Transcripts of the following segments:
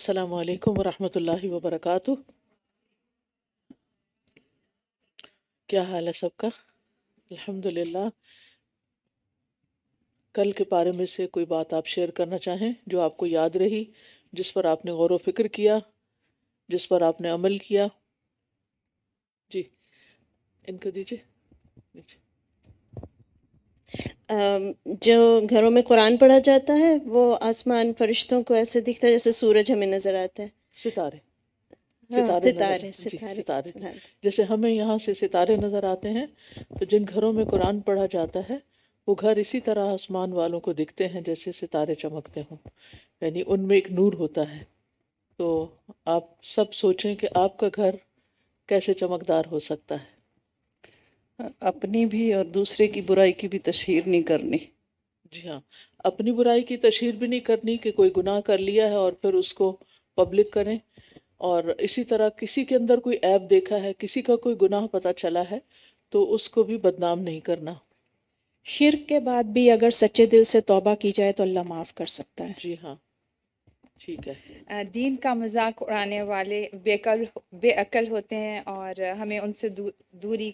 अस्सलाम वालेकुम रहमतुल्लाहि व बरकातहू क्या हाल है सबका अल्हम्दुलिल्लाह कल के बारे में से कोई बात आप शेयर करना चाहें जो आपको याद रही जिस पर आपने गौर फिक्र किया जिस पर आपने अमल किया जी इनको दीजिए जो घरों में कुरान पढ़ा जाता है वो आसमान फरिश्तों को ऐसे दिखता है जैसे सूरज हमें नज़र आता है हाँ, सितारे सितारे सितारे जैसे हमें यहाँ से सितारे नज़र आते हैं तो जिन घरों में कुरान पढ़ा जाता है वो घर इसी तरह आसमान वालों को दिखते हैं जैसे सितारे चमकते हों यानी उनमें एक नूर होता है तो आप सब सोचें कि आपका घर कैसे चमकदार हो सकता है अपनी भी और दूसरे की बुराई की भी तशहर नहीं करनी जी हाँ अपनी बुराई की तशहर भी नहीं करनी कि कोई गुनाह कर लिया है और फिर उसको पब्लिक करें और इसी तरह किसी के अंदर कोई ऐप देखा है किसी का कोई गुनाह पता चला है तो उसको भी बदनाम नहीं करना शिरक के बाद भी अगर सच्चे दिल से तोबा की जाए तो अल्लाह माफ़ कर सकता है जी हाँ ठीक है दीन का मजाक उड़ाने वाले बेकल बेअकल होते हैं और हमें उनसे दू, दूरी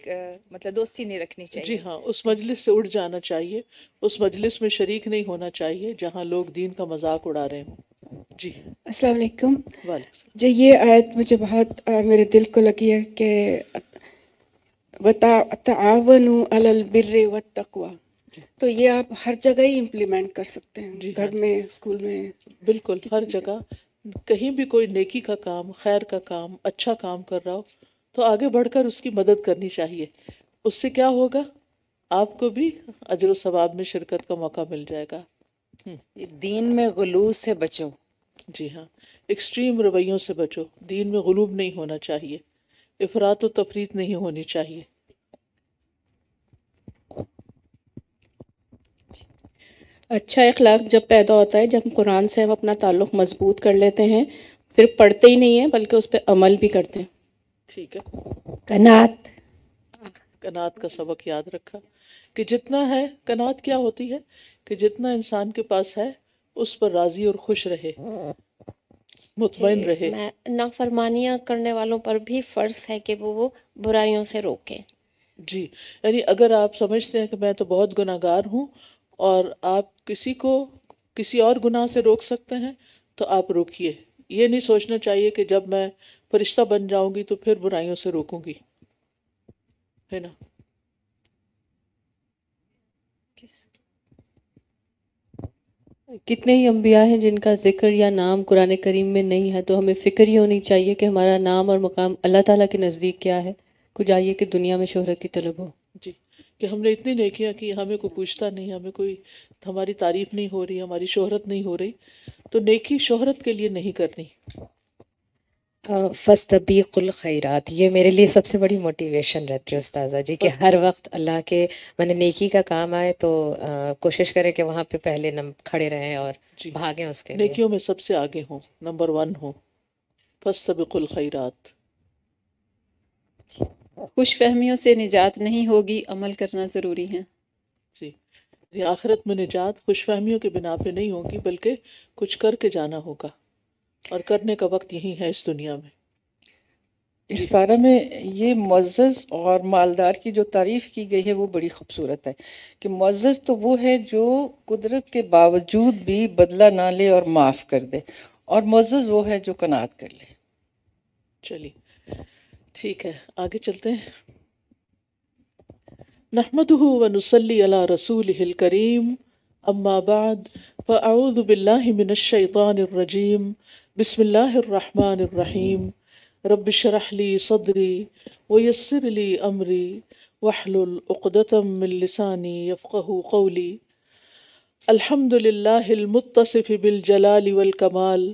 मतलब दोस्ती नहीं रखनी चाहिए जी हाँ उस मजलिस से उठ जाना चाहिए उस मजलिस में शरीक नहीं होना चाहिए जहाँ लोग दीन का मजाक उड़ा रहे हों जी अस्सलाम जी ये आयत मुझे बहुत आ, मेरे दिल को लगी है कि बता तावन बिर व तकवा तो ये आप हर जगह ही इम्प्लीमेंट कर सकते हैं घर हाँ। में स्कूल में बिल्कुल हर जगह कहीं भी कोई नेकी का काम खैर का काम अच्छा काम कर रहा हो तो आगे बढ़कर उसकी मदद करनी चाहिए उससे क्या होगा आपको भी अजर सवाब में शिरकत का मौका मिल जाएगा हम्म। दीन में गलू से बचो जी हाँ एक्सट्रीम रवैयों से बचो दीन में गलूब नहीं होना चाहिए अफरात व तफरीत नहीं होनी चाहिए अच्छा अखलाक जब पैदा होता है जब हम कुरान से हम अपना ताल्लुक़ मजबूत कर लेते हैं सिर्फ पढ़ते ही नहीं है बल्कि उस पर अमल भी करते हैं ठीक है कनात कनात का सबक याद रखा कि जितना है कनात क्या होती है कि जितना इंसान के पास है उस पर राजी और खुश रहे मुतमिन रहे नाफरमानियाँ करने वालों पर भी फ़र्ज है कि वो वो बुराइयों से रोकें जी यानी अगर आप समझते हैं कि मैं तो बहुत गुनागार हूँ और आप किसी को किसी और गुनाह से रोक सकते हैं तो आप रोकिए ये नहीं सोचना चाहिए कि जब मैं फरिश्ता बन जाऊंगी तो फिर बुराइयों से रोकूंगी है ना कितने ही अम्बिया हैं जिनका जिक्र या नाम कुरान करीम में नहीं है तो हमें फ़िक्र ही होनी चाहिए कि हमारा नाम और मकाम अल्लाह ताला के नज़दीक क्या है कुछ आइए कि दुनिया में शोहरत की तलब हो जी कि हमने इतनी नेकियां कि हमें कोई पूछता नहीं हमें कोई हमारी तारीफ नहीं हो रही हमारी शोहरत नहीं हो रही तो नेकी शोहरत के लिए नहीं करनी कुल खैरात ये मेरे लिए सबसे बड़ी मोटिवेशन रहती है उस्ताजा जी कि हर वक्त अल्लाह के मैंने नेकी का काम आए तो कोशिश करें कि वहाँ पे पहले नम खड़े रहें और भागें उसके नेकियों में सबसे आगे हों नंबर वन हो फ़स्तबीकुल खैरात जी खुश फहमियों से निजात नहीं होगी अमल करना ज़रूरी है जी आखिरत में निजात खुश फहमियों के बिना पे नहीं होगी बल्कि कुछ करके जाना होगा और करने का वक्त यही है इस दुनिया में इस बारे में ये मज्ज़ और मालदार की जो तारीफ़ की गई है वो बड़ी खूबसूरत है कि मज्ज़ तो वो है जो कुदरत के बावजूद भी बदला ना ले और माफ़ कर दे और मज्ज़ वो है जो कनात कर ले चलिए ٹھیک ہے آگے چلتے ہیں نحمده ونصلي على رسوله الكريم أما بعد فأعوذ بالله من الشيطان الرجيم بسم الله الرحمن الرحيم رب اشرح لي صدري ويسر لي أمري واحلل عقده من لساني يفقهوا قولي الحمد لله المتصف بالجلال والكمال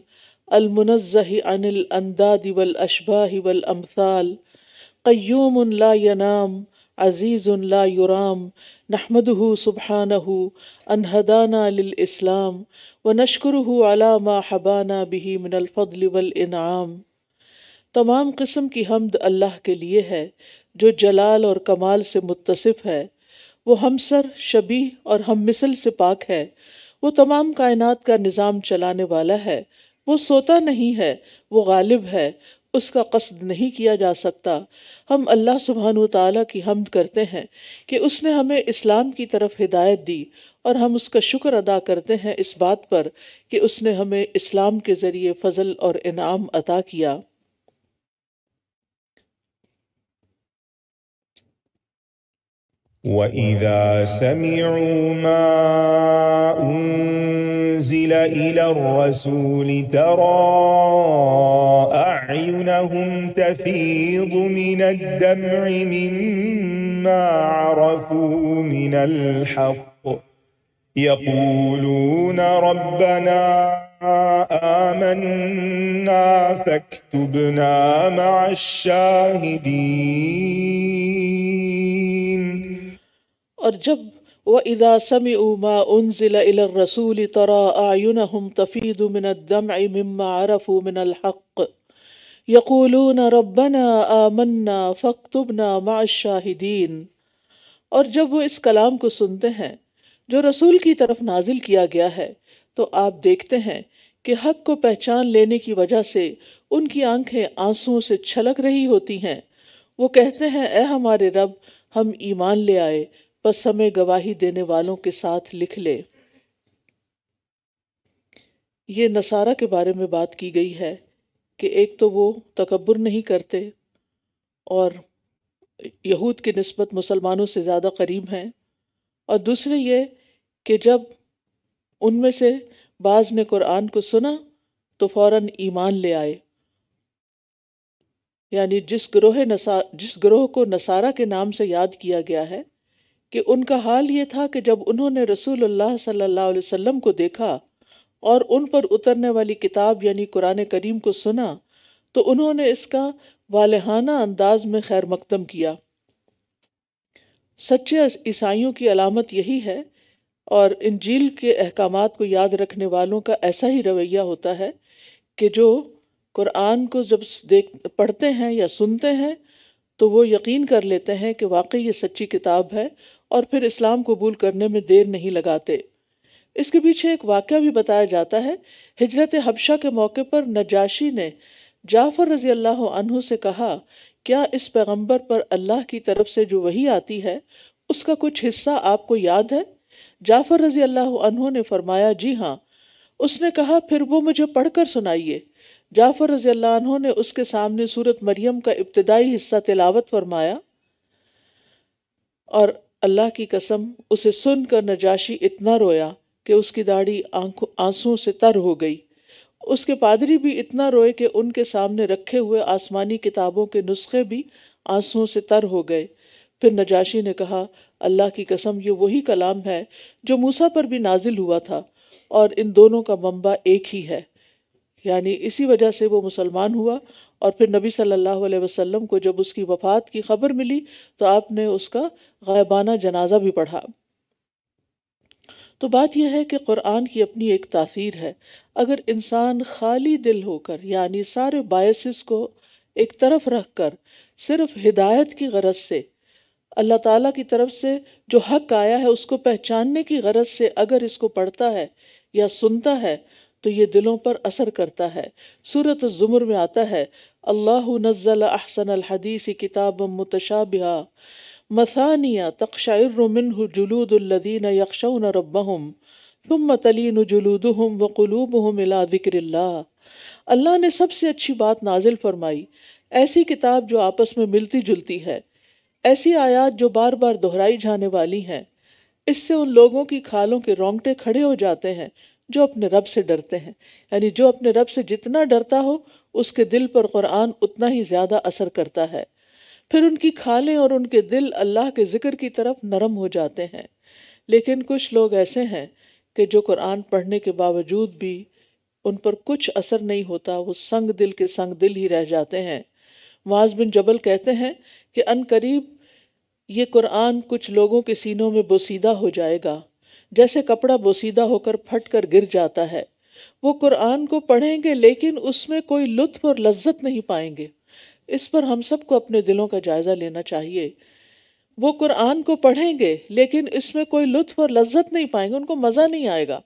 المنزه عن الأنداد والأشباه والأمثال قيوم لا ينام عزيز لا يرام نحمده سبحانه أن هدانا للإسلام ونشكره على ما حبانا به من الفضل والإنعام तमाम किस्म की हमद अल्लाह के लिए है जो जलाल और कमाल से मुत्तसिफ है वो हमसर शबी और हम मिसल से पाक है वो तमाम कायनात का निज़ाम चलाने वाला है वो सोता नहीं है वो गालिब है उसका कसद नहीं किया जा सकता हम अल्लाह सुबहान तला की हमद करते हैं कि उसने हमें इस्लाम की तरफ हिदायत दी और हम उसका शुक्र अदा करते हैं इस बात पर कि उसने हमें इस्लाम के ज़रिए फ़जल और इनाम अदा किया واذا سمعوا ما انزل الى الرسول ترى اعينهم تفيض من الدمع مما عرفوا من الحق يقولون ربنا امنا فاكتبنا مع الشاهدين और जब व इदा समी उमा उन ज़िला रसूल तरा आयुन हम तफ़ीद मिन दम मम्मा आरफ़ मिनल हक़ यकूलून रबना आमन्ना फ़क्तुबना माशाहिदीन और जब वो इस कलाम को सुनते हैं जो रसूल की तरफ नाजिल किया गया है तो आप देखते हैं कि हक को पहचान लेने की वजह से उनकी आंखें आंसुओं से छलक रही होती हैं वो कहते हैं ए हमारे रब हम ईमान ले आए बस हमें गवाही देने वालों के साथ लिख ले ये नसारा के बारे में बात की गई है कि एक तो वो तकबर नहीं करते और यहूद के नस्बत मुसलमानों से ज़्यादा करीब हैं और दूसरे ये कि जब उनमें से बाज़ ने कुरान को सुना तो फ़ौर ईमान ले आए यानी जिस ग्रोह नसा जिस ग्रोह को नसारा के नाम से याद किया गया है कि उनका हाल ये था कि जब उन्होंने रसूलुल्लाह सल्लल्लाहु अलैहि वसल्लम को देखा और उन पर उतरने वाली किताब यानी कुरान करीम को सुना तो उन्होंने इसका वालहाना अंदाज में खैर मकदम किया सच्चे ईसाइयों की अलामत यही है और इंजील के अहकाम को याद रखने वालों का ऐसा ही रवैया होता है कि जो कुरान को जब देख पढ़ते हैं या सुनते हैं तो वो यकीन कर लेते हैं कि वाकई ये सच्ची किताब है और फिर इस्लाम कबूल करने में देर नहीं लगाते इसके पीछे एक वाक्य भी बताया जाता है हिजरत हबशा के मौके पर नजाशी ने जाफर रजी अल्लाह अनहु से कहा क्या इस पैगंबर पर अल्लाह की तरफ से जो वही आती है उसका कुछ हिस्सा आपको याद है जाफर रजी अल्लाह अनहु ने फरमाया जी हाँ उसने कहा फिर वो मुझे पढ़कर सुनाइए जाफर रजी अल्लाह ने उसके सामने सूरत मरियम का इब्तदाई हिस्सा तिलावत फरमाया और अल्लाह की कसम उसे सुनकर नजाशी इतना रोया कि उसकी दाढ़ी आंखों आंसुओं से तर हो गई उसके पादरी भी इतना रोए कि उनके सामने रखे हुए आसमानी किताबों के नुस्खे भी आंसुओं से तर हो गए फिर नजाशी ने कहा अल्लाह की कसम ये वही कलाम है जो मूसा पर भी नाजिल हुआ था और इन दोनों का मम्बा एक ही है यानी इसी वजह से वो मुसलमान हुआ और फिर नबी सल्लल्लाहु अलैहि वसल्लम को जब उसकी वफ़ात की ख़बर मिली तो आपने उसका गायबाना जनाजा भी पढ़ा तो बात यह है कि कुरान की अपनी एक तासीर है अगर इंसान खाली दिल होकर यानी सारे बायसेस को एक तरफ रख कर सिर्फ हिदायत की गरज से अल्लाह ताला की तरफ से जो हक आया है उसको पहचानने की गरज से अगर इसको पढ़ता है या सुनता है तो ये दिलों पर असर करता है सूरत ज़ुमर में आता है अल्लाह नज़ल अहसन हदीस किताब मतशाबा मसानिया तकशायरमिन जुलूदीन यकशन रबहम तुम मतलिन जुलूदहम हम इला जिक्रिल्ला अल्लाह ने सबसे अच्छी बात नाजिल फरमाई ऐसी किताब जो आपस में मिलती जुलती है ऐसी आयात जो बार बार दोहराई जाने वाली हैं इससे उन लोगों की खालों के रोंगटे खड़े हो जाते हैं जो अपने रब से डरते हैं यानी जो अपने रब से जितना डरता हो उसके दिल पर कुरान उतना ही ज़्यादा असर करता है फिर उनकी खालें और उनके दिल अल्लाह के ज़िक्र की तरफ नरम हो जाते हैं लेकिन कुछ लोग ऐसे हैं कि जो कुरान पढ़ने के बावजूद भी उन पर कुछ असर नहीं होता वो संग दिल के संग दिल ही रह जाते हैं मुआज बिन जबल कहते हैं कि अनकरीब ये कुरान कुछ लोगों के सीनों में बोसीदा हो जाएगा जैसे कपड़ा बोसीदा होकर फट कर गिर जाता है वो कुरान को पढ़ेंगे लेकिन उसमें कोई लुत्फ और लज्जत नहीं पाएंगे इस पर हम सबको अपने दिलों का जायज़ा लेना चाहिए वो कुरान को पढ़ेंगे लेकिन इसमें कोई लुत्फ और लज्जत नहीं पाएंगे उनको मज़ा नहीं आएगा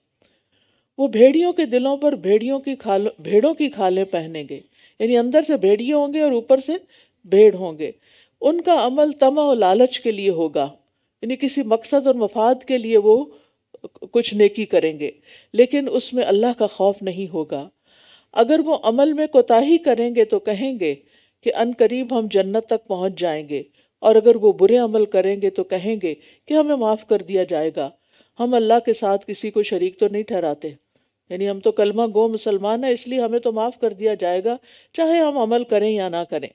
वो भेड़ियों के दिलों पर भेड़ियों की खाल भेड़ों की खालें पहनेंगे यानी अंदर से भेड़िए होंगे और ऊपर से भेड़ होंगे उनका अमल तमा और लालच के लिए होगा यानी किसी मकसद और मफाद के लिए वो कुछ नेकी करेंगे लेकिन उसमें अल्लाह का खौफ नहीं होगा अगर वो अमल में कोताही करेंगे तो कहेंगे कि अन करीब हम जन्नत तक पहुंच जाएंगे और अगर वो बुरे अमल करेंगे तो कहेंगे कि हमें माफ़ कर दिया जाएगा हम अल्लाह के साथ किसी को शरीक तो नहीं ठहराते यानी हम तो कलमा गो मुसलमान हैं इसलिए हमें तो माफ़ कर दिया जाएगा चाहे हम अमल करें या ना करें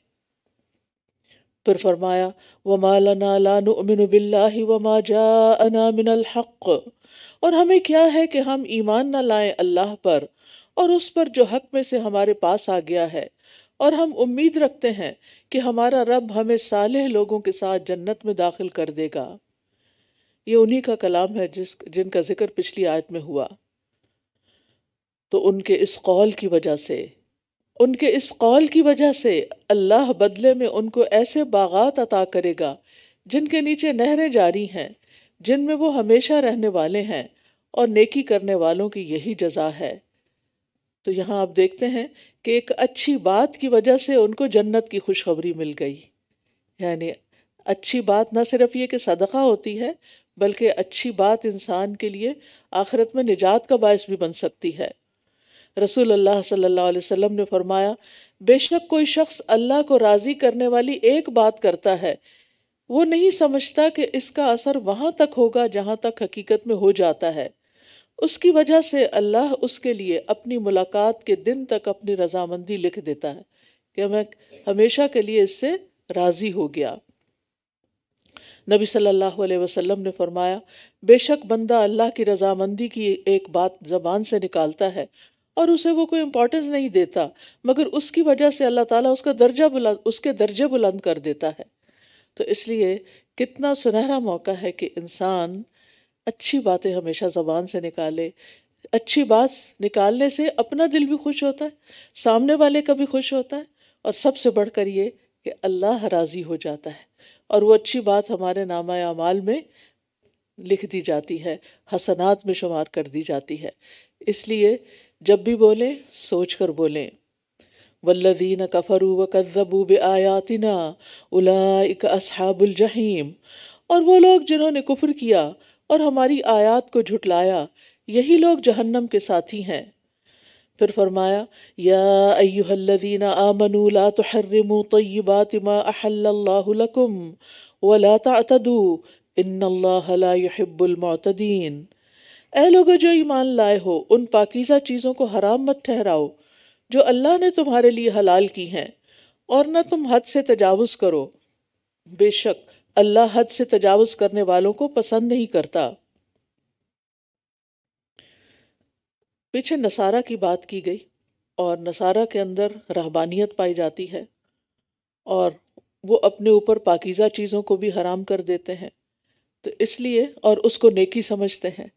फिर फरमाया वमा लना ला बिल्लाहि वमा जा अना मिनल हक़ और हमें क्या है कि हम ईमान न लाएं अल्लाह पर और उस पर जो हक में से हमारे पास आ गया है और हम उम्मीद रखते हैं कि हमारा रब हमें साले लोगों के साथ जन्नत में दाखिल कर देगा ये उन्हीं का कलाम है जिस जिनका जिक्र पिछली आयत में हुआ तो उनके इस कौल की वजह से उनके इस कौल की वजह से अल्लाह बदले में उनको ऐसे बागात अता करेगा जिनके नीचे नहरें जारी हैं जिनमें वो हमेशा रहने वाले हैं और नेकी करने वालों की यही जजा है तो यहाँ आप देखते हैं कि एक अच्छी बात की वजह से उनको जन्नत की खुशखबरी मिल गई यानी अच्छी बात ना सिर्फ ये कि सदका होती है बल्कि अच्छी बात इंसान के लिए आखिरत में निजात का बायस भी बन सकती है रसूल अल्लाह सल्लल्लाहु अलैहि वसल्लम ने फरमाया बेशक कोई शख्स अल्लाह को राज़ी करने वाली एक बात करता है वो नहीं समझता कि इसका असर वहाँ तक होगा जहाँ तक हकीकत में हो जाता है उसकी वजह से अल्लाह उसके लिए अपनी मुलाकात के दिन तक अपनी रजामंदी लिख देता है कि मैं हमेशा के लिए इससे राज़ी हो गया नबी सल्लल्लाहु अलैहि वसल्लम ने फरमाया बेशक बंदा अल्लाह की रजामंदी की एक बात ज़बान से निकालता है और उसे वो कोई इम्पोर्टेंस नहीं देता मगर उसकी वजह से अल्लाह ताला उसका दर्जा बुलंद उसके दर्जे बुलंद कर देता है तो इसलिए कितना सुनहरा मौका है कि इंसान अच्छी बातें हमेशा ज़बान से निकाले अच्छी बात निकालने से अपना दिल भी खुश होता है सामने वाले का भी खुश होता है और सबसे बढ़कर ये कि अल्लाह राज़ी हो जाता है और वो अच्छी बात हमारे नामा अमाल में लिख दी जाती है हसनात में शुमार कर दी जाती है इसलिए जब भी बोलें सोच कर बोलें वल्लजीन कफ़रू व कज़बू बयातना उलाइक असहाबुलजहीम और वो लोग जिन्होंने कुफर किया और हमारी आयात को झुटलाया यही लोग जहन्नम के साथी हैं फिर फरमाया या अय्युहल्लज़ीन आमनू ला तुहर्रिमू तय्यिबात मा अहल्लल्लाहु लकुम व ला तअतदू इन्नल्लाह ला युहिब्बुल मुअतदीन ऐ लोगों जो ईमान लाए हो उन पाकीज़ा चीज़ों को हराम मत ठहराओ जो अल्लाह ने तुम्हारे लिए हलाल की हैं और न तुम हद से तजावज़ करो बेशक अल्लाह हद से तजावज़ करने वालों को पसंद नहीं करता पीछे नसारा की बात की गई और नसारा के अंदर रहबानियत पाई जाती है और वो अपने ऊपर पाकिज़ा चीज़ों को भी हराम कर देते हैं तो इसलिए और उसको नेकी समझते हैं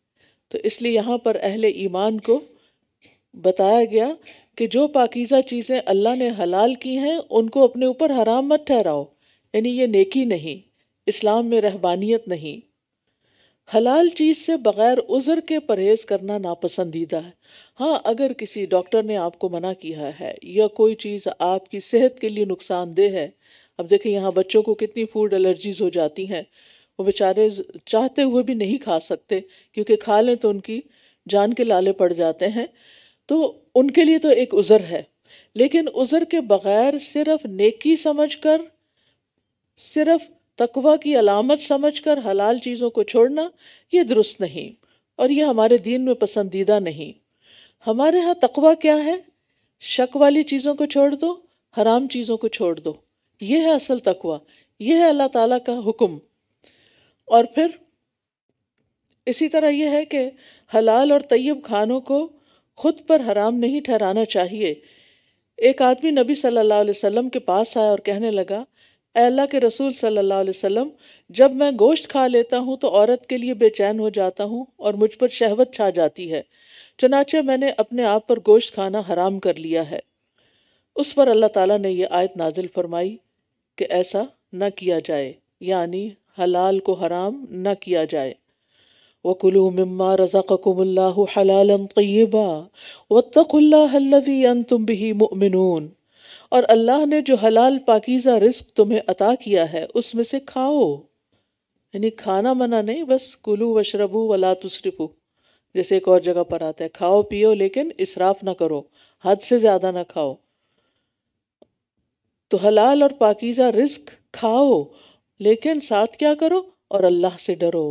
तो इसलिए यहाँ पर अहले ईमान को बताया गया कि जो पाकिज़ा चीज़ें अल्लाह ने हलाल की हैं उनको अपने ऊपर हराम मत ठहराओ यानी ये नेकी नहीं इस्लाम में रहबानियत नहीं हलाल चीज़ से बग़ैर उज़र के परहेज़ करना नापसंदीदा है हाँ अगर किसी डॉक्टर ने आपको मना किया है या कोई चीज़ आपकी सेहत के लिए नुकसानदेह है अब देखें यहाँ बच्चों को कितनी फूड एलर्जीज हो जाती हैं वो बेचारे चाहते हुए भी नहीं खा सकते क्योंकि खा लें तो उनकी जान के लाले पड़ जाते हैं तो उनके लिए तो एक उज़र है लेकिन उज़र के बग़ैर सिर्फ नेकी समझकर सिर्फ तकवा की अलामत समझकर हलाल चीज़ों को छोड़ना ये दुरुस्त नहीं और ये हमारे दीन में पसंदीदा नहीं हमारे यहाँ तकवा क्या है शक वाली चीज़ों को छोड़ दो हराम चीज़ों को छोड़ दो ये है असल तकवा ये है अल्लाह ताला का हुक्म और फिर इसी तरह यह है कि हलाल और तय्यब खानों को खुद पर हराम नहीं ठहराना चाहिए एक आदमी नबी सल्लल्लाहु अलैहि वसल्लम के पास आया और कहने लगा अल्लाह के रसूल सल्लल्लाहु अलैहि वसल्लम जब मैं गोश्त खा लेता हूँ तो औरत के लिए बेचैन हो जाता हूँ और मुझ पर शहवत छा जाती है चनाचे मैंने अपने आप पर गोश्त खाना हराम कर लिया है उस पर अल्लाह ताला ने यह आयत नाजिल फरमाई कि ऐसा न किया जाए यानी हलाल को हराम न किया जाए वकुलू मम्मा रज़ाककुमुल्लाहु हलालन तय्यबा वत्तकुल्लाहल्लज़ी अंतुम बिही मुमिनून और अल्लाह ने जो हलाल पाकिज़ा रिस्क तुम्हें अता किया है उसमें से खाओ यानी खाना मना नहीं बस कुलू वशरबू वला तुसरफू जैसे एक और जगह पर आता है खाओ पियो लेकिन इसराफ ना करो हद से ज़्यादा ना खाओ तो हलाल और पाकिज़ा रिस्क खाओ लेकिन साथ क्या करो और अल्लाह से डरो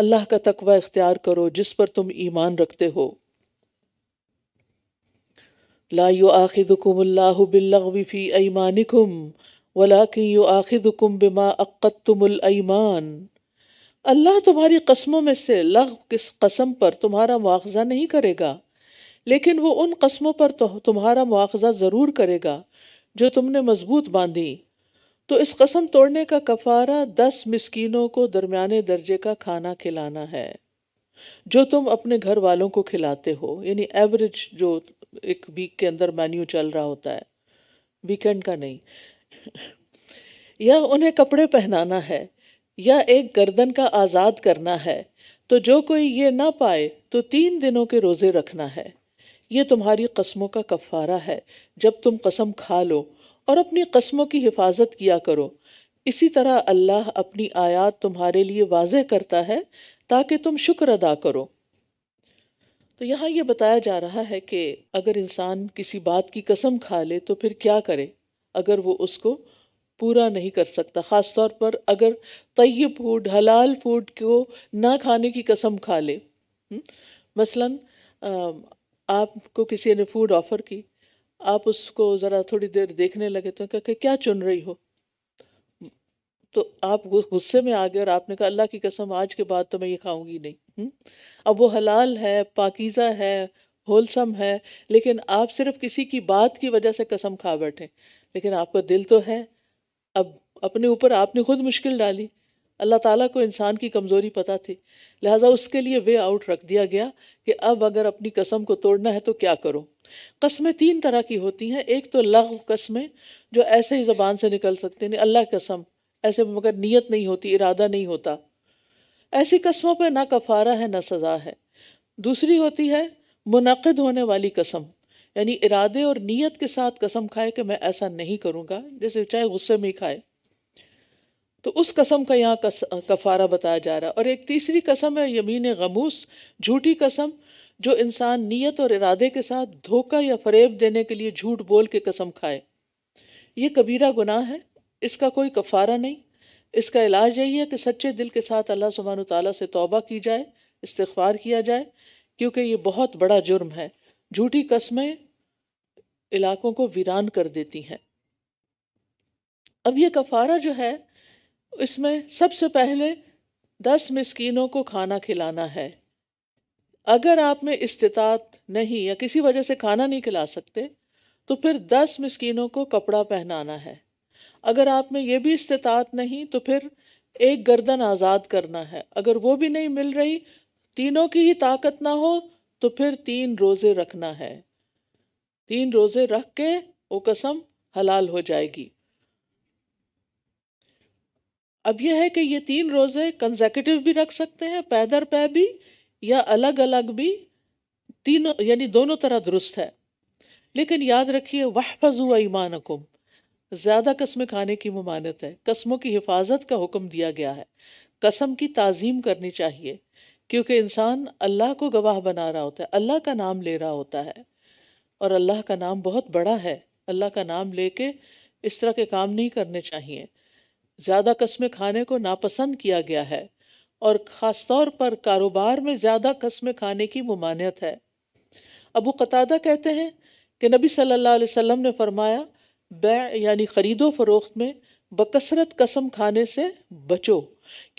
अल्लाह का तकवा इख्तियार करो जिस पर तुम ईमान रखते हो ला यो आखिदुकुमल्लाबिल्लवी ईमानिकुम वलाकिन यो आखिदुकुम बिमा अक्तुमलईमान अल्लाह तुम्हारी कस्मों में से लग किस कसम पर तुम्हारा मुआवजा नहीं करेगा लेकिन वो उन कस्मों पर तो तुम्हारा मुआवजा ज़रूर करेगा जो तुमने मजबूत बांधी तो इस कसम तोड़ने का कफारा दस मिसकीनों को दरमियाने दर्जे का खाना खिलाना है जो तुम अपने घर वालों को खिलाते हो यानी एवरेज जो एक वीक के अंदर मेन्यू चल रहा होता है वीकेंड का नहीं या उन्हें कपड़े पहनाना है या एक गर्दन का आज़ाद करना है तो जो कोई ये ना पाए तो तीन दिनों के रोज़े रखना है ये तुम्हारी कस्मों का कफ़ारा है जब तुम कसम खा लो और अपनी कस्मों की हिफाजत किया करो इसी तरह अल्लाह अपनी आयात तुम्हारे लिए वाजह करता है ताकि तुम शुक्र अदा करो तो यहाँ ये बताया जा रहा है कि अगर इंसान किसी बात की कसम खा ले तो फिर क्या करे अगर वो उसको पूरा नहीं कर सकता ख़ास तौर पर अगर तय फूड हलाल फूड को ना खाने की कसम खा ले हम्म, मसलन आपको किसी ने फूड ऑफ़र की आप उसको ज़रा थोड़ी देर देखने लगे तो कहे क्या चुन रही हो तो आप गुस्से में आ गए और आपने कहा अल्लाह की कसम आज के बाद तो मैं ये खाऊंगी नहीं अब वो हलाल है पाकिज़ा है होलसम है लेकिन आप सिर्फ किसी की बात की वजह से कसम खा बैठे लेकिन आपका दिल तो है अब अपने ऊपर आपने खुद मुश्किल डाली अल्लाह ताला को इंसान की कमज़ोरी पता थी लिहाजा उसके लिए वे आउट रख दिया गया कि अब अगर अपनी कसम को तोड़ना है तो क्या करो कस्में तीन तरह की होती हैं एक तो लघ कस्में जो ऐसे ही ज़बान से निकल सकते हैं अल्लाह कसम ऐसे मगर नीयत नहीं होती इरादा नहीं होता ऐसी कस्मों पर ना कफारा है ना सज़ा है दूसरी होती है मुनद होने वाली कसम यानी इरादे और नीयत के साथ कसम खाए कि मैं ऐसा नहीं करूँगा जैसे चाहे गुस्से में ही खाए तो उस कसम का यहाँ कस, कफारा बताया जा रहा है और एक तीसरी कसम है यमीन गमूस झूठी कसम जो इंसान नीयत और इरादे के साथ धोखा या फरेब देने के लिए झूठ बोल के कसम खाए ये कबीरा गुनाह है इसका कोई कफारा नहीं इसका इलाज यही है कि सच्चे दिल के साथ अल्लाह सुबहान ताली से तौबा की जाए इस्तफार किया जाए क्योंकि ये बहुत बड़ा जुर्म है झूठी कस्में इलाकों को वीरान कर देती हैं अब ये कफारा जो है इसमें सबसे पहले दस मिसकीनों को खाना खिलाना है अगर आप में इस्तात नहीं या किसी वजह से खाना नहीं खिला सकते तो फिर दस मस्किनों को कपड़ा पहनाना है अगर आप में ये भी इस्तात नहीं तो फिर एक गर्दन आज़ाद करना है अगर वो भी नहीं मिल रही तीनों की ही ताकत ना हो तो फिर तीन रोज़े रखना है तीन रोज़े रख के वो कसम हलाल हो जाएगी अब यह है कि ये तीन रोज़े कंजेकेटिव भी रख सकते हैं पैदर पै भी या अलग अलग भी तीनों यानी दोनों तरह दुरुस्त है लेकिन याद रखिए वह फजू ईमान ज़्यादा कस्म खाने की ममानत है कस्मों की हिफाजत का हुक्म दिया गया है कसम की ताज़ीम करनी चाहिए क्योंकि इंसान अल्लाह को गवाह बना रहा होता है अल्लाह का नाम ले रहा होता है और अल्लाह का नाम बहुत बड़ा है अल्लाह का नाम लेके इस तरह के काम नहीं करने चाहिए ज़्यादा कस्में खाने को नापसंद किया गया है और ख़ास तौर पर कारोबार में ज़्यादा कस्में खाने की ममानियत है अबू कतादा कहते हैं कि नबी सल्लल्लाहु अलैहि वसल्लम ने फरमाया बै यानी ख़रीदो फरोख्त में बकसरत कसम खाने से बचो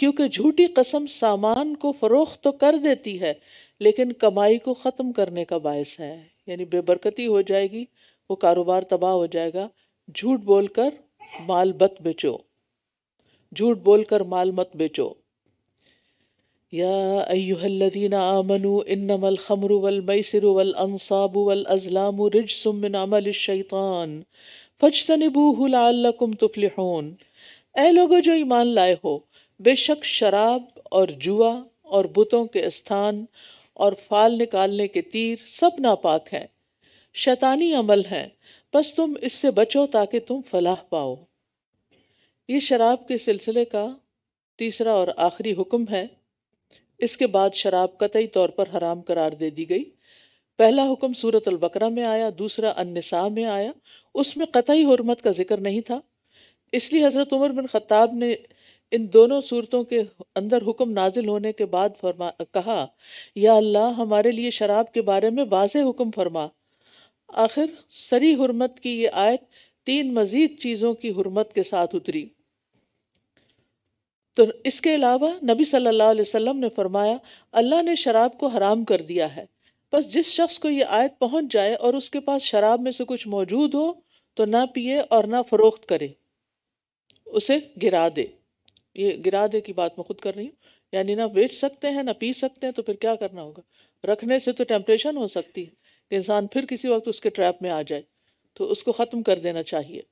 क्योंकि झूठी कसम सामान को फरोख्त तो कर देती है लेकिन कमाई को ख़त्म करने का बायस है यानी बेबरकती हो जाएगी वो कारोबार तबाह हो जाएगा झूठ बोलकर माल मत बेचो झूठ बोलकर माल मत बेचो يا أيها الذين آمنوا إنما الخمر والميسر والأنصاب والأزلام رجس من عمل الشيطان فاجتنبوه لعلكم تفلحون जो ईमान लाए हो बेशक शराब और जुआ और बुतों के स्थान और फाल निकालने के तीर सब नापाक हैं शैतानी अमल हैं बस तुम इससे बचो ताकि तुम फलाह पाओ ये शराब के सिलसिले का तीसरा और आखिरी हुक्म है इसके बाद शराब कतई तौर पर हराम करार दे दी गई पहला हुक्म सूरत अलबकरा में आया दूसरा अनसा में आया उसमें कतई हरमत का जिक्र नहीं था इसलिए हज़रत उमर बिन ख़त्ताब ने इन दोनों सूरतों के अंदर हुक्म नाजिल होने के बाद फरमा कहा या अल्लाह हमारे लिए शराब के बारे में वाज हुक्म फरमा आखिर सरी हरमत की ये आयत तीन मज़ीद चीज़ों की हरमत के साथ उतरी तो इसके अलावा नबी सल्लल्लाहु अलैहि वसल्लम ने फरमाया अल्लाह ने शराब को हराम कर दिया है बस जिस शख्स को ये आयत पहुंच जाए और उसके पास शराब में से कुछ मौजूद हो तो ना पिए और ना फरोख्त करे उसे गिरा दे ये गिरा दे की बात मैं खुद कर रही हूँ यानी ना बेच सकते हैं ना पी सकते हैं तो फिर क्या करना होगा रखने से तो टेम्परेशन हो सकती है कि इंसान फिर किसी वक्त उसके ट्रैप में आ जाए तो उसको ख़त्म कर देना चाहिए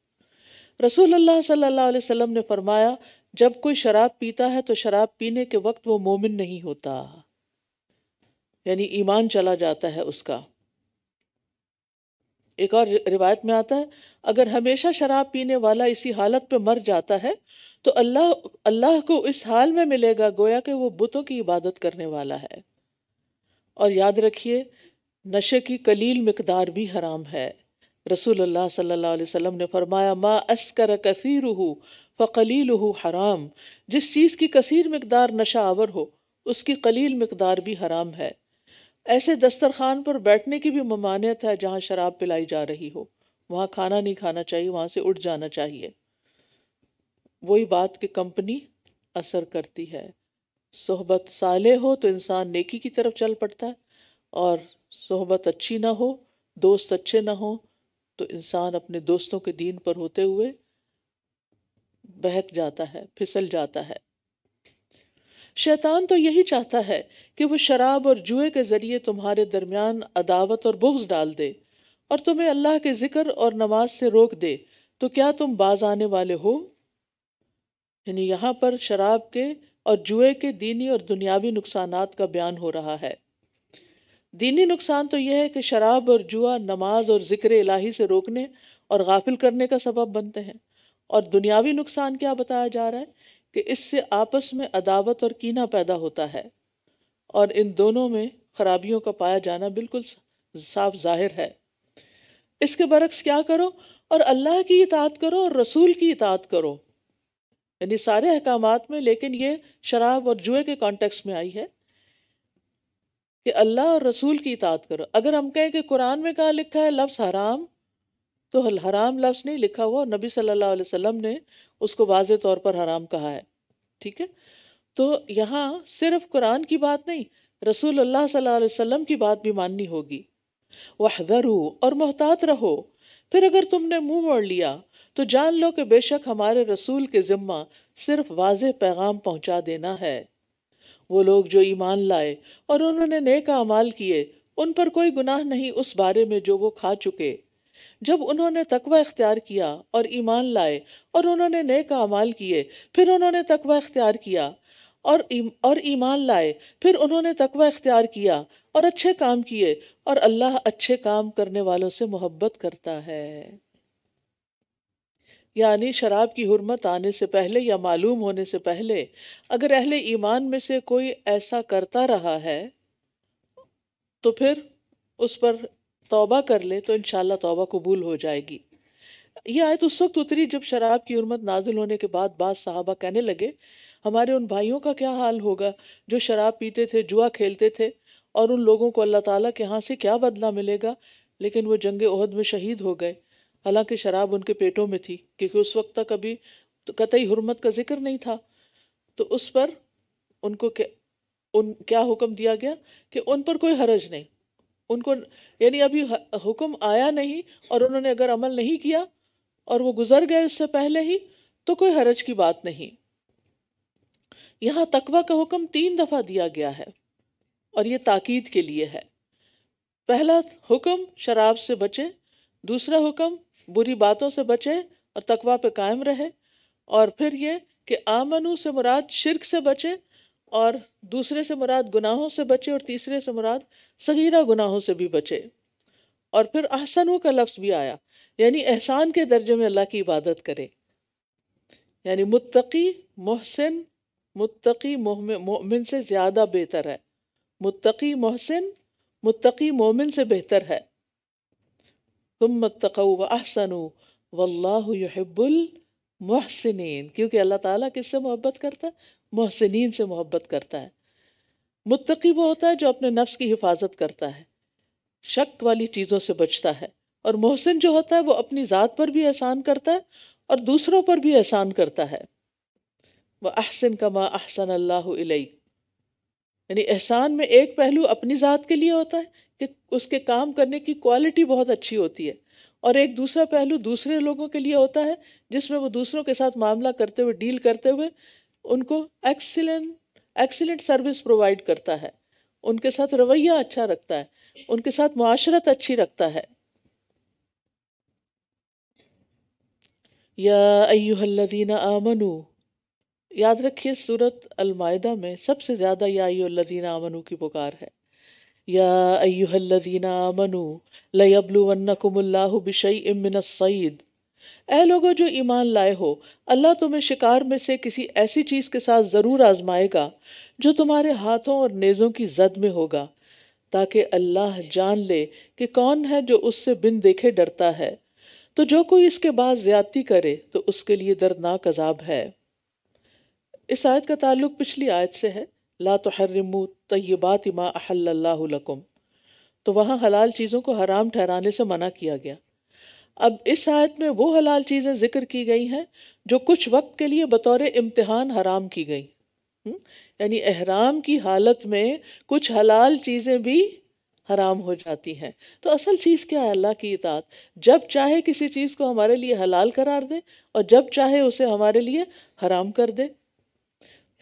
रसूल अल्लाह सल्लल्लाहु अलैहि वसल्लम ने फरमाया जब कोई शराब पीता है तो शराब पीने के वक्त वो मोमिन नहीं होता यानी ईमान चला जाता है उसका एक और रिवायत में आता है अगर हमेशा शराब पीने वाला इसी हालत पे मर जाता है तो अल्लाह अल्लाह को इस हाल में मिलेगा गोया कि वो बुतों की इबादत करने वाला है और याद रखिए नशे की कलील मकदार भी हराम है रसूल सल्ला वसम ने फरमाया मा अस्कर कफ़ीर हो फ़लील हो हराम जिस चीज़ की कसर मकदार नशा आवर हो उसकी कलील मकदार भी हराम है ऐसे दस्तरखान पर बैठने की भी ममानियत है जहाँ शराब पिलाई जा रही हो वहाँ खाना नहीं खाना चाहिए वहाँ से उठ जाना चाहिए वही बात की कंपनी असर करती है सोहबत साले हो तो इंसान नेकी की तरफ चल पड़ता है और सोहबत अच्छी ना हो दोस्त अच्छे ना हो तो इंसान अपने दोस्तों के दीन पर होते हुए बहक जाता है फिसल जाता है शैतान तो यही चाहता है कि वो शराब और जुए के ज़रिए तुम्हारे दरमियान अदावत और बुग्ज डाल दे और तुम्हें अल्लाह के ज़िक्र और नमाज से रोक दे तो क्या तुम बाज आने वाले हो यानी यहाँ पर शराब के और जुए के दीनी और दुनियावी नुकसान का बयान हो रहा है दीनी नुकसान तो यह है कि शराब और जुआ नमाज और ज़िक्र इलाही से रोकने और गाफिल करने का सबब बनते हैं और दुनियावी नुकसान क्या बताया जा रहा है कि इससे आपस में अदावत और कीना पैदा होता है और इन दोनों में खराबियों का पाया जाना बिल्कुल साफ जाहिर है इसके बरक्स क्या करो और अल्लाह की इतात करो और रसूल की इतात करो यानी सारे अहकाम में लेकिन ये शराब और जुए के कॉन्टेक्स्ट में आई है कि अल्लाह और रसूल की इतात करो अगर हम कहें कि कुरान में कहाँ लिखा है लफ्ज़ हराम तो हराम लफ्ज़ नहीं लिखा हुआ नबी सल्लल्लाहु अलैहि वसल्लम ने उसको वाज तौर पर हराम कहा है ठीक है तो यहाँ सिर्फ कुरान की बात नहीं रसूल अल्लाह सल्लल्लाहु अलैहि वसल्लम की बात भी माननी होगी हो और मोहतात रहो फिर अगर तुमने मुँह मोड़ लिया तो जान लो कि बेशक हमारे रसूल के ज़िम्मा सिर्फ वाज पैगाम पहुँचा देना है वो लोग जो ईमान लाए और उन्होंने नेक अमाल किए उन पर कोई गुनाह नहीं उस बारे में जो वो खा चुके जब उन्होंने तकवा इख्तियार किया और ईमान लाए और उन्होंने नेक अमाल किए फिर उन्होंने तकवा इख्तियार किया और इम, और ईमान लाए फिर उन्होंने तकवा इख्तियार किया और अच्छे काम किए और अल्लाह अच्छे काम करने वालों से मोहब्बत करता है यानी शराब की हुरमत आने से पहले या मालूम होने से पहले अगर अहले ईमान में से कोई ऐसा करता रहा है तो फिर उस पर तौबा कर ले तो इन तौबा कबूल हो जाएगी यह आयत उस वक्त उतरी जब शराब की उर्मत नाजिल होने के बाद बाद साहबा कहने लगे हमारे उन भाइयों का क्या हाल होगा जो शराब पीते थे जुआ खेलते थे और उन लोगों को अल्लाह ताला के यहाँ से क्या बदला मिलेगा लेकिन वो जंग उहद में शहीद हो गए हालांकि शराब उनके पेटों में थी क्योंकि उस वक्त तक अभी तो कतई हुरमत का जिक्र नहीं था तो उस पर उनको क्या उन क्या हुक्म दिया गया कि उन पर कोई हरज नहीं उनको यानी अभी हुक्म आया नहीं और उन्होंने अगर अमल नहीं किया और वो गुजर गए उससे पहले ही तो कोई हरज की बात नहीं यहाँ तकवा का हुक्म तीन दफ़ा दिया गया है और ये ताकीद के लिए है पहला हुक्म शराब से बचें दूसरा हुक्म बुरी बातों से बचे और तकवा पे कायम रहे और फिर ये कि आमनु से मुराद शिरक से बचे और दूसरे से मुराद गुनाहों से बचे और तीसरे से मुराद सगीरा गुनाहों से भी बचे और फिर अहसनु का लफ्ज़ भी आया यानी एहसान के दर्जे में अल्लाह की इबादत करे यानी मुत्तकी मोहसिन मुत्तकी मोमिन से ज़्यादा बेहतर है मुत्तकी मोहसिन मुत्तकी मोमिन से बेहतर है तुम तकौ व अहसन वल्लाहबुल महसिन क्योंकि अल्लाह ताला किससे मोहब्बत करता है महसिन से मोहब्बत करता है मुतकी वो होता है जो अपने नफ्स की हिफाजत करता है शक वाली चीज़ों से बचता है और मोहसिन जो होता है वो अपनी ज़ात पर भी एहसान करता है और दूसरों पर भी एहसान करता है वह अहसन माँ अहसन अल्लाह यानी एहसान में एक पहलू अपनी ज़ात के लिए होता है कि उसके काम करने की क्वालिटी बहुत अच्छी होती है और एक दूसरा पहलू दूसरे लोगों के लिए होता है जिसमें वो दूसरों के साथ मामला करते हुए डील करते हुए उनको एक्सीलेंट एक्सीलेंट सर्विस प्रोवाइड करता है उनके साथ रवैया अच्छा रखता है उनके साथ मुआशरत अच्छी रखता है या अयुहल्लदीना आमनु याद रखिए सूरत अलमायदा में सबसे ज़्यादा या अयुहल्लदीना आमनु की पुकार है या अयुहल्लदीना आमनु लयबलुवन्नकुमुल्लाहु बिशई मिनसईद ए लोगों जो ईमान लाए हो अल्लाह तुम्हें शिकार में से किसी ऐसी चीज़ के साथ ज़रूर आजमाएगा जो तुम्हारे हाथों और नेज़ों की जद में होगा ताकि अल्लाह जान ले कि कौन है जो उससे बिन देखे डरता है तो जो कोई इसके बाद ज्यादती करे तो उसके लिए दर्दनाक अजाब है इस आयत का ताल्लुक पिछली आयत से है ला तो हर तयबात इमा अहल्लाकुम तो वहाँ हलाल चीज़ों को हराम ठहराने से मना किया गया अब इस आयत में वो हलाल चीज़ें जिक्र की गई हैं जो कुछ वक्त के लिए बतौर इम्तहान हराम की गई यानी अहराम की हालत में कुछ हलाल चीज़ें भी हराम हो जाती हैं तो असल चीज़ क्या है अल्लाह की इतात जब चाहे किसी चीज़ को हमारे लिए हलाल करार दे और जब चाहे उसे हमारे लिए हराम कर दे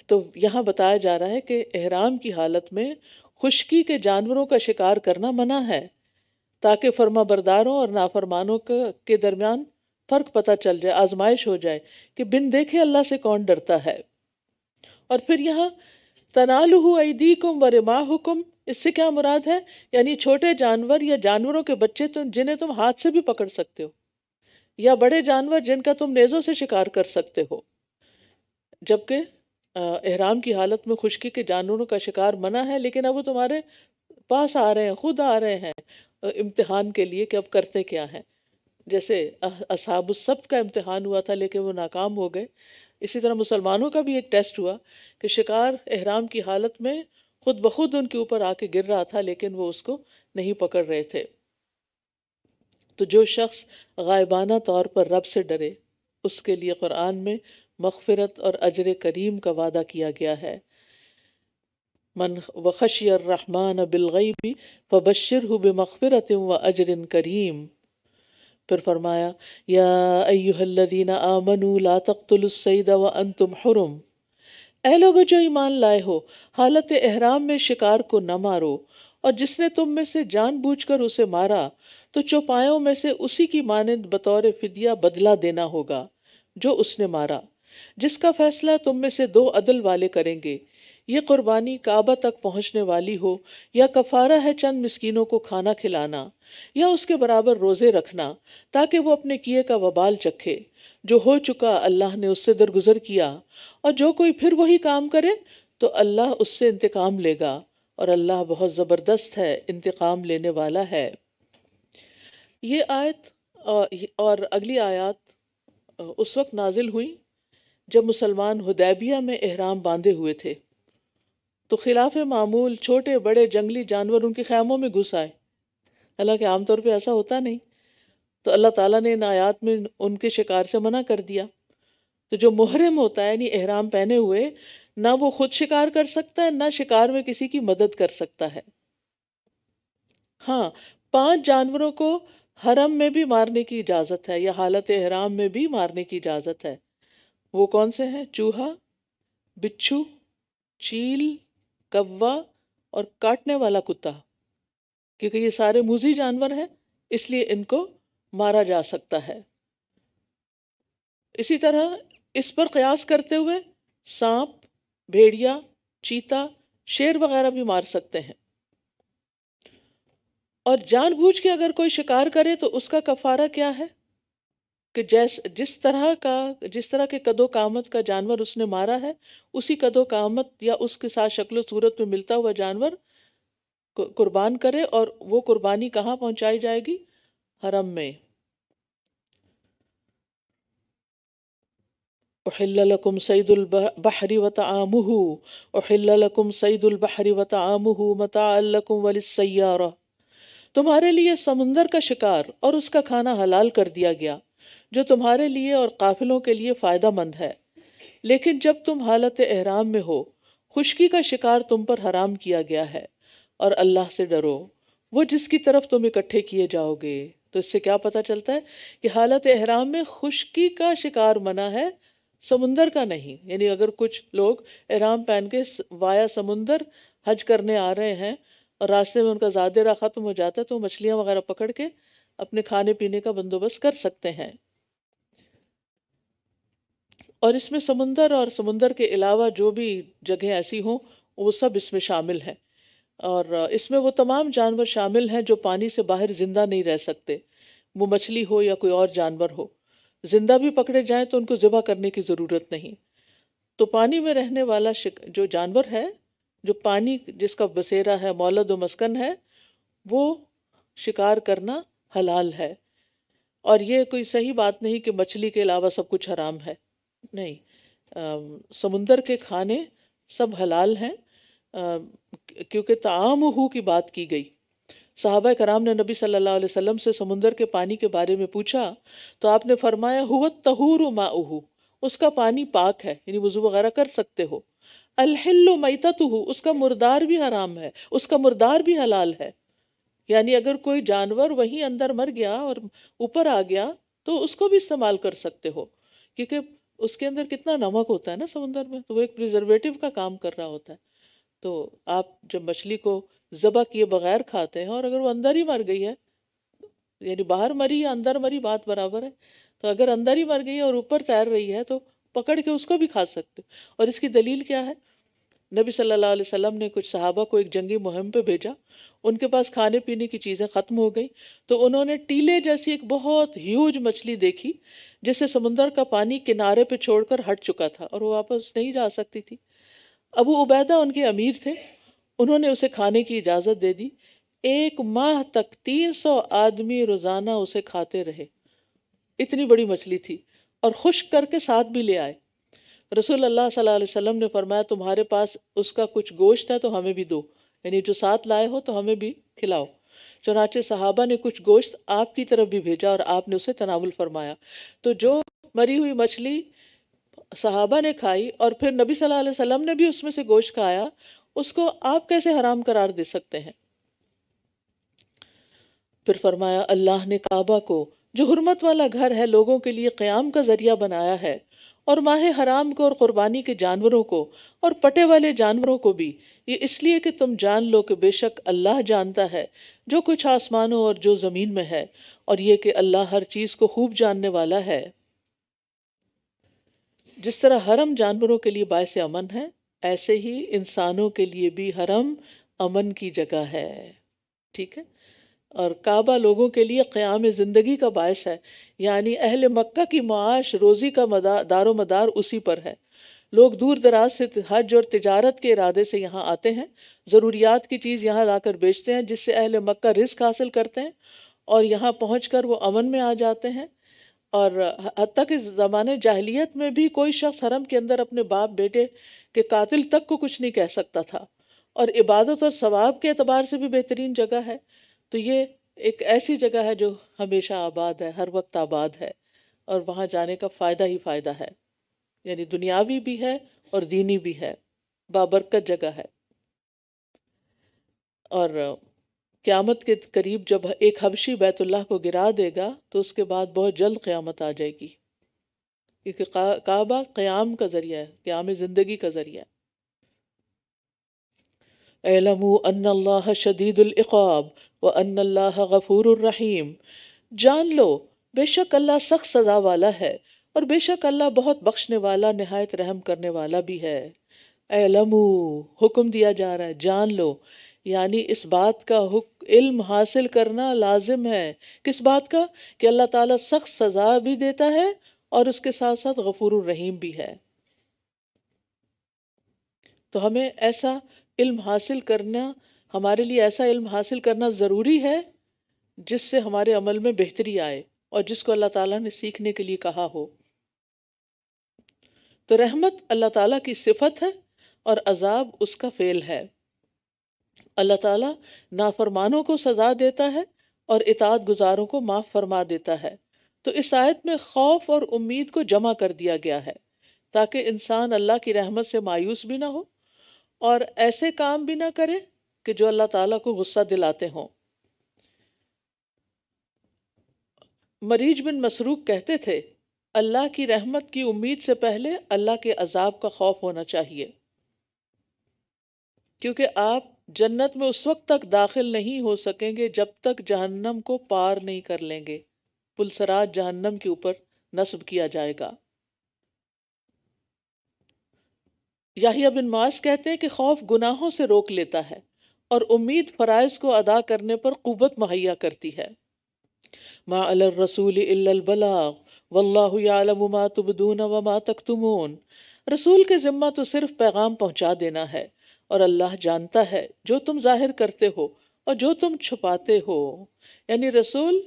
तो यहाँ बताया जा रहा है कि एहराम की हालत में खुश्की के जानवरों का शिकार करना मना है ताकि फर्मा बरदारों और नाफरमानों के दरमियान फ़र्क पता चल जाए आजमाइश हो जाए कि बिन देखे अल्लाह से कौन डरता है और फिर यहाँ तनाल हुदीकुम व रिमा हुकुम इससे क्या मुराद है यानी छोटे जानवर या जानवरों के बच्चे तुम जिन्हें तुम हाथ से भी पकड़ सकते हो या बड़े जानवर जिनका तुम नेज़ों से शिकार कर सकते हो जबकि एहराम की हालत में खुशकी के जानवरों का शिकार मना है लेकिन अब वो तुम्हारे पास आ रहे हैं खुद आ रहे हैं इम्तहान के लिए कि अब करते क्या हैं जैसे असाबुसब्त का इम्तहान हुआ था लेकिन वो नाकाम हो गए इसी तरह मुसलमानों का भी एक टेस्ट हुआ कि शिकार एहराम की हालत में खुद ब खुद उनके ऊपर आके गिर रहा था लेकिन वो उसको नहीं पकड़ रहे थे तो जो शख्स गायबाना तौर पर रब से डरे उसके लिए कुरान में मगफ़रत और अजर करीम का वादा किया गया है मन वखशी रहमान व बशर हु बमफ़रत व अजर करीम फिर फरमाया या अयुहल्लदीन आमनु ला तख्तुलसैद व अन तुम हरम ए लोगो जो ईमान लाए हो हालत एहराम में शिकार को न मारो और जिसने तुम में से जानबूझकर उसे मारा तो चौपायों में से उसी की मानंद बतौर फिदिया बदला देना होगा जो उसने मारा जिसका फैसला तुम में से दो अदल वाले करेंगे ये कुर्बानी काबा तक पहुंचने वाली हो या कफारा है चंद मिसकीनों को खाना खिलाना या उसके बराबर रोज़े रखना ताकि वो अपने किए का वबाल चखे जो हो चुका अल्लाह ने उससे दरगुजर किया और जो कोई फिर वही काम करे तो अल्लाह उससे इंतकाम लेगा और अल्लाह बहुत ज़बरदस्त है इंतकाम लेने वाला है ये आयत और अगली आयत उस वक्त नाजिल हुई जब मुसलमान हदैबिया में अहराम बांधे हुए थे तो खिलाफ मामूल छोटे बड़े जंगली जानवर उनके ख़ैमों में घुस आए हालांकि आमतौर पर ऐसा होता नहीं तो अल्लाह ताला ने इन आयात में उनके शिकार से मना कर दिया तो जो मुहरम होता है यानी एहराम पहने हुए ना वो खुद शिकार कर सकता है ना शिकार में किसी की मदद कर सकता है हाँ पांच जानवरों को हरम में भी मारने की इजाज़त है या हालत एहराम में भी मारने की इजाज़त है वो कौन से हैं चूहा बिच्छू चील कौवा और काटने वाला कुत्ता क्योंकि ये सारे मुजी जानवर हैं इसलिए इनको मारा जा सकता है इसी तरह इस पर कयास करते हुए सांप भेड़िया चीता शेर वगैरह भी मार सकते हैं और जानबूझ के अगर कोई शिकार करे तो उसका कफारा क्या है कि जैस जिस तरह का जिस तरह के कदो कामत का जानवर उसने मारा है उसी कदो कामत या उसके साथ शक्ल सूरत में मिलता हुआ जानवर कुर्बान करे और वो कुर्बानी कहाँ पहुँचाई जाएगी हरम में अहिल्लकुम सईदुलबहरी आमहू अहिल्लकुम सईदुलबहरी वतामहू मताकुम सैारा तुम्हारे लिए समुंदर का शिकार और उसका खाना हलाल कर दिया गया जो तुम्हारे लिए और काफिलों के लिए फ़ायदा मंद है लेकिन जब तुम हालत एहराम में हो खुशकी का शिकार तुम पर हराम किया गया है और अल्लाह से डरो वो जिसकी तरफ तुम इकट्ठे किए जाओगे तो इससे क्या पता चलता है कि हालत एहराम में खुशकी का शिकार मना है समुंदर का नहीं यानी अगर कुछ लोग एहराम पहन के वाया समुंदर हज करने आ रहे हैं और रास्ते में उनका ज़्यादा खत्म हो जाता है तो मछलियाँ वगैरह पकड़ के अपने खाने पीने का बंदोबस्त कर सकते हैं और इसमें समुंदर और समुंदर के अलावा जो भी जगह ऐसी हों वो सब इसमें शामिल हैं और इसमें वो तमाम जानवर शामिल हैं जो पानी से बाहर ज़िंदा नहीं रह सकते वो मछली हो या कोई और जानवर हो ज़िंदा भी पकड़े जाएं तो उनको ज़िबा करने की ज़रूरत नहीं तो पानी में रहने वाला जो जानवर है जो पानी जिसका बसेरा है मौलद व मस्कन है वो शिकार करना हलाल है और ये कोई सही बात नहीं कि मछली के अलावा सब कुछ हराम है नहीं समुंदर के खाने सब हलाल हैं क्योंकि तमाम हु की बात की गई साहबा कराम ने नबी सल्लल्लाहु अलैहि वसल्लम से समुंदर के पानी के बारे में पूछा तो आपने फरमाया हुवत तहूर माऊ उसका पानी पाक है यानी वजू वगैरह कर सकते हो अलहल्लो मैता उसका मुर्दार भी हराम है उसका मुर्दार भी हलाल है यानी अगर कोई जानवर वहीं अंदर मर गया और ऊपर आ गया तो उसको भी इस्तेमाल कर सकते हो क्योंकि उसके अंदर कितना नमक होता है ना समुंदर में तो वो एक प्रिजर्वेटिव का काम कर रहा होता है तो आप जब मछली को ज़बह किए बगैर खाते हैं और अगर वो अंदर ही मर गई है यानी बाहर मरी या अंदर मरी बात बराबर है तो अगर अंदर ही मर गई है और ऊपर तैर रही है तो पकड़ के उसको भी खा सकते हो और इसकी दलील क्या है नबी सल्लल्लाहु अलैहि वसल्लम ने कुछ सहाबा को एक जंगी मुहिम पे भेजा उनके पास खाने पीने की चीज़ें ख़त्म हो गई तो उन्होंने टीले जैसी एक बहुत ह्यूज मछली देखी जिसे समुंदर का पानी किनारे पे छोड़कर हट चुका था और वो वापस नहीं जा सकती थी अबू उबैदा उनके अमीर थे उन्होंने उसे खाने की इजाज़त दे दी एक माह तक तीन सौ आदमी रोज़ाना उसे खाते रहे इतनी बड़ी मछली थी और खुश करके साथ भी ले आए रसूल अल्लाह सल्लल्लाहु अलैहि वसल्लम ने फरमाया तुम्हारे पास उसका कुछ गोश्त है तो हमें भी दो यानी जो साथ लाए हो तो हमें भी खिलाओ चुनाचे सहाबा ने कुछ गोश्त आपकी तरफ भी भेजा और आपने उसे तनावल फरमाया तो जो मरी हुई मछली सहाबा ने खाई और फिर नबी सल्लल्लाहु अलैहि वसल्लम ने भी उसमें से गोश्त खाया उसको आप कैसे हराम करार दे सकते हैं फिर फरमाया अल्लाह ने काबा को जो हरमत वाला घर है लोगों के लिए क़्याम का ज़रिया बनाया है और माह हराम को और क़ुरबानी के जानवरों को और पटे वाले जानवरों को भी ये इसलिए कि तुम जान लो कि बेशक अल्लाह जानता है जो कुछ आसमानों और जो ज़मीन में है और ये कि अल्लाह हर चीज़ को खूब जानने वाला है जिस तरह हरम जानवरों के लिए बायस अमन है ऐसे ही इंसानों के लिए भी हरम अमन की जगह है ठीक है और काबा लोगों के लिए क़्याम ज़िंदगी का बायस है यानी अहल मक्का की माश रोज़ी का मदा दारो मदार उसी पर है लोग दूर दराज से हज और तजारत के इरादे से यहाँ आते हैं ज़रूरियात की चीज़ यहाँ लाकर बेचते हैं जिससे अहल मक्का रिस्क हासिल करते हैं और यहाँ पहुँच कर वो अमन में आ जाते हैं और हती कि ज़माने जाहलीत में भी कोई शख्स हरम के अंदर अपने बाप बेटे के कातिल तक को कुछ नहीं कह सकता था और इबादत और सवाब के अतबार से भी बेहतरीन जगह है तो ये एक ऐसी जगह है जो हमेशा आबाद है हर वक्त आबाद है और वहाँ जाने का फ़ायदा ही फ़ायदा है यानी दुनियावी भी है और दीनी भी है बाबरकत जगह है और क़्यामत के करीब जब एक हबशी बैतुल्लाह को गिरा देगा तो उसके बाद बहुत जल्द क़्यामत आ जाएगी क्योंकि काबा क़्याम का ज़रिया है क़्याम ज़िंदगी का ज़रिया है एलमू अल्लाह शदीदुल्क़ाब व अल्लाह गफ़ूररहीम जान लो बेशक अल्लाह सख्त सज़ा वाला है और बेशक अल्लाह बहुत बख्शने वाला नहायत रहम करने वाला भी है एलमू हुक्म दिया जा रहा है जान लो यानी इस बात का हुक इल्म हासिल करना लाजिम है किस बात का कि अल्लाह ताला सख्त सज़ा भी देता है और उसके साथ साथ गफूर रहीम भी है तो हमें ऐसा इल्म हासिल करना हमारे लिए ऐसा इल्म हासिल करना ज़रूरी है जिससे हमारे अमल में बेहतरी आए और जिसको अल्लाह ताला ने सीखने के लिए कहा हो तो रहमत अल्लाह ताला की सिफत है और अजाब उसका फेल है अल्लाह ताला नाफरमानों को सज़ा देता है और इतात गुजारों को माफ़ फरमा देता है तो इस आयत में खौफ और उम्मीद को जमा कर दिया गया है ताकि इंसान अल्लाह की रहमत से मायूस भी ना हो और ऐसे काम भी ना करे कि जो अल्लाह ताला को गुस्सा दिलाते हों मरीज बिन मसरूक कहते थे अल्लाह की रहमत की उम्मीद से पहले अल्लाह के अजाब का खौफ होना चाहिए क्योंकि आप जन्नत में उस वक्त तक दाखिल नहीं हो सकेंगे जब तक जहन्नम को पार नहीं कर लेंगे पुलसराज जहन्नम के ऊपर नस्ब किया जाएगा याहिया बिन मास कहते हैं कि खौफ गुनाहों से रोक लेता है और उम्मीद फ़राइज़ को अदा करने पर क़वत मुहैया करती है मा अल रसूल बलाग वल्लाम तुबदून व मा तख्तमून रसूल के ज़िम्मा तो सिर्फ पैगाम पहुँचा देना है और अल्लाह जानता है जो तुम जाहिर करते हो और जो तुम छुपाते हो यानी रसूल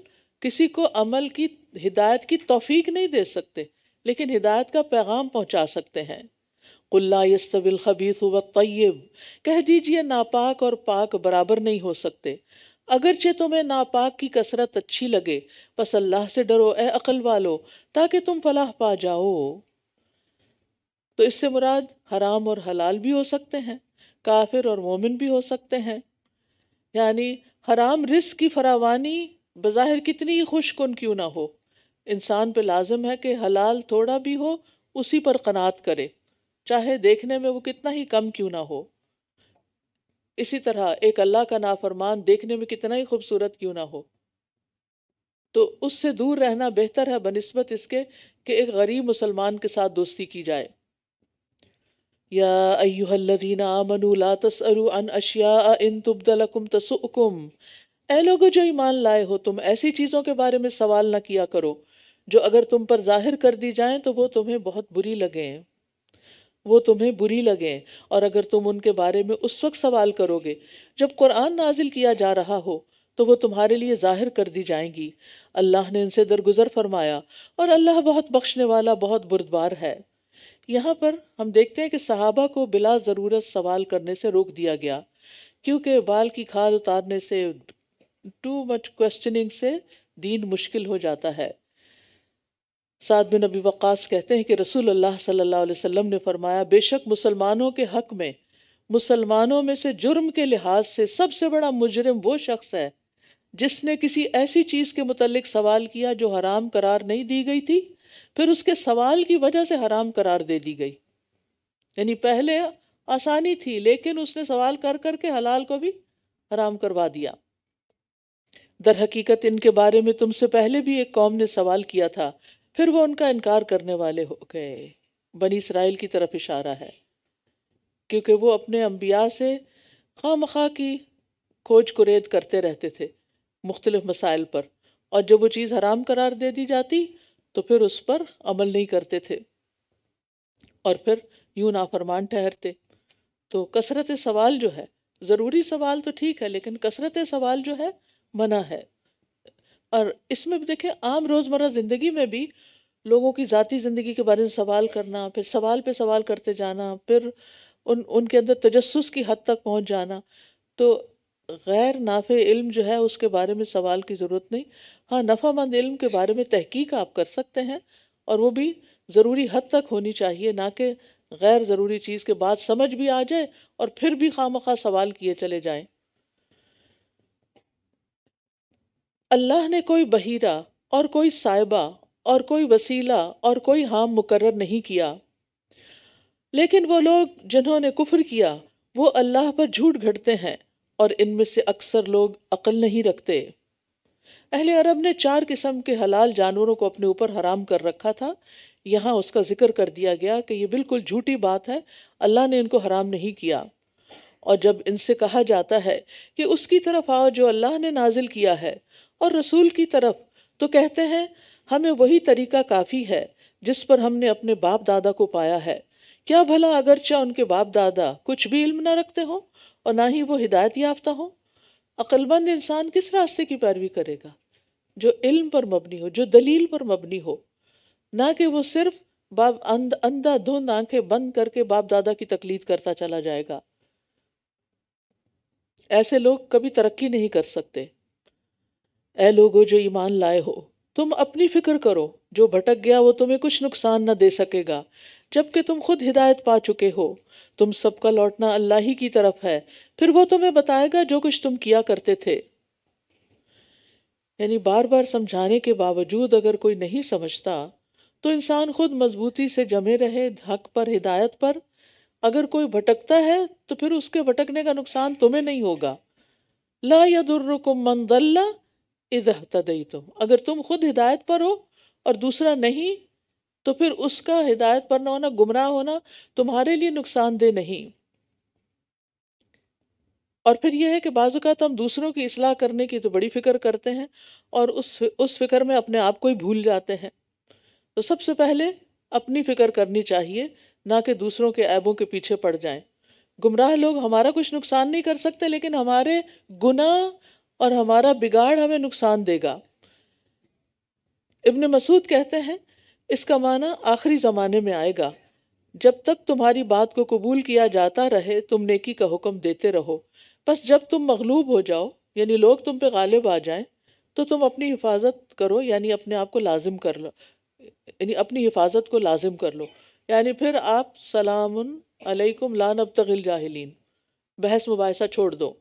किसी को अमल की हिदायत की तोफ़ी नहीं दे सकते लेकिन हिदायत का पैगाम पहुँचा सकते हैं कुल्लास्तबिल खबीस व तय्यब कह दीजिए नापाक और पाक बराबर नहीं हो सकते अगरचे तुम्हें नापाक की कसरत अच्छी लगे बस अल्लाह से डरो ए अकल वालो ताकि तुम फलाह पा जाओ तो इससे मुराद हराम और हलाल भी हो सकते हैं काफिर और मोमिन भी हो सकते हैं यानी हराम रिस्क की फरावानी बज़ाहिर कितनी ही खुशकन क्यों ना हो इंसान पे लाजम है कि हलाल थोड़ा भी हो उसी पर कनात करे चाहे देखने में वो कितना ही कम क्यों ना हो इसी तरह एक अल्लाह का नाफरमान देखने में कितना ही खूबसूरत क्यों ना हो तो उससे दूर रहना बेहतर है बनस्बत इसके कि एक गरीब मुसलमान के साथ दोस्ती की जाए या अयुहल्लदीना आमनु ला अन अशिया इन तुब्दलकुम तसुकुम ए लोगो जो ईमान लाए हो तुम ऐसी चीज़ों के बारे में सवाल ना किया करो जो अगर तुम पर जाहिर कर दी जाए तो वो तुम्हें बहुत बुरी लगें वो तुम्हें बुरी लगें और अगर तुम उनके बारे में उस वक्त सवाल करोगे जब कुरान नाजिल किया जा रहा हो तो वो तुम्हारे लिए जाहिर कर दी जाएंगी अल्लाह ने इनसे दरगुजर फरमाया और अल्लाह बहुत बख्शने वाला बहुत बुरदबार है यहाँ पर हम देखते हैं कि सहाबा को बिला ज़रूरत सवाल करने से रोक दिया गया क्योंकि बाल की खाद उतारने से टू मच क्वेश्चनिंग से दीन मुश्किल हो जाता है साद बिन अबी वक़ास कहते हैं कि रसूल अल्लाह सल्लल्लाहु अलैहि वसल्लम ने फरमाया बेशक मुसलमानों के हक में मुसलमानों में से जुर्म के लिहाज से सबसे बड़ा मुजरम वो शख्स है जिसने किसी ऐसी चीज़ के मतलब सवाल किया जो हराम करार नहीं दी गई थी फिर उसके सवाल की वजह से हराम करार दे दी गई यानी पहले आसानी थी लेकिन उसने सवाल कर कर के हलाल को भी हराम करवा दिया दर हकीकत इनके बारे में तुमसे पहले भी एक कौम ने सवाल किया था फिर वो उनका इनकार करने वाले हो गए बनी इसराइल की तरफ इशारा है क्योंकि वो अपने अम्बिया से खाम खा की खोज कुरेद करते रहते थे मुख्तलिफ मसाइल पर और जब वो चीज़ हराम करार दे दी जाती तो फिर उस पर अमल नहीं करते थे और फिर यूं नाफरमान ठहरते तो कसरत सवाल जो है ज़रूरी सवाल तो ठीक है लेकिन कसरत सवाल जो है मना है और इसमें भी देखें आम रोज़मर्रा ज़िंदगी में भी लोगों की ज़ाती ज़िंदगी के बारे में सवाल करना फिर सवाल पे सवाल करते जाना फिर उन उनके अंदर तजस्स की हद तक पहुंच जाना तो गैर नाफे इल्म जो है उसके बारे में सवाल की ज़रूरत नहीं हाँ नफ़ामंद इल्म के बारे में तहकीक आप कर सकते हैं और वो भी ज़रूरी हद तक होनी चाहिए ना कि गैर ज़रूरी चीज़ के बाद समझ भी आ जाए और फिर भी खाम सवाल किए चले जाएँ अल्लाह ने कोई बहीरा और कोई साहिबा और कोई वसीला और कोई हाम मुकर नहीं किया लेकिन वो लोग जिन्होंने कुफर किया वो अल्लाह पर झूठ घटते हैं और इनमें से अक्सर लोग अकल नहीं रखते अहले अरब ने चार किस्म के हलाल जानवरों को अपने ऊपर हराम कर रखा था यहाँ उसका जिक्र कर दिया गया कि ये बिल्कुल झूठी बात है अल्लाह ने इनको हराम नहीं किया और जब इनसे कहा जाता है कि उसकी तरफ आओ जो अल्लाह ने नाजिल किया है और रसूल की तरफ तो कहते हैं हमें वही तरीका काफ़ी है जिस पर हमने अपने बाप दादा को पाया है क्या भला अगरचा उनके बाप दादा कुछ भी इल्म ना रखते हों और ना ही वो हिदायत याफ्ता हों अक्लमंद इंसान किस रास्ते की पैरवी करेगा जो इल्म पर मबनी हो जो दलील पर मबनी हो ना कि वो सिर्फ बाप अंध धुंध आंखें बंद करके बाप दादा की तकलीद करता चला जाएगा ऐसे लोग कभी तरक्की नहीं कर सकते ए लोगो जो ईमान लाए हो तुम अपनी फिक्र करो जो भटक गया वो तुम्हें कुछ नुकसान न दे सकेगा जबकि तुम खुद हिदायत पा चुके हो तुम सबका लौटना अल्लाह ही की तरफ है फिर वो तुम्हें बताएगा जो कुछ तुम किया करते थे यानी बार बार समझाने के बावजूद अगर कोई नहीं समझता तो इंसान खुद मजबूती से जमे रहे हक पर हिदायत पर अगर कोई भटकता है तो फिर उसके भटकने का नुकसान तुम्हें नहीं होगा ला या दुर्रकुम मंदल्ला इजहतदई तुम अगर तुम खुद हिदायत पर हो और दूसरा नहीं तो फिर उसका हिदायत पर ना होना गुमराह होना तुम्हारे लिए नुकसानदेह नहीं और फिर यह है कि बाज़ात हम दूसरों की असलाह करने की तो बड़ी फ़िक्र करते हैं और उस उस फिक्र में अपने आप को ही भूल जाते हैं तो सबसे पहले अपनी फ़िक्र करनी चाहिए ना कि दूसरों के ऐबों के पीछे पड़ जाएं गुमराह लोग हमारा कुछ नुकसान नहीं कर सकते लेकिन हमारे गुना और हमारा बिगाड़ हमें नुकसान देगा इब्न मसूद कहते हैं इसका माना आखिरी ज़माने में आएगा जब तक तुम्हारी बात को कबूल किया जाता रहे तुम नेकी का हुक्म देते रहो बस जब तुम मगलूब हो जाओ यानी लोग तुम पे गालिब आ जाएं तो तुम अपनी हिफाजत करो यानी अपने आप को लाजिम कर लो यानी अपनी हिफाजत को लाजिम कर लो यानी फिर आप सलाम अलैकुम लान अब तगिल जाहिलीन बहस मुबासा छोड़ दो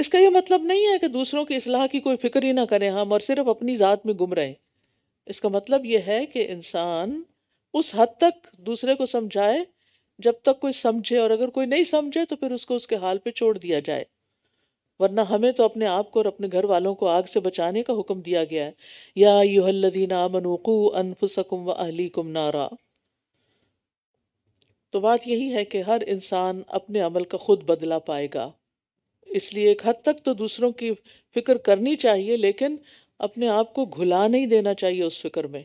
इसका यह मतलब नहीं है कि दूसरों की असलाह की कोई फिक्र ही ना करें हम और सिर्फ अपनी ज़ात में गुम रहें इसका मतलब यह है कि इंसान उस हद तक दूसरे को समझाए जब तक कोई समझे और अगर कोई नहीं समझे तो फिर उसको उसके हाल पे छोड़ दिया जाए वरना हमें तो अपने आप को और अपने घर वालों को आग से बचाने का हुक्म दिया गया है या यूहल्लदीना मनुकू अनफुसकुम व कुम नारा तो बात यही है कि हर इंसान अपने अमल का खुद बदला पाएगा इसलिए एक हद तक तो दूसरों की फिक्र करनी चाहिए लेकिन अपने आप को घुला नहीं देना चाहिए उस फिक्र में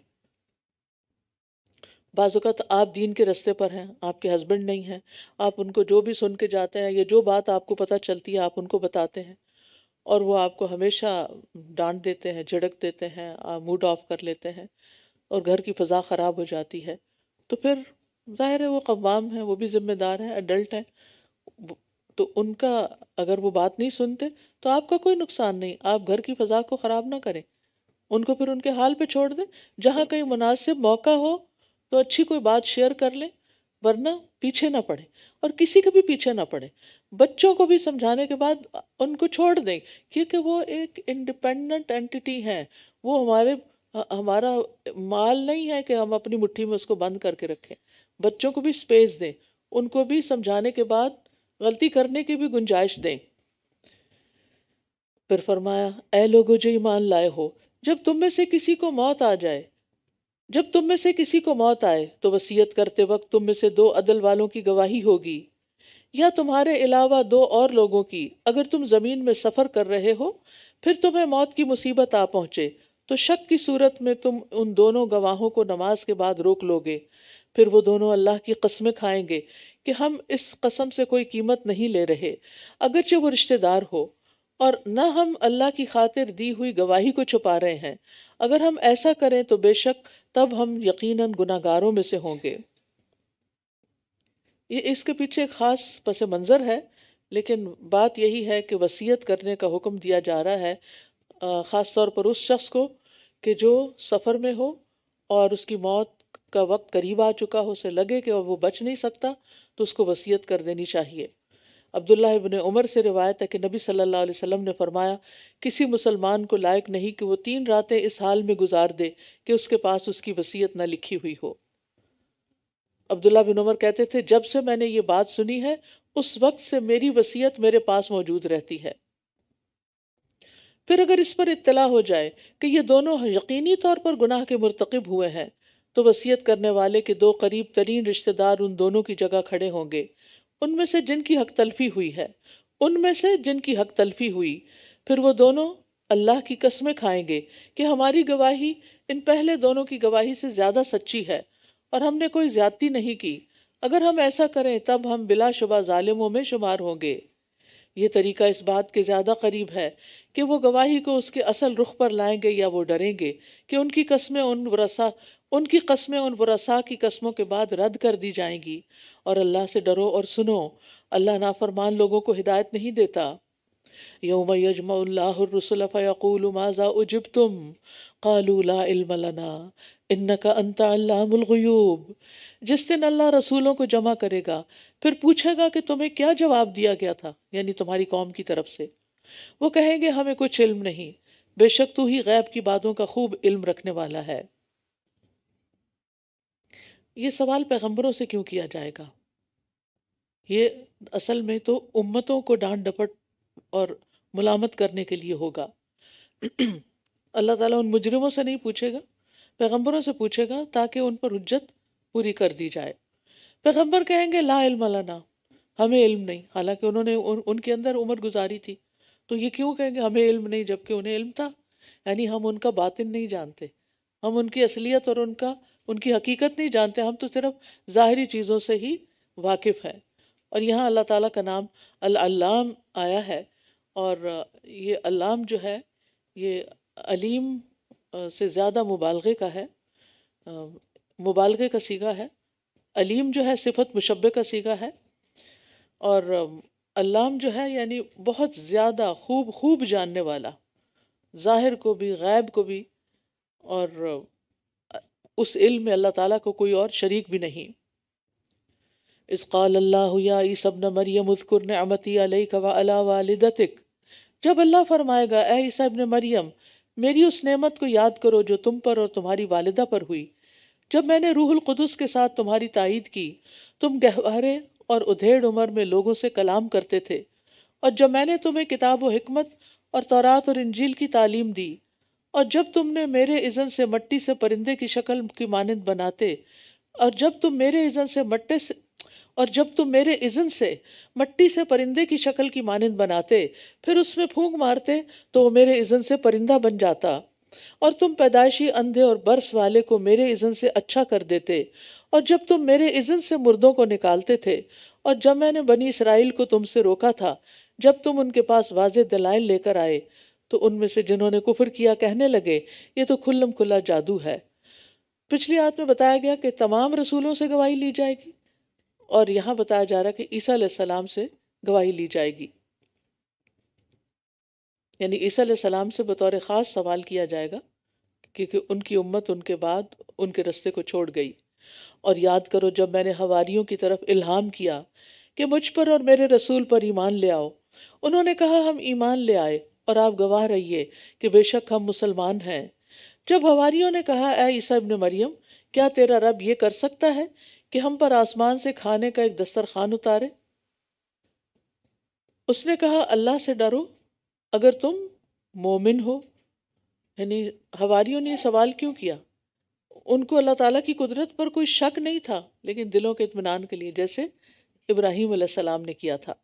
बाजुकात आप दीन के रस्ते पर हैं आपके हस्बैंड नहीं हैं आप उनको जो भी सुन के जाते हैं या जो बात आपको पता चलती है आप उनको बताते हैं और वो आपको हमेशा डांट देते हैं झिड़क देते हैं मूड ऑफ कर लेते हैं और घर की फ़ज़ा ख़राब हो जाती है तो फिर ज़ाहिर है वो कवाम हैं वो भी ज़िम्मेदार हैं अडल्ट हैं तो उनका अगर वो बात नहीं सुनते तो आपका कोई नुकसान नहीं आप घर की फजा को ख़राब ना करें उनको फिर उनके हाल पे छोड़ दें जहाँ कहीं मुनासिब मौका हो तो अच्छी कोई बात शेयर कर लें वरना पीछे ना पड़े और किसी के भी पीछे ना पड़े बच्चों को भी समझाने के बाद उनको छोड़ दें क्योंकि वो एक इंडिपेंडेंट एंटिटी हैं वो हमारे हमारा माल नहीं है कि हम अपनी मुट्ठी में उसको बंद करके रखें बच्चों को भी स्पेस दें उनको भी समझाने के बाद गलती करने की भी गुंजाइश दें फिर फरमाया ऐ लोगो जो ईमान लाए हो जब तुम में से किसी को मौत आ जाए जब तुम में से किसी को मौत आए तो वसीयत करते वक्त तुम में से दो अदल वालों की गवाही होगी या तुम्हारे अलावा दो और लोगों की अगर तुम ज़मीन में सफ़र कर रहे हो फिर तुम्हें मौत की मुसीबत आ पहुंचे तो शक की सूरत में तुम उन दोनों गवाहों को नमाज के बाद रोक लोगे फिर वो दोनों अल्लाह की कस्में खाएंगे कि हम इस कसम से कोई कीमत नहीं ले रहे अगरचे वो रिश्तेदार हो और न हम अल्लाह की खातिर दी हुई गवाही को छुपा रहे हैं अगर हम ऐसा करें तो बेशक तब हम यकीनन गुनागारों में से होंगे ये इसके पीछे एक ख़ास पस मंज़र है लेकिन बात यही है कि वसीयत करने का हुक्म दिया जा रहा है ख़ास तौर पर उस शख्स को कि जो सफ़र में हो और उसकी मौत का वक्त करीब आ चुका हो उसे लगे कि वो बच नहीं सकता तो उसको वसीयत कर देनी चाहिए अब्दुल्ला इबन उमर से रिवायत है कि नबी सल्लल्लाहु अलैहि वसल्लम ने फरमाया किसी मुसलमान को लायक नहीं कि वो तीन रातें इस हाल में गुजार दे कि उसके पास उसकी वसीयत ना लिखी हुई हो अब्दुल्ला बिन उमर कहते थे जब से मैंने ये बात सुनी है उस वक्त से मेरी वसीयत मेरे पास मौजूद रहती है फिर अगर इस पर इत्तला हो जाए कि ये दोनों यकीनी तौर पर गुनाह के मरतकब हुए हैं तो वसीयत करने वाले के दो करीब तरीन रिश्तेदार उन दोनों की जगह खड़े होंगे उनमें से जिनकी हक तलफी हुई है उनमें से जिनकी हक तलफी हुई फिर वो दोनों अल्लाह की कस्में खाएंगे कि हमारी गवाही इन पहले दोनों की गवाही से ज़्यादा सच्ची है और हमने कोई ज़्यादती नहीं की अगर हम ऐसा करें तब हम बिलाशुबा ालिमों में शुमार होंगे ये तरीका इस बात के ज़्यादा करीब है कि वो गवाही को उसके असल रुख पर लाएंगे या वो डरेंगे कि उनकी कस्में उन वसा उनकी कस्में उन वसा की कस्मों के बाद रद्द कर दी जाएंगी और अल्लाह से डरो और सुनो अल्लाह नाफरमान लोगों को हिदायत नहीं देता यौम यजमाउल्लाहुर्रसुल फ़यक़ूलु माज़ा उजिबतुम क़ालू ला इल्म लना इन्ना का अंता जिस दिन अल्लाह रसूलों को जमा करेगा फिर पूछेगा कि तुम्हें क्या जवाब दिया गया था यानी तुम्हारी कौम की तरफ से वो कहेंगे हमें कुछ इल्म नहीं बेशक तू ही गैब की बातों का खूब इल्म रखने वाला है ये सवाल पैगंबरों से क्यों किया जाएगा ये असल में तो उम्मतों को डांट डपट और मलामत करने के लिए होगा अल्लाह ताला उन मुजरिमों से नहीं पूछेगा पैग़म्बरों से पूछेगा ताकि उन पर हजत पूरी कर दी जाए पैग़म्बर कहेंगे ला इल्म लना हमें इल्म नहीं हालांकि उन्होंने उन, उनके अंदर उम्र गुजारी थी तो ये क्यों कहेंगे हमें इल्म नहीं जबकि उन्हें इल्म था यानी हम उनका बातिन नहीं जानते हम उनकी असलियत और उनका उनकी हकीकत नहीं जानते हम तो सिर्फ ज़ाहरी चीज़ों से ही वाकिफ़ हैं और यहाँ अल्लाह ताला का नाम अल्लाम आया है और ये अल्लाम जो है ये अलीम से ज़्यादा मुबालगे का है मुबालगे का सीगा है अलीम जो है सिफत मुशब का सीगा है और अल्लाम जो है यानी बहुत ज़्यादा खूब खूब जानने वाला ज़ाहिर को भी गैब को भी और उस इल्म में अल्लाह ताला को कोई और शरीक भी नहीं इस काल अल्लाह न मरियम उस्कुर अमती अलई कवा अला वालदतिक जब अल्लाह फरमाएगा ए ईसा मरियम मेरी उस नेमत को याद करो जो तुम पर और तुम्हारी वालिदा पर हुई जब मैंने रूहुल कुदस के साथ तुम्हारी तइद की तुम गहवारे और उधेड़ उम्र में लोगों से कलाम करते थे और जब मैंने तुम्हें किताब व हमत और तौरात और इंजील की तालीम दी और जब तुमने मेरे इज़न से मट्टी से परिंदे की शक्ल की मानंद बनाते और जब तुम मेरे इज़न से मट्टे से और जब तुम मेरे इज़न से मट्टी से परिंदे की शक्ल की मानंद बनाते फिर उसमें फूंक मारते तो वो मेरे इज़न से परिंदा बन जाता और तुम पैदाइशी अंधे और बर्स वाले को मेरे इज़न से अच्छा कर देते और जब तुम मेरे इज़न से मुर्दों को निकालते थे और जब मैंने बनी इसराइल को तुमसे रोका था जब तुम उनके पास वाज दलाइल लेकर आए तो उनमें से जिन्होंने कुफर किया कहने लगे ये तो खुल्लम खुला जादू है पिछली आयत में बताया गया कि तमाम रसूलों से गवाही ली जाएगी और यहाँ बताया जा रहा है कि ईसा सलाम से गवाही ली जाएगी यानी ईसा सलाम से बतौर ख़ास सवाल किया जाएगा क्योंकि उनकी उम्मत उनके बाद उनके रस्ते को छोड़ गई और याद करो जब मैंने हवारीयों की तरफ इल्हाम किया कि मुझ पर और मेरे रसूल पर ईमान ले आओ उन्होंने कहा हम ईमान ले आए और आप गवाह रहिए कि बेशक हम मुसलमान हैं जब हवारीयों ने कहा ऐसा इबन मरियम क्या तेरा रब ये कर सकता है कि हम पर आसमान से खाने का एक दस्तरखान उतारे उसने कहा अल्लाह से डरो अगर तुम मोमिन हो यानी हवारियों ने सवाल क्यों किया उनको अल्लाह ताला की कुदरत पर कोई शक नहीं था लेकिन दिलों के इतमान के लिए जैसे इब्राहिम सलाम ने किया था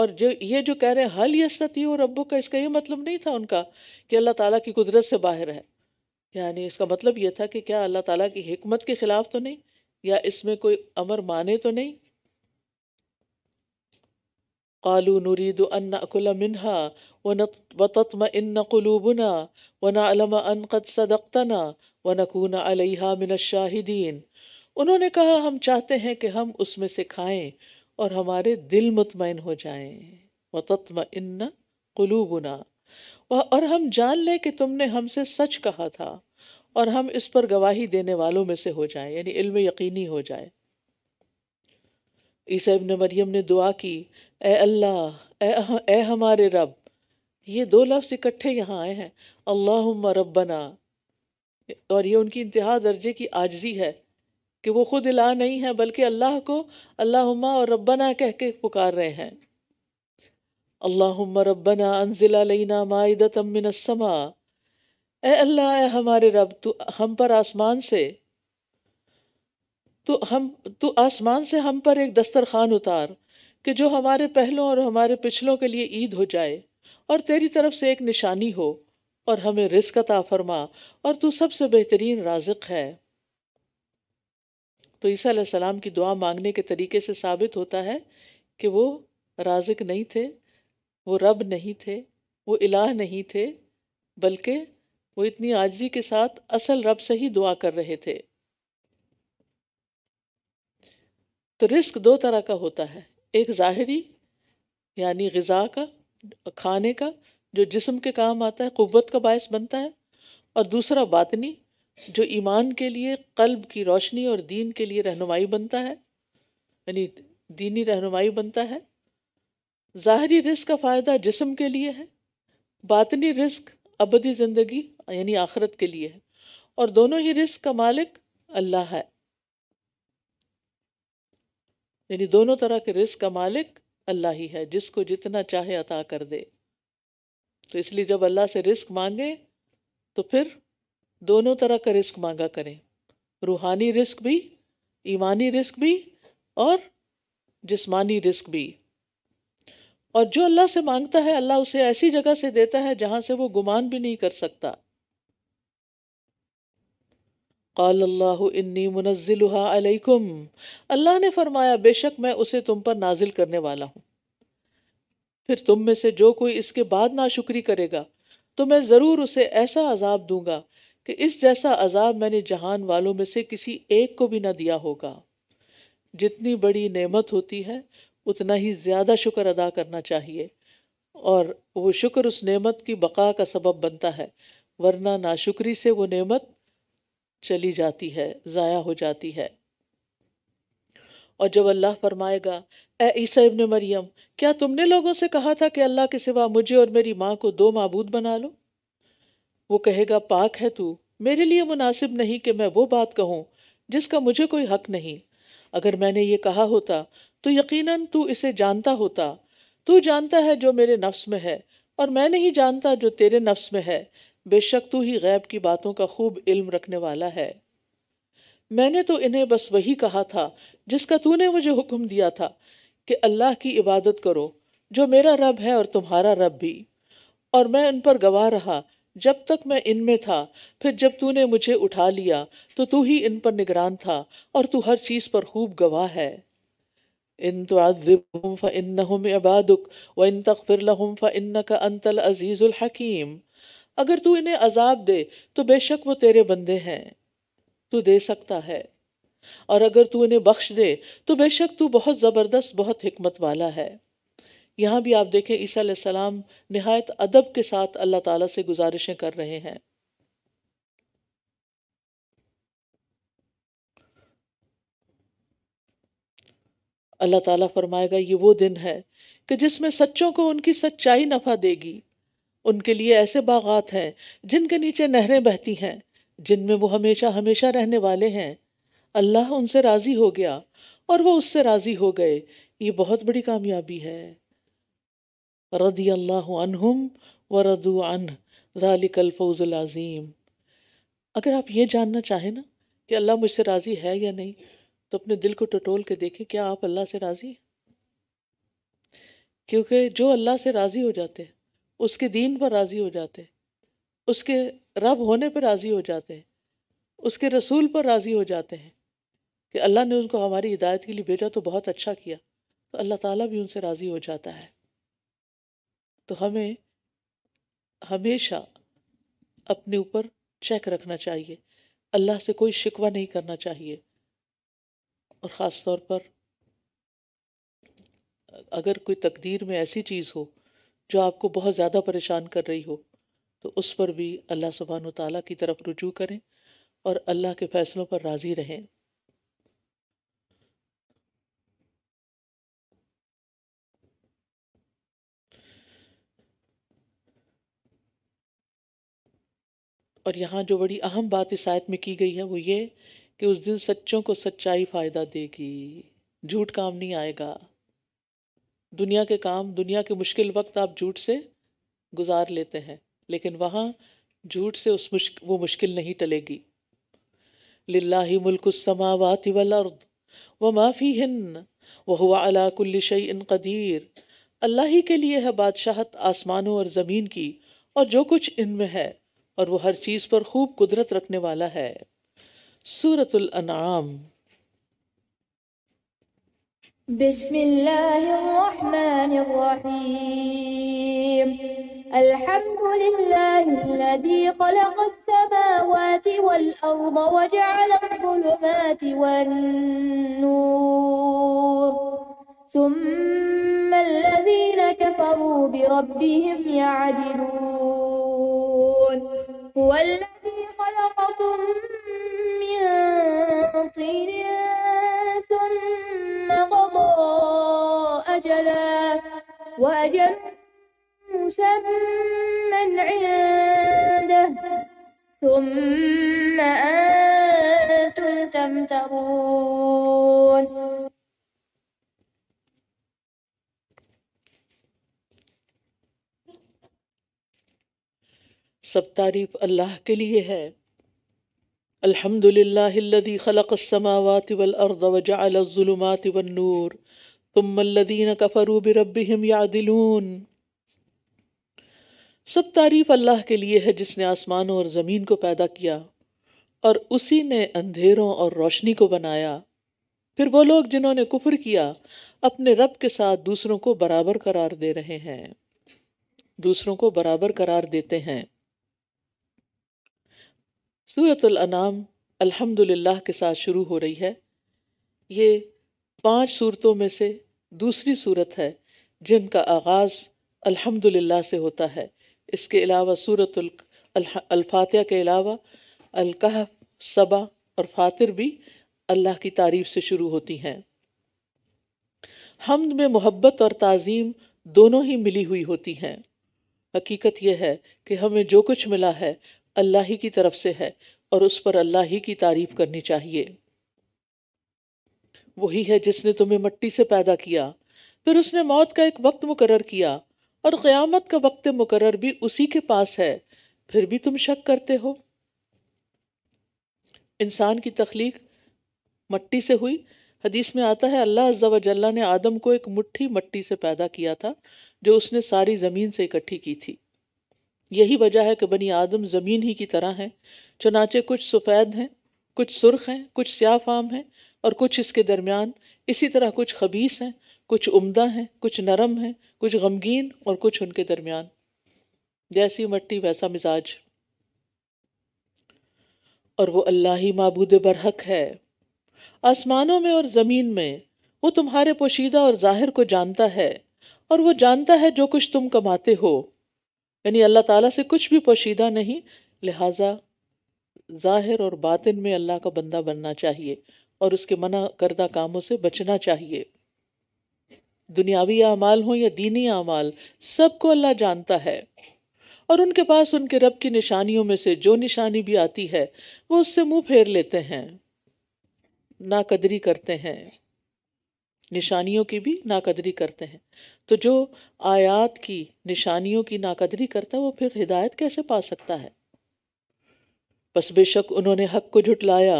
और जो ये जो कह रहे हैं हल यस्तती और रब्बो का इसका ये मतलब नहीं था उनका कि अल्लाह ताला की कुदरत से बाहर है यानी इसका मतलब यह था कि क्या अल्लाह ताला की हिकमत के ख़िलाफ़ तो नहीं या इसमें कोई अमर माने तो नहीं कालू नुरीद अकुल मिनहा वतम इन कुलूबना व नम अनक़द सदकतना व नकून अलहा मिन शाहिदीन उन्होंने कहा हम चाहते हैं कि हम उसमें से खाएं और हमारे दिल मुतमिन हो जाए वतम इन कुलूबना और हम जान लें कि तुमने हमसे सच कहा था और हम इस पर गवाही देने वालों में से हो जाएं यानी इल्म यकीनी हो जाए ईसा इबन मरियम ने दुआ की ए अल्लाह ए, ए हमारे रब ये दो लफ्ज़ इकट्ठे यहाँ आए हैं अल्लाह रबना और ये उनकी इंतहा दर्जे की आजजी है कि वो खुद इला नहीं है बल्कि अल्लाह को अल्लाहुम्मा और रब्बना कह के पुकार रहे हैं अल्लाहुम्मा रबना अनजिला लईना माइदतमिनसमा ए अल्लाह ए हमारे रब तू हम पर आसमान से तो हम तो आसमान से हम पर एक दस्तरखान उतार कि जो हमारे पहलों और हमारे पिछलों के लिए ईद हो जाए और तेरी तरफ से एक निशानी हो और हमें रिस्क अता फरमा और तू सबसे बेहतरीन राजिक है तो ईसा सलाम की दुआ मांगने के तरीके से साबित होता है कि वो राजिक नहीं थे वो रब नहीं थे वो इलाह नहीं थे बल्कि वो इतनी आजी के साथ असल रब से ही दुआ कर रहे थे तो रिस्क दो तरह का होता है एक ज़ाहरी यानी गज़ा का खाने का जो जिस्म के काम आता है कुत का बायस बनता है और दूसरा बातनी जो ईमान के लिए कल्ब की रोशनी और दीन के लिए रहनुमाई बनता है यानी दीनी रहनुमाई बनता है ज़ाहरी रिस्क का फ़ायदा जिस्म के लिए है बातनी रिस्क अबदी ज़िंदगी यानी आखरत के लिए है और दोनों ही रिस्क का मालिक अल्लाह है यानी दोनों तरह के रिस्क का मालिक अल्लाह ही है जिसको जितना चाहे अता कर दे तो इसलिए जब अल्लाह से रिस्क मांगे तो फिर दोनों तरह का रिस्क मांगा करें रूहानी रिस्क भी ईमानी रिस्क भी और जिस्मानी रिस्क भी और जो अल्लाह से मांगता है अल्लाह उसे ऐसी जगह से देता है जहाँ से वो गुमान भी नहीं कर सकता कल अल्लाह इन्नी मुनज़िलहा अल्लाह ने फरमाया बेशक मैं उसे तुम पर नाजिल करने वाला हूँ फिर तुम में से जो कोई इसके बाद ना शुक्री करेगा तो मैं ज़रूर उसे ऐसा अजाब दूंगा कि इस जैसा अजाब मैंने जहान वालों में से किसी एक को भी ना दिया होगा जितनी बड़ी नेमत होती है उतना ही ज़्यादा शुक्र अदा करना चाहिए और वो शुक्र उस नेमत की बका का सबब बनता है वरना ना शुक्री से वो नेमत चली जाती है ज़ाया हो जाती है और जब अल्लाह फरमाएगा ए ईसा इबन मरियम क्या तुमने लोगों से कहा था कि अल्लाह के सिवा मुझे और मेरी माँ को दो मबूद बना लो वो कहेगा पाक है तू मेरे लिए मुनासिब नहीं कि मैं वो बात कहूँ जिसका मुझे कोई हक नहीं अगर मैंने ये कहा होता तो यकीनन तू इसे जानता होता तू जानता है जो मेरे नफ्स में है और मैं नहीं जानता जो तेरे नफ्स में है बेशक तू ही गैब की बातों का खूब इल्म रखने वाला है मैंने तो इन्हें बस वही कहा था जिसका तूने मुझे हुक्म दिया था कि अल्लाह की इबादत करो जो मेरा रब है और तुम्हारा रब भी और मैं उन पर गवाह रहा जब तक मैं इनमें था फिर जब तूने मुझे उठा लिया तो तू ही इन पर निगरान था और तू हर चीज़ पर खूब गवाह है इन तो फ़िन अबादुक व इन लहुम लहम फ़िन का अंतल अज़ीज़ुल हकीम अगर तू इन्हें अजाब दे तो बेशक वो तेरे बंदे हैं तू दे सकता है और अगर तू इन्हें बख्श दे तो बेशक तू बहुत ज़बरदस्त बहुत हमत वाला है यहाँ भी आप देखें ईसा सलाम नहायत अदब के साथ अल्लाह ताला से गुजारिशें कर रहे हैं अल्लाह ताला फरमाएगा ये वो दिन है कि जिसमें सच्चों को उनकी सच्चाई नफ़ा देगी उनके लिए ऐसे बागात हैं जिनके नीचे नहरें बहती हैं जिनमें वो हमेशा हमेशा रहने वाले हैं अल्लाह उनसे राज़ी हो गया और वो उससे राज़ी हो गए ये बहुत बड़ी कामयाबी है रदी अल्लाह अनहुम व रदू अन फौज़ुल अज़ीम अगर आप ये जानना चाहें ना कि अल्लाह मुझसे राज़ी है या नहीं तो अपने दिल को टटोल के देखें क्या आप अल्लाह से राज़ी हैं क्योंकि जो अल्लाह से राज़ी हो जाते हैं उसके दीन पर राज़ी हो जाते उसके रब होने पर राज़ी हो जाते हैं उसके रसूल पर राज़ी हो जाते हैं कि अल्लाह ने उनको हमारी हिदायत के लिए भेजा तो बहुत अच्छा किया तो अल्लाह ताला भी उनसे राज़ी हो जाता है तो हमें हमेशा अपने ऊपर चेक रखना चाहिए अल्लाह से कोई शिकवा नहीं करना चाहिए और ख़ास तौर पर अगर कोई तकदीर में ऐसी चीज़ हो जो आपको बहुत ज़्यादा परेशान कर रही हो तो उस पर भी अल्लाह सुबहान तला की तरफ रुजू करें और अल्लाह के फ़ैसलों पर राज़ी रहें और यहाँ जो बड़ी अहम बात इस आयत में की गई है वो ये कि उस दिन सच्चों को सच्चाई फ़ायदा देगी झूठ काम नहीं आएगा दुनिया के काम दुनिया के मुश्किल वक्त आप झूठ से गुजार लेते हैं लेकिन वहाँ झूठ से उस मुश्क वो मुश्किल नहीं टलेगी लाही मुल्क समावात वर्द व माफ़ी हिन्न वह अलाकुल्लिशई इन कदीर अल्लाह ही के लिए है बादशाहत आसमानों और ज़मीन की और जो कुछ इनमें है और वह हर चीज़ पर खूब कुदरत रखने वाला है सूरतुल अनाम بسم الله الرحمن الرحيم الحمد لله الذي خلق السماوات والأرض وجعل الظلمات والنور ثم الذين كفروا بربهم يعدلون هو الذي خلقكم من طين ثم أجلا وأجل مسمى عنده ثم أنتم تمترون सब तारीफ अल्लाह के الحمد है الذي خلق السماوات والأرض وجعل الظلمات والنور तुम्मल्लदीन कफरू बिरबिहिम यादिलून सब तारीफ अल्लाह के लिए है जिसने आसमानों और ज़मीन को पैदा किया और उसी ने अंधेरों और रोशनी को बनाया फिर वो लोग जिन्होंने कुफर किया अपने रब के साथ दूसरों को बराबर करार दे रहे हैं दूसरों को बराबर करार देते हैं सूरतुल अनाम अल्हम्दुलिल्लाह के साथ शुरू हो रही है ये पांच सूरतों में से दूसरी सूरत है जिनका आगाज़ अल्हम्दुलिल्लाह से होता है इसके अलावा सूरत अलफातिया के अलावा अलकह सबा और फातिर भी अल्लाह की तारीफ से शुरू होती हैं हमद में मोहब्बत और ताज़ीम दोनों ही मिली हुई होती हैं हकीकत यह है कि हमें जो कुछ मिला है अल्लाह ही की तरफ से है और उस पर अल्लाह ही की तारीफ़ करनी चाहिए वही है जिसने तुम्हें मट्टी से पैदा किया फिर उसने मौत का एक वक्त मुकर किया और क़यामत का वक्त मुकर भी उसी के पास है फिर भी तुम शक करते हो इंसान की तख्लीक मट्टी से हुई हदीस में आता है अल्लाह अज्जा ने आदम को एक मुट्ठी मट्टी से पैदा किया था जो उसने सारी ज़मीन से इकट्ठी की थी यही वजह है कि बनी आदम ज़मीन ही की तरह हैं चुनाचे कुछ सफ़ेद हैं कुछ सुर्ख हैं कुछ स्याह फाम हैं और कुछ इसके दरमियान इसी तरह कुछ खबीस हैं कुछ उम्दा हैं कुछ नरम हैं कुछ गमगीन और कुछ उनके दरमियान जैसी मट्टी वैसा मिजाज और वो अल्लाह ही मबूद बरहक है आसमानों में और ज़मीन में वो तुम्हारे पोशीदा और ज़ाहिर को जानता है और वो जानता है जो कुछ तुम कमाते हो यानी अल्लाह ताला से कुछ भी पोशीदा नहीं लिहाजा ज़ाहिर और बातिन में अल्लाह का बंदा बनना चाहिए और उसके मना करदा कामों से बचना चाहिए दुनियावी अमाल हों या दीनी अमाल सबको अल्लाह जानता है और उनके पास उनके रब की निशानियों में से जो निशानी भी आती है वो उससे मुंह फेर लेते हैं नाकदरी करते हैं निशानियों की भी नाकदरी करते हैं तो जो आयात की निशानियों की नाकदरी करता है वो फिर हिदायत कैसे पा सकता है बस बेशक उन्होंने हक को झुटलाया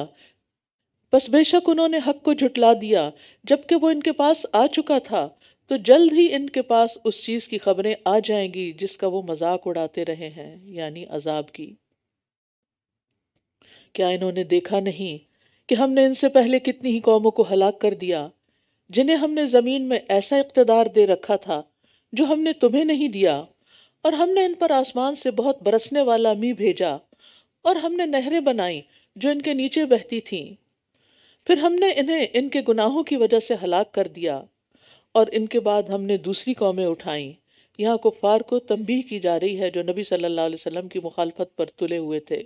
बस बेशक उन्होंने हक को झुटला दिया जबकि वो इनके पास आ चुका था तो जल्द ही इनके पास उस चीज़ की खबरें आ जाएंगी जिसका वो मजाक उड़ाते रहे हैं यानी अजाब की क्या इन्होंने देखा नहीं कि हमने इनसे पहले कितनी ही कौमों को हलाक कर दिया जिन्हें हमने ज़मीन में ऐसा इकतदार दे रखा था जो हमने तुम्हें नहीं दिया और हमने इन पर आसमान से बहुत बरसने वाला मी भेजा और हमने नहरें बनाई जो इनके नीचे बहती थीं फिर हमने इन्हें इनके गुनाहों की वजह से हलाक कर दिया और इनके बाद हमने दूसरी कौमें उठाईं यहाँ कुफ़ार को तंबी की जा रही है जो नबी सल्लल्लाहु अलैहि वसल्लम की मुखालफत पर तुले हुए थे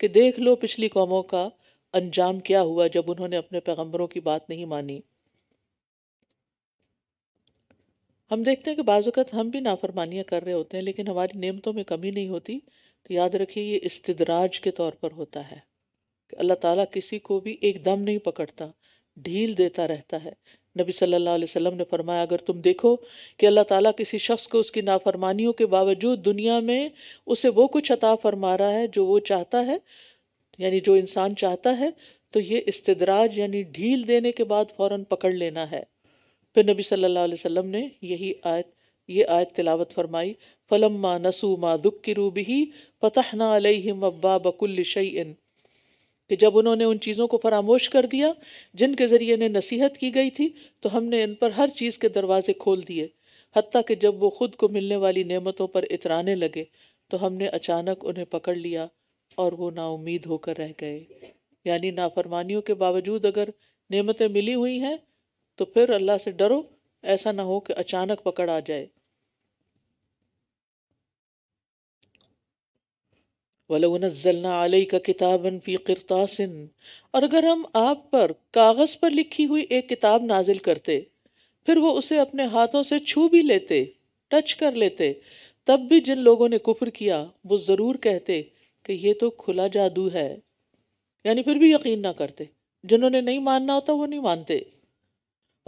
कि देख लो पिछली कौमों का अंजाम क्या हुआ जब उन्होंने अपने पैगम्बरों की बात नहीं मानी हम देखते हैं कि बाज़त हम भी नाफरमानियाँ कर रहे होते हैं लेकिन हमारी नियमतों में कमी नहीं होती तो याद रखिए ये इस्तदराज के तौर पर होता है अल्लाह ताला किसी को भी एकदम नहीं पकड़ता ढील देता रहता है नबी सल्लल्लाहु अलैहि वसल्लम ने फरमाया अगर तुम देखो कि अल्लाह ताला किसी शख्स को उसकी नाफरमानियों के बावजूद दुनिया में उसे वो कुछ अता फरमा रहा है जो वो चाहता है यानी जो इंसान चाहता है तो ये इस्तदराज यानी ढील देने के बाद फ़ौर पकड़ लेना है फिर नबी सल्लल्लाहु अलैहि वसल्लम ने यही आयत ये आयत तिलावत फरमाई फलम्मा नसू मा दुख की रूबी फ़तहना अलहम अब्बा बकुल्ल शैन कि जब उन्होंने उन चीज़ों को फरामोश कर दिया जिनके ज़रिए इन्हें नसीहत की गई थी तो हमने इन पर हर चीज़ के दरवाज़े खोल दिए हती कि जब वो ख़ुद को मिलने वाली नेमतों पर इतराने लगे तो हमने अचानक उन्हें पकड़ लिया और वो नाउमीद होकर रह गए यानी नाफरमानियों के बावजूद अगर नेमतें मिली हुई हैं तो फिर अल्लाह से डरो ऐसा ना हो कि अचानक पकड़ आ जाए वलनज़लना आलई का किताबन फ़ी करतासिन और अगर हम आप पर कागज़ पर लिखी हुई एक किताब नाजिल करते फिर वो उसे अपने हाथों से छू भी लेते टच कर लेते तब भी जिन लोगों ने कुफर किया वो ज़रूर कहते कि ये तो खुला जादू है यानी फिर भी यकीन ना करते जिन्होंने नहीं मानना होता वो नहीं मानते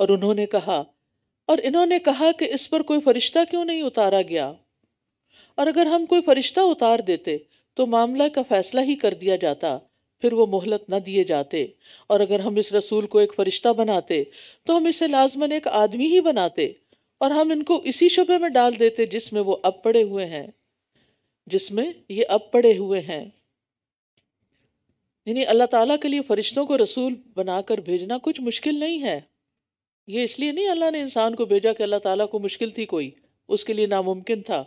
और उन्होंने कहा और इन्होंने कहा कि इस पर कोई फरिश्ता क्यों नहीं उतारा गया और अगर हम कोई फरिश्ता उतार देते तो मामला का फैसला ही कर दिया जाता फिर वो मोहलत न दिए जाते और अगर हम इस रसूल को एक फरिश्ता बनाते तो हम इसे लाजमन एक आदमी ही बनाते और हम इनको इसी शुबे में डाल देते जिसमें वो अब पड़े हुए हैं जिसमें ये अब पड़े हुए हैं यानी अल्लाह ताला के लिए फरिश्तों को रसूल बनाकर भेजना कुछ मुश्किल नहीं है ये इसलिए नहीं अल्लाह ने इंसान को भेजा कि अल्लाह ताला को मुश्किल थी कोई उसके लिए नामुमकिन था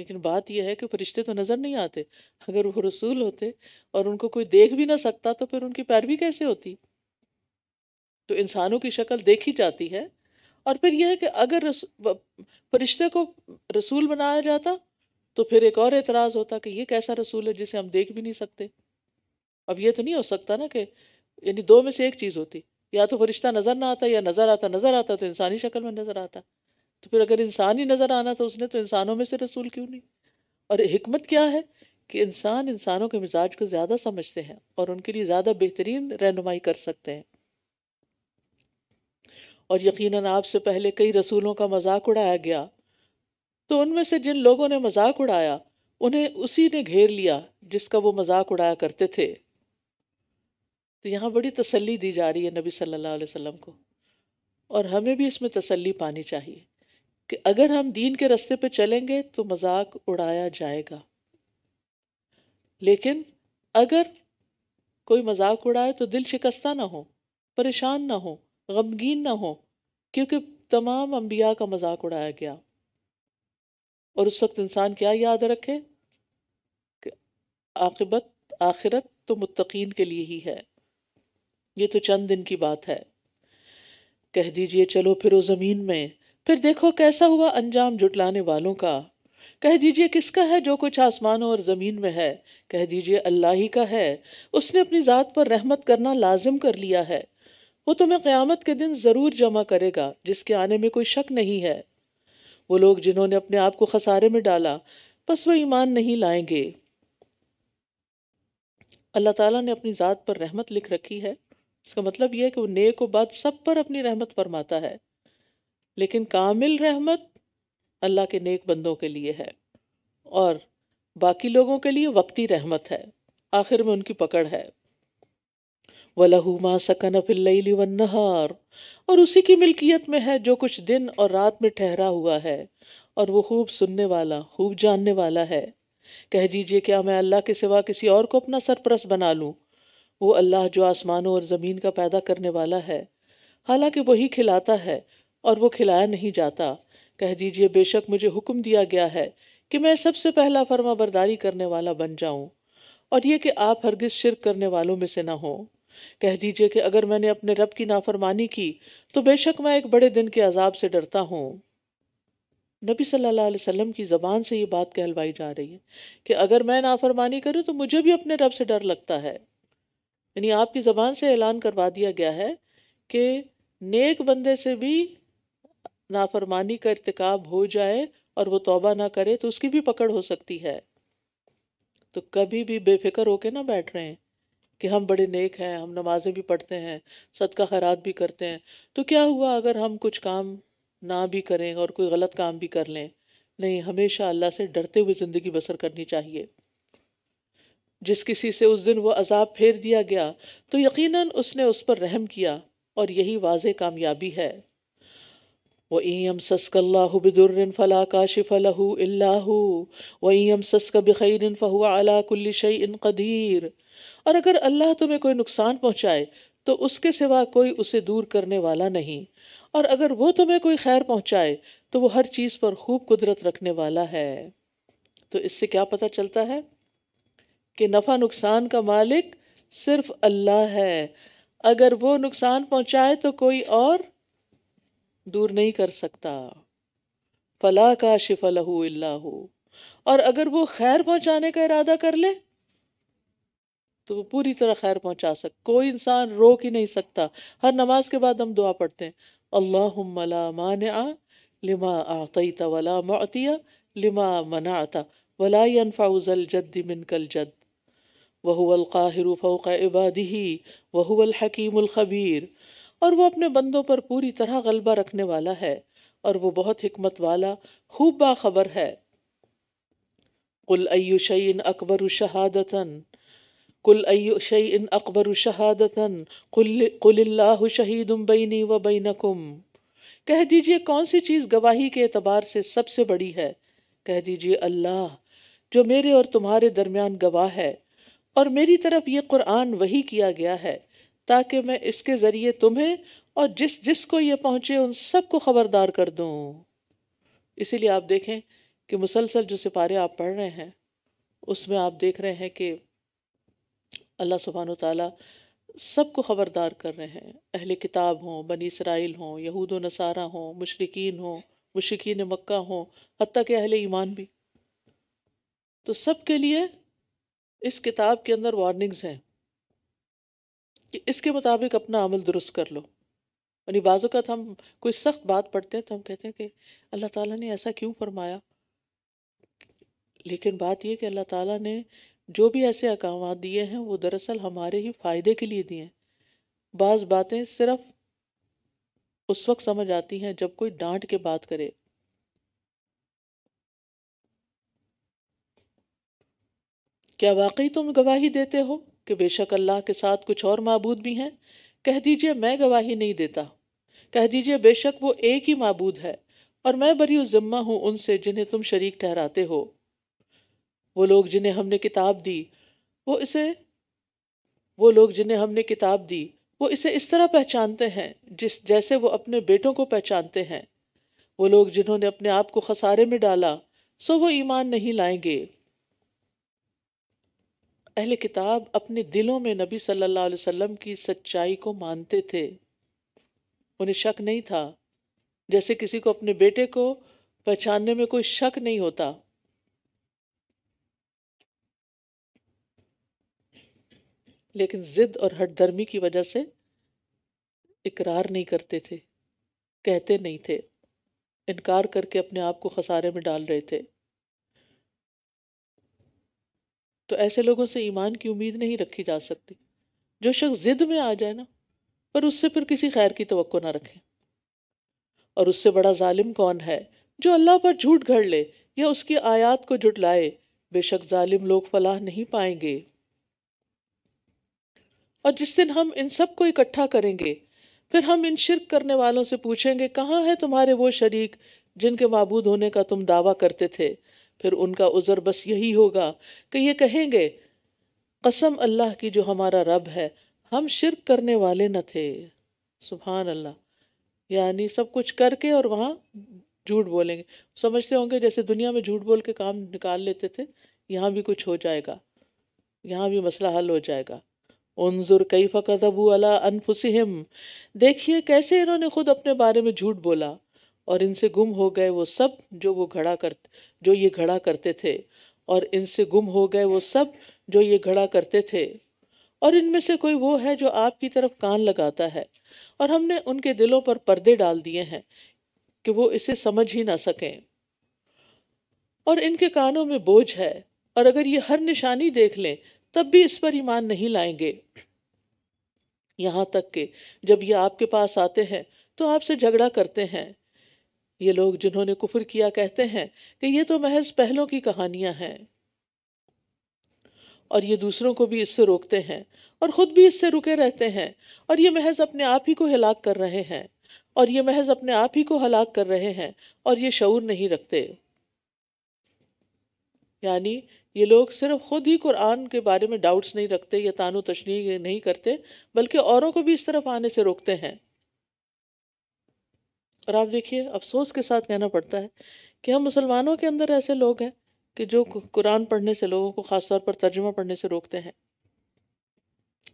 लेकिन बात यह है कि फरिश्ते तो नज़र नहीं आते अगर वो रसूल होते और उनको कोई देख भी ना सकता तो फिर उनकी पैरवी कैसे होती तो इंसानों की शक्ल देखी जाती है और फिर यह है कि अगर फरिश्ते को रसूल बनाया जाता तो फिर एक और एतराज़ होता कि ये कैसा रसूल है जिसे हम देख भी नहीं सकते अब यह तो नहीं हो सकता ना कि यानी दो में से एक चीज़ होती या तो फरिश्ता नज़र ना आता या नज़र आता नज़र आता तो इंसानी शक्ल में नज़र आता तो फिर अगर इंसान ही नज़र आना था तो उसने तो इंसानों में से रसूल क्यों नहीं और हमत क्या है कि इंसान इंसानों के मिजाज को ज़्यादा समझते हैं और उनके लिए ज़्यादा बेहतरीन रहनुमाई कर सकते हैं और यकीनन आपसे पहले कई रसूलों का मजाक उड़ाया गया तो उनमें से जिन लोगों ने मजाक उड़ाया उन्हें उसी ने घेर लिया जिसका वो मजाक उड़ाया करते थे तो यहाँ बड़ी तसल्ली दी जा रही है नबी सल्लल्लाहु अलैहि वसल्लम को और हमें भी इसमें तसल्ली पानी चाहिए कि अगर हम दीन के रास्ते पे चलेंगे तो मजाक उड़ाया जाएगा लेकिन अगर कोई मजाक उड़ाए तो दिल शिकस्ता ना हो परेशान ना हो गमगीन ना हो क्योंकि तमाम अंबिया का मजाक उड़ाया गया और उस वक्त इंसान क्या याद रखे कि आकबत आखिरत तो मुतकीन के लिए ही है ये तो चंद दिन की बात है कह दीजिए चलो फिर वो ज़मीन में फिर देखो कैसा हुआ अंजाम जुटलाने वालों का कह दीजिए किसका है जो कुछ आसमानों और ज़मीन में है कह दीजिए अल्लाह ही का है उसने अपनी ज़ात पर रहमत करना लाजिम कर लिया है वो तुम्हें क़्यामत के दिन ज़रूर जमा करेगा जिसके आने में कोई शक नहीं है वो लोग जिन्होंने अपने आप को खसारे में डाला बस वो ईमान नहीं लाएंगे अल्लाह ताला ने अपनी ज़ात पर रहमत लिख रखी है इसका मतलब यह है कि वो नेक व बद सब पर अपनी रहमत फरमाता है लेकिन कामिल रहमत अल्लाह के नेक बंदों के लिए है और बाकी लोगों के लिए वक्ती रहमत है आखिर में उनकी पकड़ है मा सकन फिल्लई और उसी की मिल्कियत में है जो कुछ दिन और रात में ठहरा हुआ है और वो खूब सुनने वाला खूब जानने वाला है कह दीजिए क्या मैं अल्लाह के सिवा किसी और को अपना सरपरस बना लूँ वो अल्लाह जो आसमानों और ज़मीन का पैदा करने वाला है हालांकि वही खिलाता है और वो खिलाया नहीं जाता कह दीजिए बेशक मुझे हुक्म दिया गया है कि मैं सबसे पहला फर्मा बरदारी करने वाला बन जाऊं और ये कि आप हरगिज शिरक करने वालों में से ना हो कह दीजिए कि अगर मैंने अपने रब की नाफरमानी की तो बेशक मैं एक बड़े दिन के अजाब से डरता हूँ नबी सल्लल्लाहु अलैहि वसल्लम की ज़बान से ये बात कहलवाई जा रही है कि अगर मैं नाफरमानी करूँ तो मुझे भी अपने रब से डर लगता है यानी आपकी ज़बान से ऐलान करवा दिया गया है कि नेक बंदे से भी नाफरमानी का इरतकब हो जाए और वो तौबा ना करे तो उसकी भी पकड़ हो सकती है तो कभी भी बेफिक्र होके ना बैठ रहे हैं कि हम बड़े नेक हैं हम नमाज़ें भी पढ़ते हैं सदका खैरात भी करते हैं तो क्या हुआ अगर हम कुछ काम ना भी करें और कोई गलत काम भी कर लें नहीं हमेशा अल्लाह से डरते हुए ज़िंदगी बसर करनी चाहिए जिस किसी से उस दिन वो अजाब फेर दिया गया तो यकीनन उसने उस पर रहम किया और यही वाज कामयाबी है व ईम सस्कल्लाबिदुर्रन फ़ला काशिफ़ लहू अल्लाह व ईम सस्क बखैरन फ़हु अला कुल्ल शई और अगर अल्लाह तुम्हें कोई नुकसान पहुँचाए तो उसके सिवा कोई उसे दूर करने वाला नहीं और अगर वो तुम्हें कोई खैर पहुँचाए तो वो हर चीज़ पर खूब कुदरत रखने वाला है तो इससे क्या पता चलता है कि नफ़ा नुकसान का मालिक सिर्फ अल्लाह है अगर वो नुकसान पहुँचाए तो कोई और दूर नहीं कर सकता फला का शिफल हो और अगर वो खैर पहुंचाने का इरादा कर ले तो वो पूरी तरह खैर पहुंचा सक कोई इंसान रोक ही नहीं सकता हर नमाज के बाद हम दुआ पढ़ते हैं अल्लाह मान लिमा आतई तला मतिया लिमा आता वला जद मिन मिनकल जद वहुअल काहिर फ़ौक़ इबादी वहुअल हकीमुल खबीर और वो अपने बंदों पर पूरी तरह गलबा रखने वाला है और वो बहुत हिकमत वाला खूब बाखबर है कुल अयु इन अकबर शहादतन कुल अयु इन अकबर शहादतन कुल्लाह शहीद बैनी व बैनकुम कह दीजिए कौन सी चीज़ गवाही के अतबार से सबसे बड़ी है कह दीजिए अल्लाह जो मेरे और तुम्हारे दरमियान गवाह है और मेरी तरफ ये कुरान वही किया गया है ताकि मैं इसके ज़रिए तुम्हें और जिस जिस को ये पहुँचे उन सब को ख़बरदार कर दूँ इसीलिए आप देखें कि मुसलसल जो सिपारे आप पढ़ रहे हैं उसमें आप देख रहे हैं कि अल्लाह सुबहान ताली सबको ख़बरदार कर रहे हैं अहल किताब हों बनी इसराइल हों यहूद नसारा हों मुशरकिन हों मुशरकिन मक्का हों हती के अहल ईमान भी तो सब के लिए इस किताब के अंदर वार्निंग्स हैं कि इसके मुताबिक अपना अमल दुरुस्त कर लो यानी का हम कोई सख्त बात पढ़ते हैं तो हम कहते हैं कि अल्लाह ताला ने ऐसा क्यों फरमाया लेकिन बात यह कि अल्लाह ताला ने जो भी ऐसे अकाम दिए हैं वो दरअसल हमारे ही फ़ायदे के लिए दिए हैं बाज़ बातें सिर्फ उस वक्त समझ आती हैं जब कोई डांट के बात करे क्या वाकई तुम गवाही देते हो कि बेशक अल्लाह के साथ कुछ और मबूद भी हैं कह दीजिए मैं गवाही नहीं देता कह दीजिए बेशक वो एक ही मबूद है और मैं बरी ज़िम्मा हूँ उनसे जिन्हें तुम शरीक ठहराते हो वो लोग जिन्हें हमने किताब दी वो इसे वो लोग जिन्हें हमने किताब दी वो इसे इस तरह पहचानते हैं जिस जैसे वो अपने बेटों को पहचानते हैं वो लोग जिन्होंने अपने आप को खसारे में डाला सो वो ईमान नहीं लाएंगे अहले किताब अपने दिलों में नबी सल्लल्लाहु अलैहि वसल्लम की सच्चाई को मानते थे उन्हें शक नहीं था जैसे किसी को अपने बेटे को पहचानने में कोई शक नहीं होता लेकिन जिद और हटदर्मी की वजह से इकरार नहीं करते थे कहते नहीं थे इनकार करके अपने आप को खसारे में डाल रहे थे तो ऐसे लोगों से ईमान की उम्मीद नहीं रखी जा सकती जो शख्स जिद में आ जाए ना पर उससे फिर किसी खैर की तो ना रखें और उससे बड़ा जालिम कौन है जो अल्लाह पर झूठ घड़ ले या उसकी आयात को जुटलाए बेशक जालिम लोग फलाह नहीं पाएंगे और जिस दिन हम इन सब को इकट्ठा करेंगे फिर हम इन शिरक करने वालों से पूछेंगे कहाँ है तुम्हारे वो शरीक जिनके मबूद होने का तुम दावा करते थे फिर उनका उज़र बस यही होगा कि ये कहेंगे कसम अल्लाह की जो हमारा रब है हम शिरक करने वाले न थे सुबहान अल्लाह यानी सब कुछ करके और वहाँ झूठ बोलेंगे समझते होंगे जैसे दुनिया में झूठ बोल के काम निकाल लेते थे यहाँ भी कुछ हो जाएगा यहाँ भी मसला हल हो जाएगा उनजुर कई फ़कत अबू अला अनफुसहम देखिए कैसे इन्होंने खुद अपने बारे में झूठ बोला और इनसे गुम हो गए वो सब जो वो घड़ा कर जो ये घड़ा करते थे और इनसे गुम हो गए वो सब जो ये घड़ा करते थे और इनमें से कोई वो है जो आपकी तरफ कान लगाता है और हमने उनके दिलों पर पर्दे डाल दिए हैं कि वो इसे समझ ही ना सकें और इनके कानों में बोझ है और अगर ये हर निशानी देख लें तब भी इस पर ईमान नहीं लाएंगे यहाँ तक कि जब ये आपके पास आते हैं तो आपसे झगड़ा करते हैं ये लोग जिन्होंने कुफर किया कहते हैं कि ये तो महज पहलों की कहानियां हैं और ये दूसरों को भी इससे रोकते हैं और ख़ुद भी इससे रुके रहते हैं और ये महज अपने आप ही को हिलाक कर रहे हैं और ये महज अपने आप ही को हलाक कर रहे हैं और ये शऊर नहीं रखते यानी ये लोग सिर्फ खुद ही कुरान के बारे में डाउट्स नहीं रखते या तानो तशनी नहीं करते बल्कि औरों को भी इस तरफ आने से रोकते हैं और आप देखिए अफसोस के साथ कहना पड़ता है कि हम मुसलमानों के अंदर ऐसे लोग हैं कि जो कुरान पढ़ने से लोगों को खासतौर पर तर्जुमा पढ़ने से रोकते हैं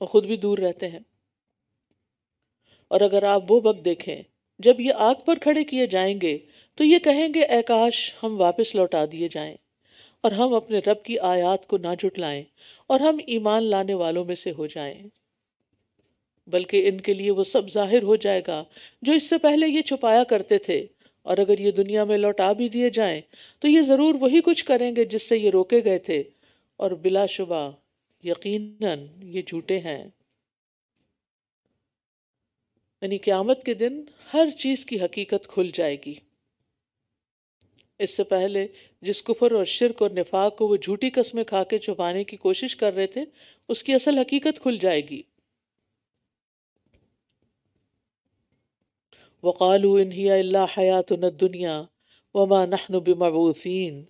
और ख़ुद भी दूर रहते हैं और अगर आप वो वक्त देखें जब ये आग पर खड़े किए जाएंगे तो ये कहेंगे आकाश हम वापस लौटा दिए जाएं और हम अपने रब की आयात को ना जुटलाएं और हम ईमान लाने वालों में से हो जाएं बल्कि इनके लिए वो सब जाहिर हो जाएगा जो इससे पहले ये छुपाया करते थे और अगर ये दुनिया में लौटा भी दिए जाएं तो ये ज़रूर वही कुछ करेंगे जिससे ये रोके गए थे और बिलाशुबा यकीनन ये झूठे हैं यानी क़्यामत के दिन हर चीज़ की हकीकत खुल जाएगी इससे पहले जिस कुफर और शिरक और निफाक को वो झूठी कस्में खा के छुपाने की कोशिश कर रहे थे उसकी असल हकीकत खुल जाएगी वक़ालू इन्हिया हयात दुनिया वमा नहन बमबूसिन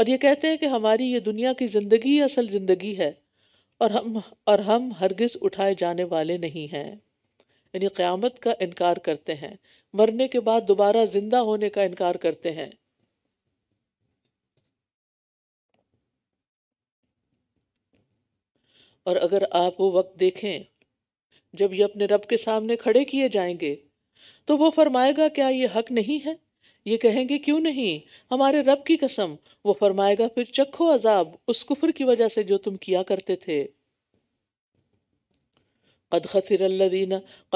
और ये कहते हैं कि हमारी ये दुनिया की ज़िंदगी असल ज़िंदगी है और हम और हम हरगज़ उठाए जाने वाले नहीं हैं यानी क़्यामत का इनकार करते हैं मरने के बाद दोबारा ज़िंदा होने का इनकार करते हैं और अगर आप वो वक्त देखें जब ये अपने रब के सामने खड़े किए जाएंगे तो वो फरमाएगा क्या ये हक नहीं है ये कहेंगे क्यों नहीं हमारे रब की कसम वो फरमाएगा फिर चखो अजाब उस कुफर की वजह से जो तुम किया करते थे कद खसर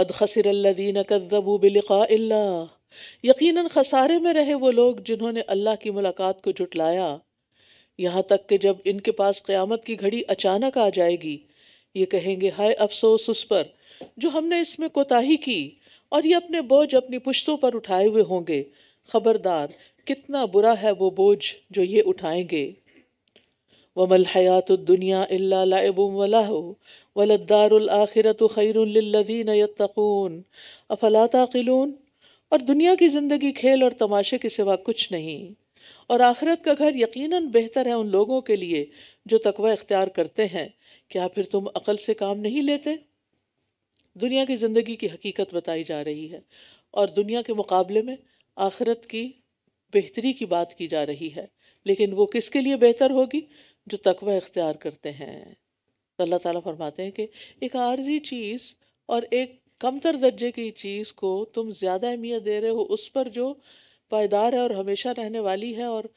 कद खसर कदबू बिलका यकीन खसारे में रहे वो लोग जिन्होंने अल्लाह की मुलाकात को जुटलाया यहाँ तक कि जब इनके पास क्यामत की घड़ी अचानक आ जाएगी ये कहेंगे हाय अफसोस उस पर जो हमने इसमें कोताही की और ये अपने बोझ अपनी पुश्तों पर उठाए हुए होंगे खबरदार कितना बुरा है वो बोझ जो ये उठाएंगे वमल हयात दुनिया अल्लाबुमलाह वलदारखिरत खैरवीन यतकून अफला ताकिलून और दुनिया की ज़िंदगी खेल और तमाशे के सिवा कुछ नहीं और आखिरत का घर यकीनन बेहतर है उन लोगों के लिए जो तकवा इख्तियार करते हैं क्या फिर तुम अकल से काम नहीं लेते दुनिया की ज़िंदगी की हकीकत बताई जा रही है और दुनिया के मुकाबले में आखिरत की बेहतरी की बात की जा रही है लेकिन वो किसके लिए बेहतर होगी जो तकवा इख्तियार करते हैं तो अल्लाह ताला फरमाते हैं कि एक आर्जी चीज़ और एक कमतर दर्जे की चीज़ को तुम ज़्यादा अहमियत दे रहे हो उस पर जो पायदार है और हमेशा रहने वाली है और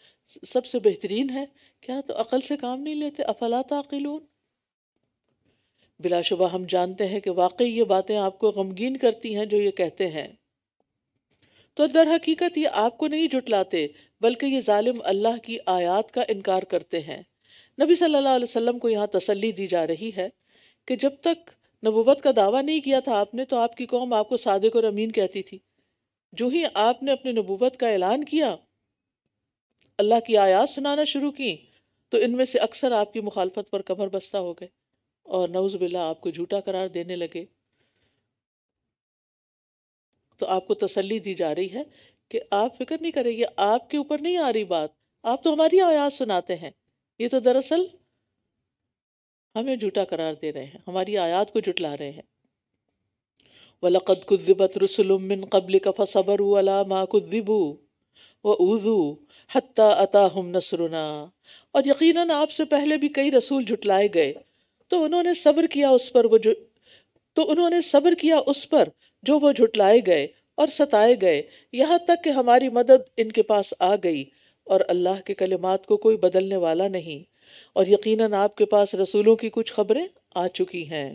सबसे बेहतरीन है क्या तो अकल से काम नहीं लेते अफलाता अकिलून बिलाशुबा हम जानते हैं कि वाकई ये बातें आपको गमगीन करती हैं जो ये कहते हैं तो दर हकीकत ये आपको नहीं जुटलाते बल्कि ये ालिम अल्लाह की आयात का इनकार करते हैं नबी सल्लल्लाहु अलैहि वसल्लम को यहाँ तसल्ली दी जा रही है कि जब तक नबूवत का दावा नहीं किया था आपने तो आपकी कौम आपको सादक और अमीन कहती थी जो ही आपने अपने नबूवत का ऐलान किया अल्लाह की आयात सुनाना शुरू की तो इनमें से अक्सर आपकी मुखालफत पर कमर बस्ता हो गए और नवज़बिल्ला आपको झूठा करार देने लगे तो आपको तसल्ली दी जा रही है कि आप फिक्र नहीं करेंगे आपके ऊपर नहीं आ रही बात आप तो हमारी आयात सुनाते हैं ये तो दरअसल हमें झूठा करार दे रहे हैं हमारी आयात को जुटला रहे हैं वलक़द कुब्बत रसुलमिन कबल का फ़सबर अला माँ कुब्बू व उजू हत्ता अता हम नसरुना और यकीनन आपसे पहले भी कई रसूल जुटलाए गए तो उन्होंने सब्र किया उस पर वो जो तो उन्होंने सब्र किया उस पर जो वो झुटलाए गए और सताए गए यहाँ तक कि हमारी मदद इनके पास आ गई और अल्लाह के कलिमात को कोई बदलने वाला नहीं और यकीनन आपके पास रसूलों की कुछ खबरें आ चुकी हैं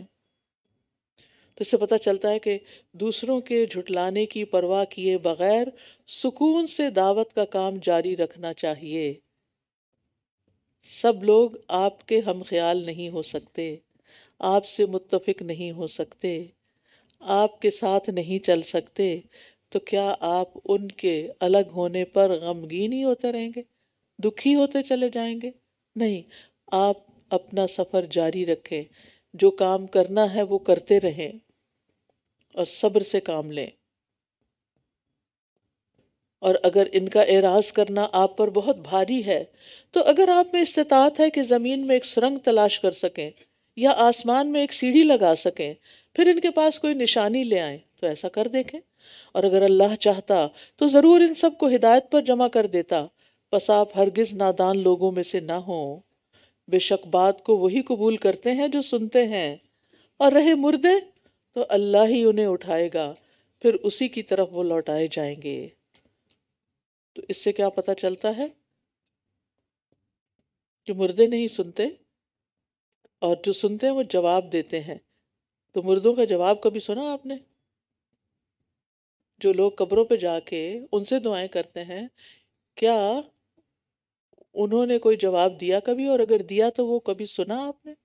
तो इससे पता चलता है कि दूसरों के झुटलाने की परवाह किए बगैर सुकून से दावत का काम जारी रखना चाहिए सब लोग आपके हम ख्याल नहीं हो सकते आपसे मुत्तफिक नहीं हो सकते आपके साथ नहीं चल सकते तो क्या आप उनके अलग होने पर गमगीन ही होते रहेंगे दुखी होते चले जाएंगे नहीं आप अपना सफ़र जारी रखें जो काम करना है वो करते रहें और सब्र से काम लें और अगर इनका एराज करना आप पर बहुत भारी है तो अगर आप में इस्तात है कि ज़मीन में एक सुरंग तलाश कर सकें या आसमान में एक सीढ़ी लगा सकें फिर इनके पास कोई निशानी ले आएँ तो ऐसा कर देखें और अगर अल्लाह चाहता तो ज़रूर इन सब को हिदायत पर जमा कर देता बस आप हरगज़ नादान लोगों में से ना हों बेशक बात को वही कबूल करते हैं जो सुनते हैं और रहे मुर्दे तो अल्लाह ही उन्हें उठाएगा फिर उसी की तरफ वो लौटाए जाएंगे तो इससे क्या पता चलता है कि मुर्दे नहीं सुनते और जो सुनते हैं वो जवाब देते हैं तो मुर्दों का जवाब कभी सुना आपने जो लोग कब्रों पे जाके उनसे दुआएं करते हैं क्या उन्होंने कोई जवाब दिया कभी और अगर दिया तो वो कभी सुना आपने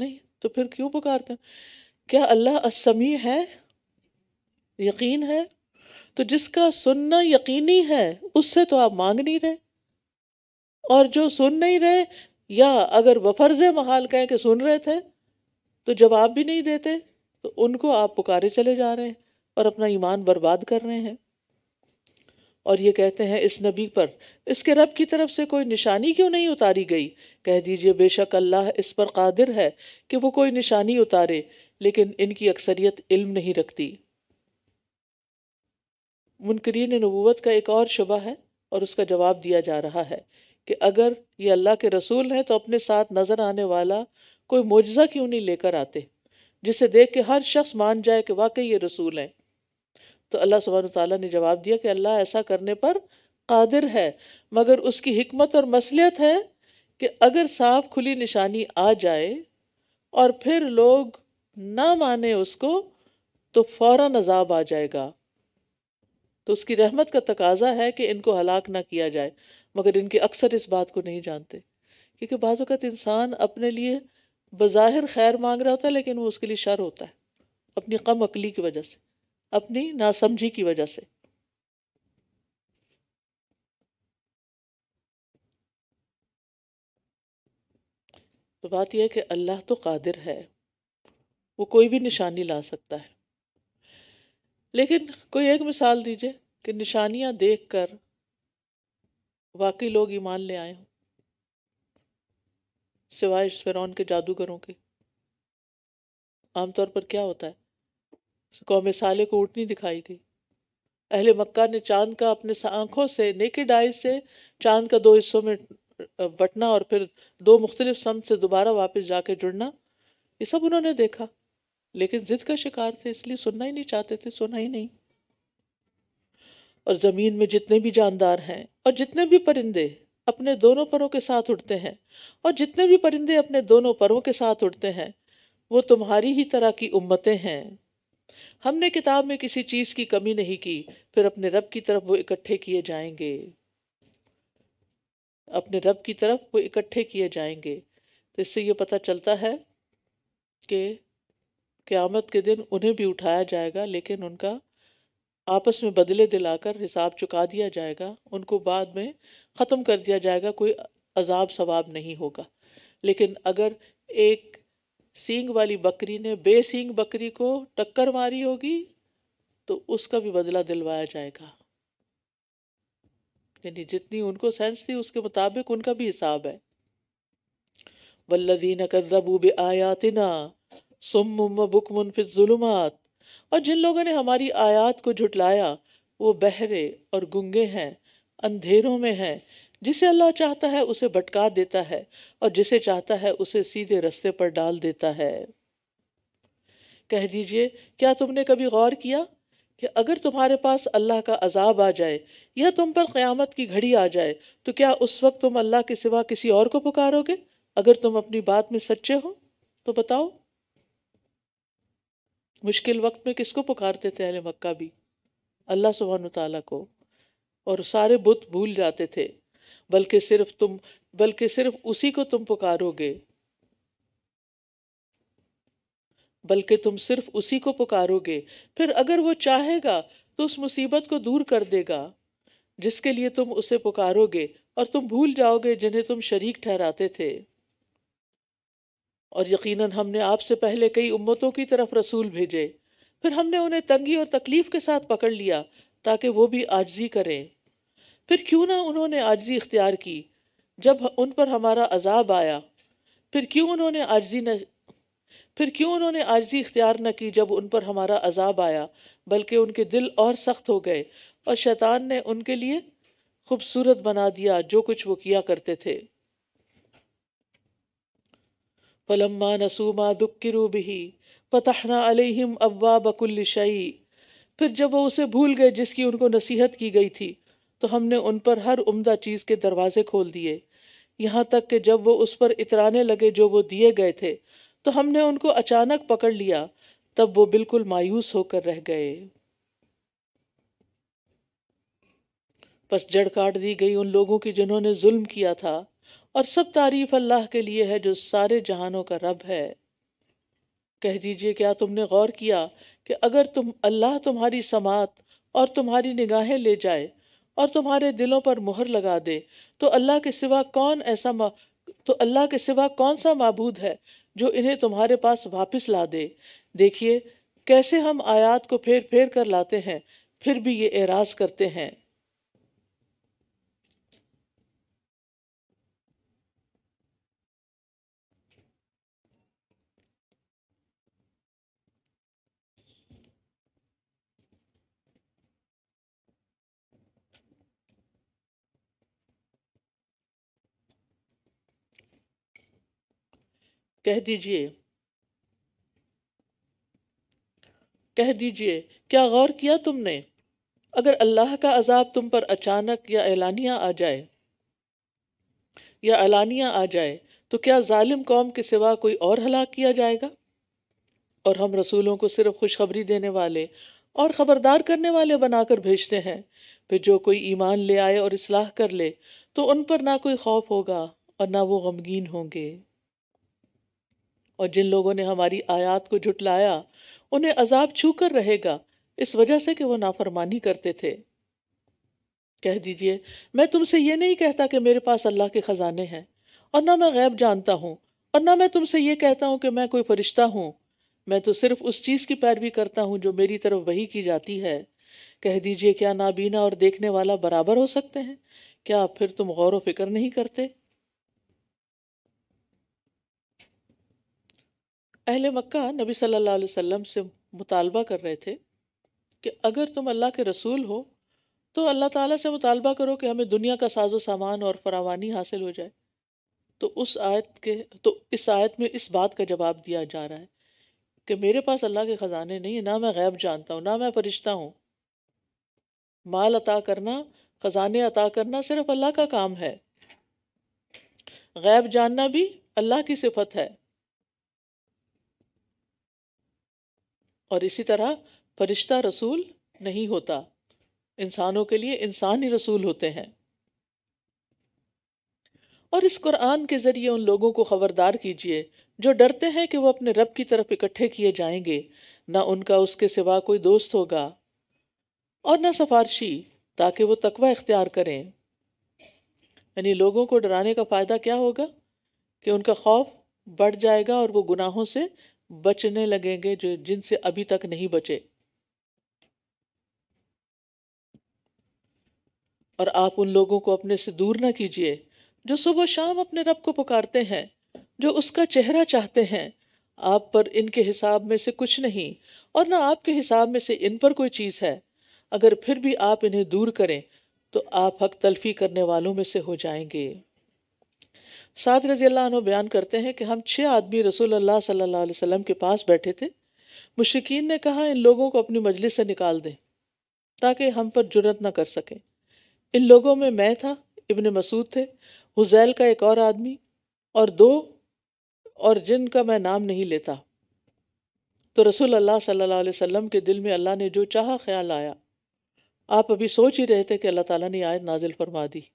नहीं तो फिर क्यों पुकारते हैं क्या अल्लाह असमी है यकीन है तो जिसका सुनना यकीनी है उससे तो आप मांग नहीं रहे और जो सुन नहीं रहे या अगर वफर्ज महाल कहें कि सुन रहे थे तो जवाब भी नहीं देते तो उनको आप पुकारे चले जा रहे हैं और अपना ईमान बर्बाद कर रहे हैं और ये कहते हैं इस नबी पर इसके रब की तरफ से कोई निशानी क्यों नहीं उतारी गई कह दीजिए बेशक अल्लाह इस पर कादिर है कि वो कोई निशानी उतारे लेकिन इनकी अक्सरियत इल्म नहीं रखती मुनकरीन नबूत का एक और शुबा है और उसका जवाब दिया जा रहा है कि अगर ये अल्लाह के रसूल हैं तो अपने साथ नज़र आने वाला कोई मुजज़ा क्यों नहीं लेकर आते जिसे देख के हर शख्स मान जाए कि वाकई ये रसूल हैं तो अल्लाह सुबहान ताली ने जवाब दिया कि अल्लाह ऐसा करने पर कादिर है मगर उसकी हमत और मसलियत है कि अगर साफ खुली निशानी आ जाए और फिर लोग ना माने उसको तो फ़ौर अजाब आ जाएगा तो उसकी रहमत का तकाजा है कि इनको हलाक ना किया जाए मगर इनके अक्सर इस बात को नहीं जानते क्योंकि बाज़त इंसान अपने लिए बज़ाहिर खैर मांग रहा होता है लेकिन वो उसके लिए शर होता है अपनी कम अकली की वजह से अपनी नासमझी की वजह से तो बात यह है कि अल्लाह तो कादिर है वो कोई भी निशानी ला सकता है लेकिन कोई एक मिसाल दीजिए कि निशानियां देखकर वाकई लोग ईमान ले आए हों सिवाय फिरौन के जादूगरों के आमतौर पर क्या होता है कौम साले को उठनी दिखाई गई अहले मक्का ने चांद का अपने आंखों से नेकेड डाई से चांद का दो हिस्सों में बटना और फिर दो मुख्तलिफ सम से दोबारा वापस जाके जुड़ना ये सब उन्होंने देखा लेकिन जिद का शिकार थे इसलिए सुनना ही नहीं चाहते थे सुना ही नहीं और ज़मीन में जितने भी जानदार हैं और जितने भी परिंदे अपने दोनों परों के साथ उड़ते हैं और जितने भी परिंदे अपने दोनों परों के साथ उड़ते हैं वो तुम्हारी ही तरह की उम्मतें हैं हमने किताब में किसी चीज़ की कमी नहीं की फिर अपने रब की तरफ वो इकट्ठे किए जाएंगे अपने रब की तरफ वो इकट्ठे किए जाएंगे तो इससे ये पता चलता है कि क़्यामत के दिन उन्हें भी उठाया जाएगा लेकिन उनका आपस में बदले दिलाकर हिसाब चुका दिया जाएगा उनको बाद में ख़त्म कर दिया जाएगा कोई अजाब सवाब नहीं होगा लेकिन अगर एक सींग वाली बकरी ने बेसींग बकरी को टक्कर मारी होगी तो उसका भी बदला दिलवाया जाएगा यानी जितनी उनको सेंस थी उसके मुताबिक उनका भी हिसाब है वल्लदीन कदबू आयातना सुम और जिन लोगों ने हमारी आयात को झुटलाया वो बहरे और गुंगे हैं अंधेरों में हैं जिसे अल्लाह चाहता है उसे भटका देता है और जिसे चाहता है उसे सीधे रस्ते पर डाल देता है कह दीजिए क्या तुमने कभी गौर किया कि अगर तुम्हारे पास अल्लाह का अजाब आ जाए या तुम पर क़यामत की घड़ी आ जाए तो क्या उस वक्त तुम अल्लाह के सिवा किसी और को पुकारोगे अगर तुम अपनी बात में सच्चे हो तो बताओ मुश्किल वक्त में किसको पुकारते थे अहले मक्का भी अल्लाह सुबहान ताली को और सारे बुत भूल जाते थे बल्कि सिर्फ तुम बल्कि सिर्फ उसी को तुम पुकारोगे बल्कि तुम सिर्फ उसी को पुकारोगे फिर अगर वो चाहेगा तो उस मुसीबत को दूर कर देगा जिसके लिए तुम उसे पुकारोगे और तुम भूल जाओगे जिन्हें तुम शरीक ठहराते थे और यकीनन हमने आपसे पहले कई उम्मतों की तरफ रसूल भेजे फिर हमने उन्हें तंगी और तकलीफ़ के साथ पकड़ लिया ताकि वो भी आजजी करें फिर क्यों ना उन्होंने आजजी इख्तियार की जब उन पर हमारा अजाब आया फिर क्यों उन्होंने आजजी न फिर क्यों उन्होंने आजजी इख्तियार न की जब उन पर हमारा अजाब आया बल्कि उनके दिल और सख्त हो गए और शैतान ने उनके लिए खूबसूरत बना दिया जो कुछ वो किया करते थे फलम्मा नसूमा दुक्किरू भी पतहना अलहिम अब्वा बकुल्ल शई फिर जब वो उसे भूल गए जिसकी उनको नसीहत की गई थी तो हमने उन पर हर उम्दा चीज़ के दरवाजे खोल दिए यहाँ तक कि जब वो उस पर इतराने लगे जो वो दिए गए थे तो हमने उनको अचानक पकड़ लिया तब वो बिल्कुल मायूस होकर रह गए बस जड़ काट दी गई उन लोगों की जिन्होंने जुल्म किया था और सब तारीफ अल्लाह के लिए है जो सारे जहानों का रब है कह दीजिए क्या तुमने गौर किया कि अगर तुम अल्लाह तुम्हारी समात और तुम्हारी निगाहें ले जाए और तुम्हारे दिलों पर मुहर लगा दे तो अल्लाह के सिवा कौन ऐसा मा... तो अल्लाह के सिवा कौन सा मबूद है जो इन्हें तुम्हारे पास वापस ला दे देखिए कैसे हम आयात को फेर फेर कर लाते हैं फिर भी ये एराज करते हैं कह दीजिए कह दीजिए क्या गौर किया तुमने अगर अल्लाह का अजाब तुम पर अचानक या एलानिया आ जाए या अलानिया आ जाए तो क्या जालिम कौम के सिवा कोई और हलाक किया जाएगा और हम रसूलों को सिर्फ खुशखबरी देने वाले और ख़बरदार करने वाले बनाकर भेजते हैं फिर जो कोई ईमान ले आए और इसलाह कर ले तो उन पर ना कोई खौफ होगा और ना वो गमगीन होंगे और जिन लोगों ने हमारी आयात को जुटलाया उन्हें अजाब छू कर रहेगा इस वजह से कि वो नाफरमानी करते थे कह दीजिए मैं तुमसे ये नहीं कहता कि मेरे पास अल्लाह के ख़जाने हैं और ना मैं गैब जानता हूँ और ना मैं तुमसे ये कहता हूँ कि मैं कोई फरिश्ता हूँ मैं तो सिर्फ उस चीज़ की पैरवी करता हूँ जो मेरी तरफ वही की जाती है कह दीजिए क्या नाबीना और देखने वाला बराबर हो सकते हैं क्या फिर तुम गौर व फिक्र नहीं करते अहल मक्का नबी सल्लल्लाहु अलैहि वसल्लम से मुतालबा कर रहे थे कि अगर तुम अल्लाह के रसूल हो तो अल्लाह ताला से मुतालबा करो कि हमें दुनिया का साजो सामान और फरावानी हासिल हो जाए तो उस आयत के तो इस आयत में इस बात का जवाब दिया जा रहा है कि मेरे पास अल्लाह के ख़जाने नहीं हैं ना मैं गैब जानता हूँ ना मैं फरिश्ता हूँ माल अता करना ख़जाने अता करना सिर्फ अल्लाह का काम है गैब जानना भी अल्लाह की सिफत है और इसी तरह फरिश्ता रसूल नहीं होता इंसानों के लिए इंसान ही रसूल होते हैं और इस कुरान के ज़रिए उन लोगों को ख़बरदार कीजिए जो डरते हैं कि वो अपने रब की तरफ इकट्ठे किए जाएंगे ना उनका उसके सिवा कोई दोस्त होगा और ना सफारशी ताकि वो तकवा इख्तियार करें यानी लोगों को डराने का फ़ायदा क्या होगा कि उनका खौफ बढ़ जाएगा और वो गुनाहों से बचने लगेंगे जो जिनसे अभी तक नहीं बचे और आप उन लोगों को अपने से दूर ना कीजिए जो सुबह शाम अपने रब को पुकारते हैं जो उसका चेहरा चाहते हैं आप पर इनके हिसाब में से कुछ नहीं और ना आपके हिसाब में से इन पर कोई चीज़ है अगर फिर भी आप इन्हें दूर करें तो आप हक तलफी करने वालों में से हो जाएंगे साद रजी अल्लाह बयान करते हैं कि हम छः आदमी रसूल अल्लाह सल्लल्लाहु अलैहि वसल्लम के पास बैठे थे मुश्किन ने कहा इन लोगों को अपनी मजलिस से निकाल दें ताकि हम पर जुरत ना कर सकें इन लोगों में मैं था इबन मसूद थे हुजैल का एक और आदमी और दो और जिनका मैं नाम नहीं लेता तो रसूल अल्लाह सल्लल्लाहु अलैहि वसल्लम के दिल में अल्लाह ने जो चाहा ख्याल आया आप अभी सोच ही रहे थे कि अल्लाह ताला ने आयत नाजिल फरमा दी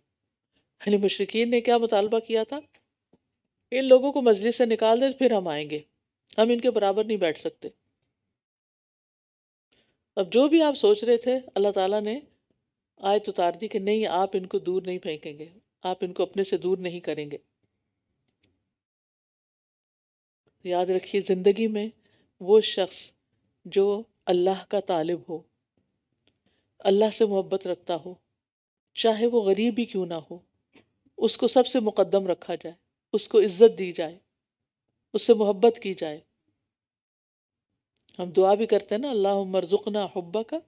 यानी मुशरकिन ने क्या मुतालबा किया था इन लोगों को मजलिस से निकाल दे फिर हम आएंगे हम इनके बराबर नहीं बैठ सकते अब जो भी आप सोच रहे थे अल्लाह ताला ने आयत उतार दी कि नहीं आप इनको दूर नहीं फेंकेंगे आप इनको अपने से दूर नहीं करेंगे याद रखिए ज़िंदगी में वो शख्स जो अल्लाह का तालिब हो अल्लाह से मोहब्बत रखता हो चाहे वो गरीब ही क्यों ना हो उसको सबसे मुकदम रखा जाए उसको इज्जत दी जाए उससे मोहब्बत की जाए हम दुआ भी करते हैं ना अल्लाह मरजुकना हब्बा का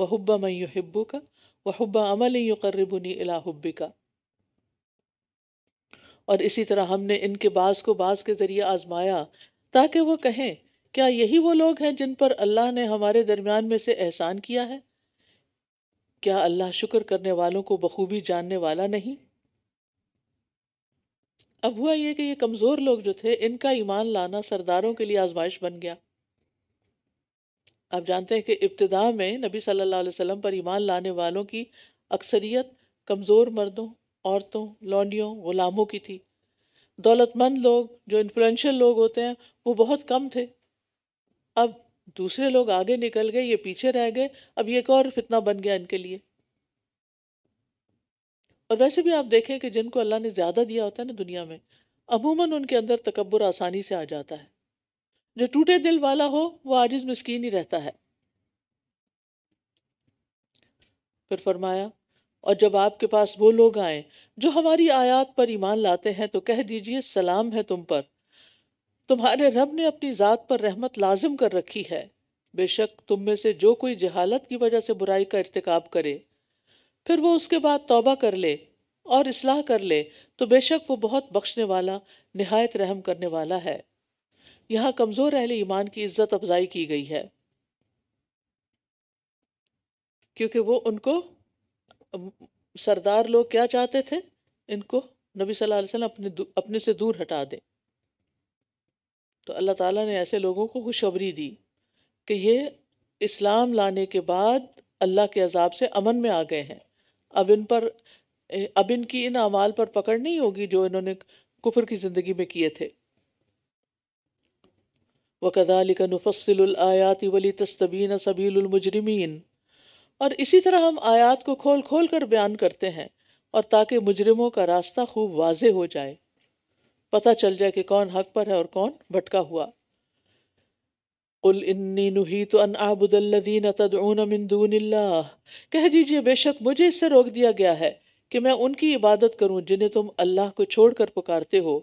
वह हब्बा मैं युहब्बू का वह हब्बा अमल युकर्रबुनी अला हब्बी का और इसी तरह हमने इनके बास को बास के ज़रिए आजमाया ताकि वो कहें क्या यही वो लोग हैं जिन पर अल्लाह ने हमारे दरमियान में से एहसान किया है क्या अल्लाह शुक्र करने वालों को बखूबी जानने वाला नहीं अब हुआ यह कि ये कमज़ोर लोग जो थे इनका ईमान लाना सरदारों के लिए आजमाइश बन गया आप जानते हैं कि इब्तदा में नबी सल्लल्लाहु अलैहि वसल्लम पर ईमान लाने वालों की अक्सरियत कमज़ोर मर्दों औरतों लौंडियों ग़ुलामों की थी दौलतमंद लोग जो इन्फ्लुएंशियल लोग होते हैं वो बहुत कम थे अब दूसरे लोग आगे निकल गए ये पीछे रह गए अब ये एक और फितना बन गया इनके लिए और वैसे भी आप देखें कि जिनको अल्लाह ने ज़्यादा दिया होता है ना दुनिया में अमूमन उनके अंदर तकबर आसानी से आ जाता है जो टूटे दिल वाला हो वो आजिज मस्किन ही रहता है फिर फरमाया और जब आपके पास वो लोग आए जो हमारी आयात पर ईमान लाते हैं तो कह दीजिए सलाम है तुम पर तुम्हारे रब ने अपनी ज़ात पर रहमत लाजिम कर रखी है बेशक तुम में से जो कोई जहालत की वजह से बुराई का इरतकब करे फिर वो उसके बाद तौबा कर ले और इसलाह कर ले तो बेशक वो बहुत बख्शने वाला नहायत रहम करने वाला है यहाँ कमज़ोर अहले ईमान की इज्जत अफजाई की गई है क्योंकि वो उनको सरदार लोग क्या चाहते थे इनको नबी सल्लल्लाहु अलैहि वसल्लम अपने अपने से दूर हटा दें तो अल्लाह ताला ने ऐसे लोगों को खुशखबरी दी कि ये इस्लाम लाने के बाद अल्लाह के अजाब से अमन में आ गए हैं अब इन पर अब इनकी इन अमाल पर पकड़ नहीं होगी जो इन्होंने कुफर की ज़िंदगी में किए थे वकदालिक नफ़सलायात वली तस्तबीन सबीलमजरमीन और इसी तरह हम आयात को खोल खोल कर बयान करते हैं और ताकि मुजरिमों का रास्ता खूब वाज हो जाए पता चल जाए कि कौन हक पर है और कौन भटका हुआ कुल इन्नी नुही तो अन आबुदल्लिन तदून मिंदूनल्ला कह दीजिए बेशक मुझे इससे रोक दिया गया है कि मैं उनकी इबादत करूं जिन्हें तुम अल्लाह को छोड़कर पुकारते हो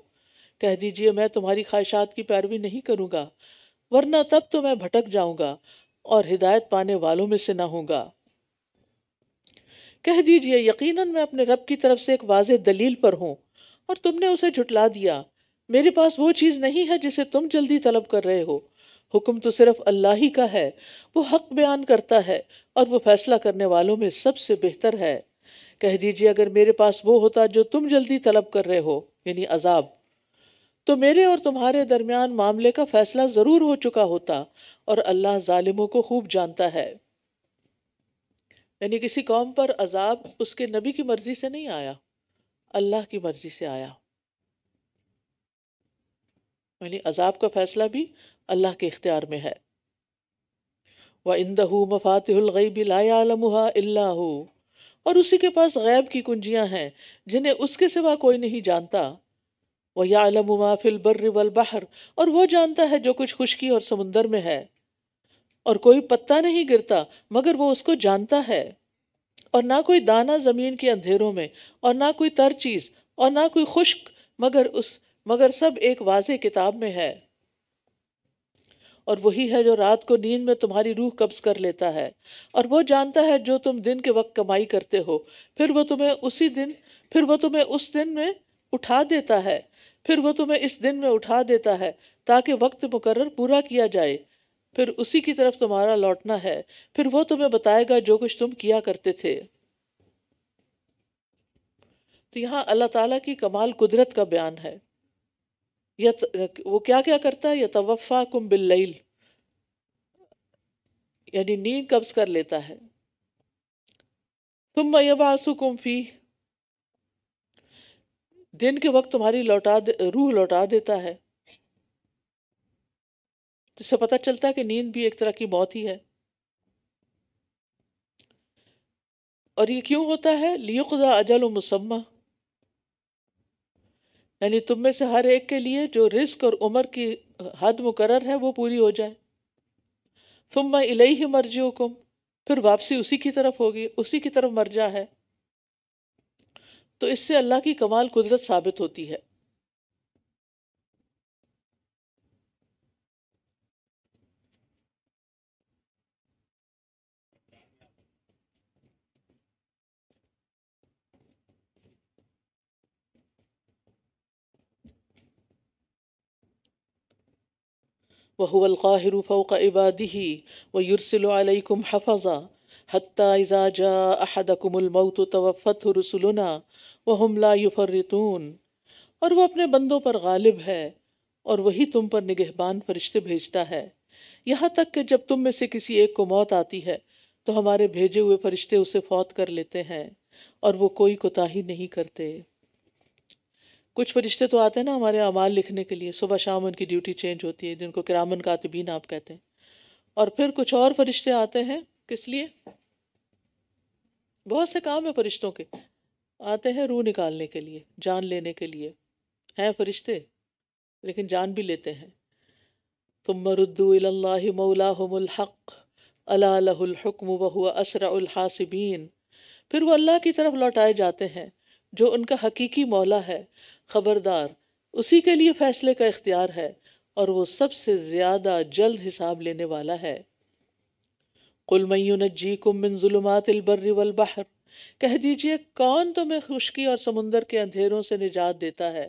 कह दीजिए मैं तुम्हारी ख्वाहिशात की पैरवी नहीं करूँगा वरना तब तो मैं भटक जाऊंगा और हिदायत पाने वालों में से ना होऊंगा कह दीजिए यकीनन मैं अपने रब की तरफ से एक वाज दलील पर हूँ और तुमने उसे झुटला दिया मेरे पास वो चीज़ नहीं है जिसे तुम जल्दी तलब कर रहे हो हुक्म तो सिर्फ अल्लाह ही का है वो हक बयान करता है और वो फैसला करने वालों में सबसे बेहतर है कह दीजिए अगर मेरे पास वो होता जो तुम जल्दी तलब कर रहे हो यानी अजाब तो मेरे और तुम्हारे दरमियान मामले का फैसला ज़रूर हो चुका होता और अल्लाह ालिमों को खूब जानता है यानी किसी कौम पर अजाब उसके नबी की मर्ज़ी से नहीं आया अल्लाह की मर्ज़ी से आया यानी अजाब का फैसला भी अल्लाह के इख्तियार में है व इंदहू मफातहलगैबी लायालमहा अल्लाह और उसी के पास गैब की कुंजियाँ हैं जिन्हें उसके सिवा कोई नहीं जानता वह यालमुमा फिल बर्र वल बहर और वह जानता है जो कुछ खुशकी और समुंदर में है और कोई पत्ता नहीं गिरता मगर वो उसको जानता है और ना कोई दाना ज़मीन के अंधेरों में और ना कोई तर चीज़ और ना कोई खुश्क मगर उस मगर सब एक वाज किताब में है और वही है जो रात को नींद में तुम्हारी रूह कब्ज कर लेता है और वो जानता है जो तुम दिन के वक्त कमाई करते हो फिर वो तुम्हें उसी दिन फिर वो तुम्हें उस दिन में उठा देता है फिर वो तुम्हें इस दिन में उठा देता है ताकि वक्त मुकर पूरा किया जाए फिर उसी की तरफ तुम्हारा लौटना है फिर वो तुम्हें बताएगा जो कुछ तुम किया करते थे तो यहाँ अल्लाह ताला की कमाल कुदरत का बयान है यत वो क्या क्या करता है यतवफ़ा कुम बिल्लईल यानी नींद कब्ज कर लेता है तुम कुम फी दिन के वक्त तुम्हारी लौटा रूह लौटा देता है जिससे तो पता चलता है कि नींद भी एक तरह की मौत ही है और ये क्यों होता है लियुदा अजल मुसम्मा यानी तुम में से हर एक के लिए जो रिस्क और उम्र की हद मुकर है वो पूरी हो जाए तुम मैं इलई ही मर्जी हुकुम फिर वापसी उसी की तरफ होगी उसी की तरफ मर्जा है तो इससे अल्लाह की कमाल कुदरत साबित होती है वहुल क़ाहिर फ़ौक़ इबादही व युरसिलकुम हफ़ज़ा हत्ता इज़ा जा अहदकुमलमौत तवफ़त रसुलना व हम ला युफरतून और वह अपने बंदों पर गालिब है और वही तुम पर निगहबान फरिश्ते भेजता है यहाँ तक कि जब तुम में से किसी एक को मौत आती है तो हमारे भेजे हुए फरिश्ते उसे फौत कर लेते हैं और वो कोई कोताही नहीं करते कुछ फरिश्ते तो आते हैं ना हमारे अमाल लिखने के लिए सुबह शाम उनकी ड्यूटी चेंज होती है जिनको करामन कातबीन आप कहते हैं और फिर कुछ और फरिश्ते आते हैं किस लिए बहुत से काम है फरिश्तों के आते हैं रूह निकालने के लिए जान लेने के लिए हैं फरिश्ते लेकिन जान भी लेते हैं तुम मरुद्दूल्ला अलाकम अलाहुलहकम वह असरासिबीन फिर वो अल्लाह की तरफ लौटाए जाते हैं जो उनका हकीकी मौला है ख़बरदार उसी के लिए फ़ैसले का इख्तियार है और वो सबसे ज़्यादा जल्द हिसाब लेने वाला है कुलमयनजी कुमिनजुलमातबर्रबहर कह दीजिए कौन तुम्हें खुश्की और समुंदर के अंधेरों से निजात देता है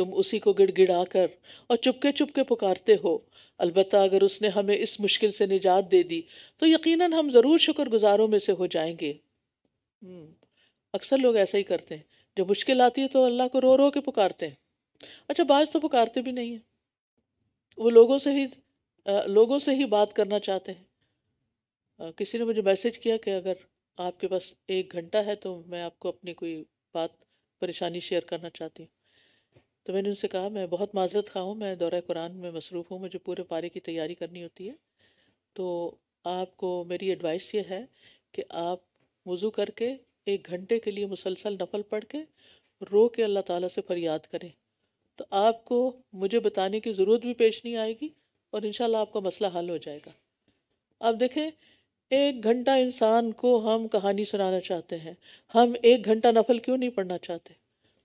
तुम उसी को गिड़गिड़ा कर और चुपके चुपके पुकारते हो अलबत् अगर उसने हमें इस मुश्किल से निजात दे दी तो यकीनन हम ज़रूर शुक्र गुजारों में से हो जाएंगे हम्म, अक्सर लोग ऐसा ही करते हैं जब मुश्किल आती है तो अल्लाह को रो रो के पुकारते हैं अच्छा बाज तो पुकारते भी नहीं हैं वो लोगों से ही आ, लोगों से ही बात करना चाहते हैं आ, किसी ने मुझे मैसेज किया कि अगर आपके पास एक घंटा है तो मैं आपको अपनी कोई बात परेशानी शेयर करना चाहती हूँ तो मैंने उनसे कहा मैं बहुत माजरत खा हूँ मैं दौरा कुरान में मसरूफ़ हूँ मुझे पूरे पारे की तैयारी करनी होती है तो आपको मेरी एडवाइस ये है कि आप वज़ू करके एक घंटे के लिए मुसलसल नफल पढ़ के रो के अल्लाह ताला से फरियाद करें तो आपको मुझे बताने की ज़रूरत भी पेश नहीं आएगी और इन आपका मसला हल हो जाएगा आप देखें एक घंटा इंसान को हम कहानी सुनाना चाहते हैं हम एक घंटा नफल क्यों नहीं पढ़ना चाहते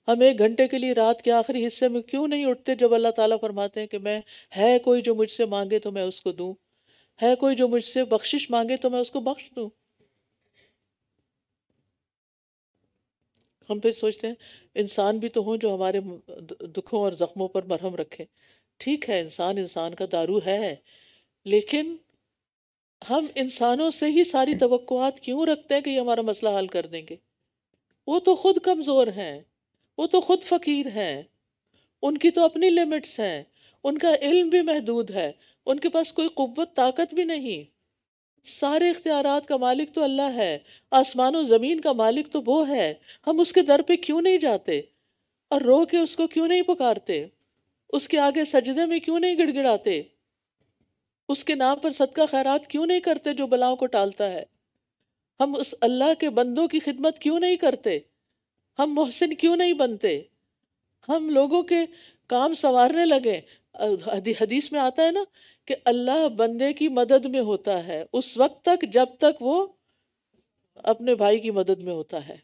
हम एक घंटे के लिए रात के आखिरी हिस्से में क्यों नहीं उठते जब अल्लाह ताला फरमाते हैं कि मैं है कोई जो मुझसे मांगे तो मैं उसको दूं है कोई जो मुझसे बख्शिश मांगे तो मैं उसको बख्श दूं हम फिर सोचते हैं इंसान भी तो हों जो हमारे दुखों और ज़ख्मों पर मरहम रखे ठीक है इंसान इंसान का दारू है लेकिन हम इंसानों से ही सारी तवक्कुआत क्यों रखते हैं कि ये हमारा मसला हल कर देंगे वो तो खुद कमज़ोर हैं वो तो खुद फ़कीर हैं उनकी तो अपनी लिमिट्स हैं उनका इल्म भी महदूद है उनके पास कोई क़वत ताकत भी नहीं सारे इख्तियार का मालिक तो अल्लाह है आसमान और ज़मीन का मालिक तो वो है हम उसके दर पे क्यों नहीं जाते और रो के उसको क्यों नहीं पुकारते उसके आगे सजदे में क्यों नहीं गिड़गिड़ाते उसके नाम पर सदका खैरात क्यों नहीं करते जो बलाओं को टालता है हम उस अल्लाह के बंदों की खिदमत क्यों नहीं करते हम मोहसिन क्यों नहीं बनते हम लोगों के काम संवारने लगे हदीस में आता है ना कि अल्लाह बंदे की मदद में होता है उस वक्त तक जब तक वो अपने भाई की मदद में होता है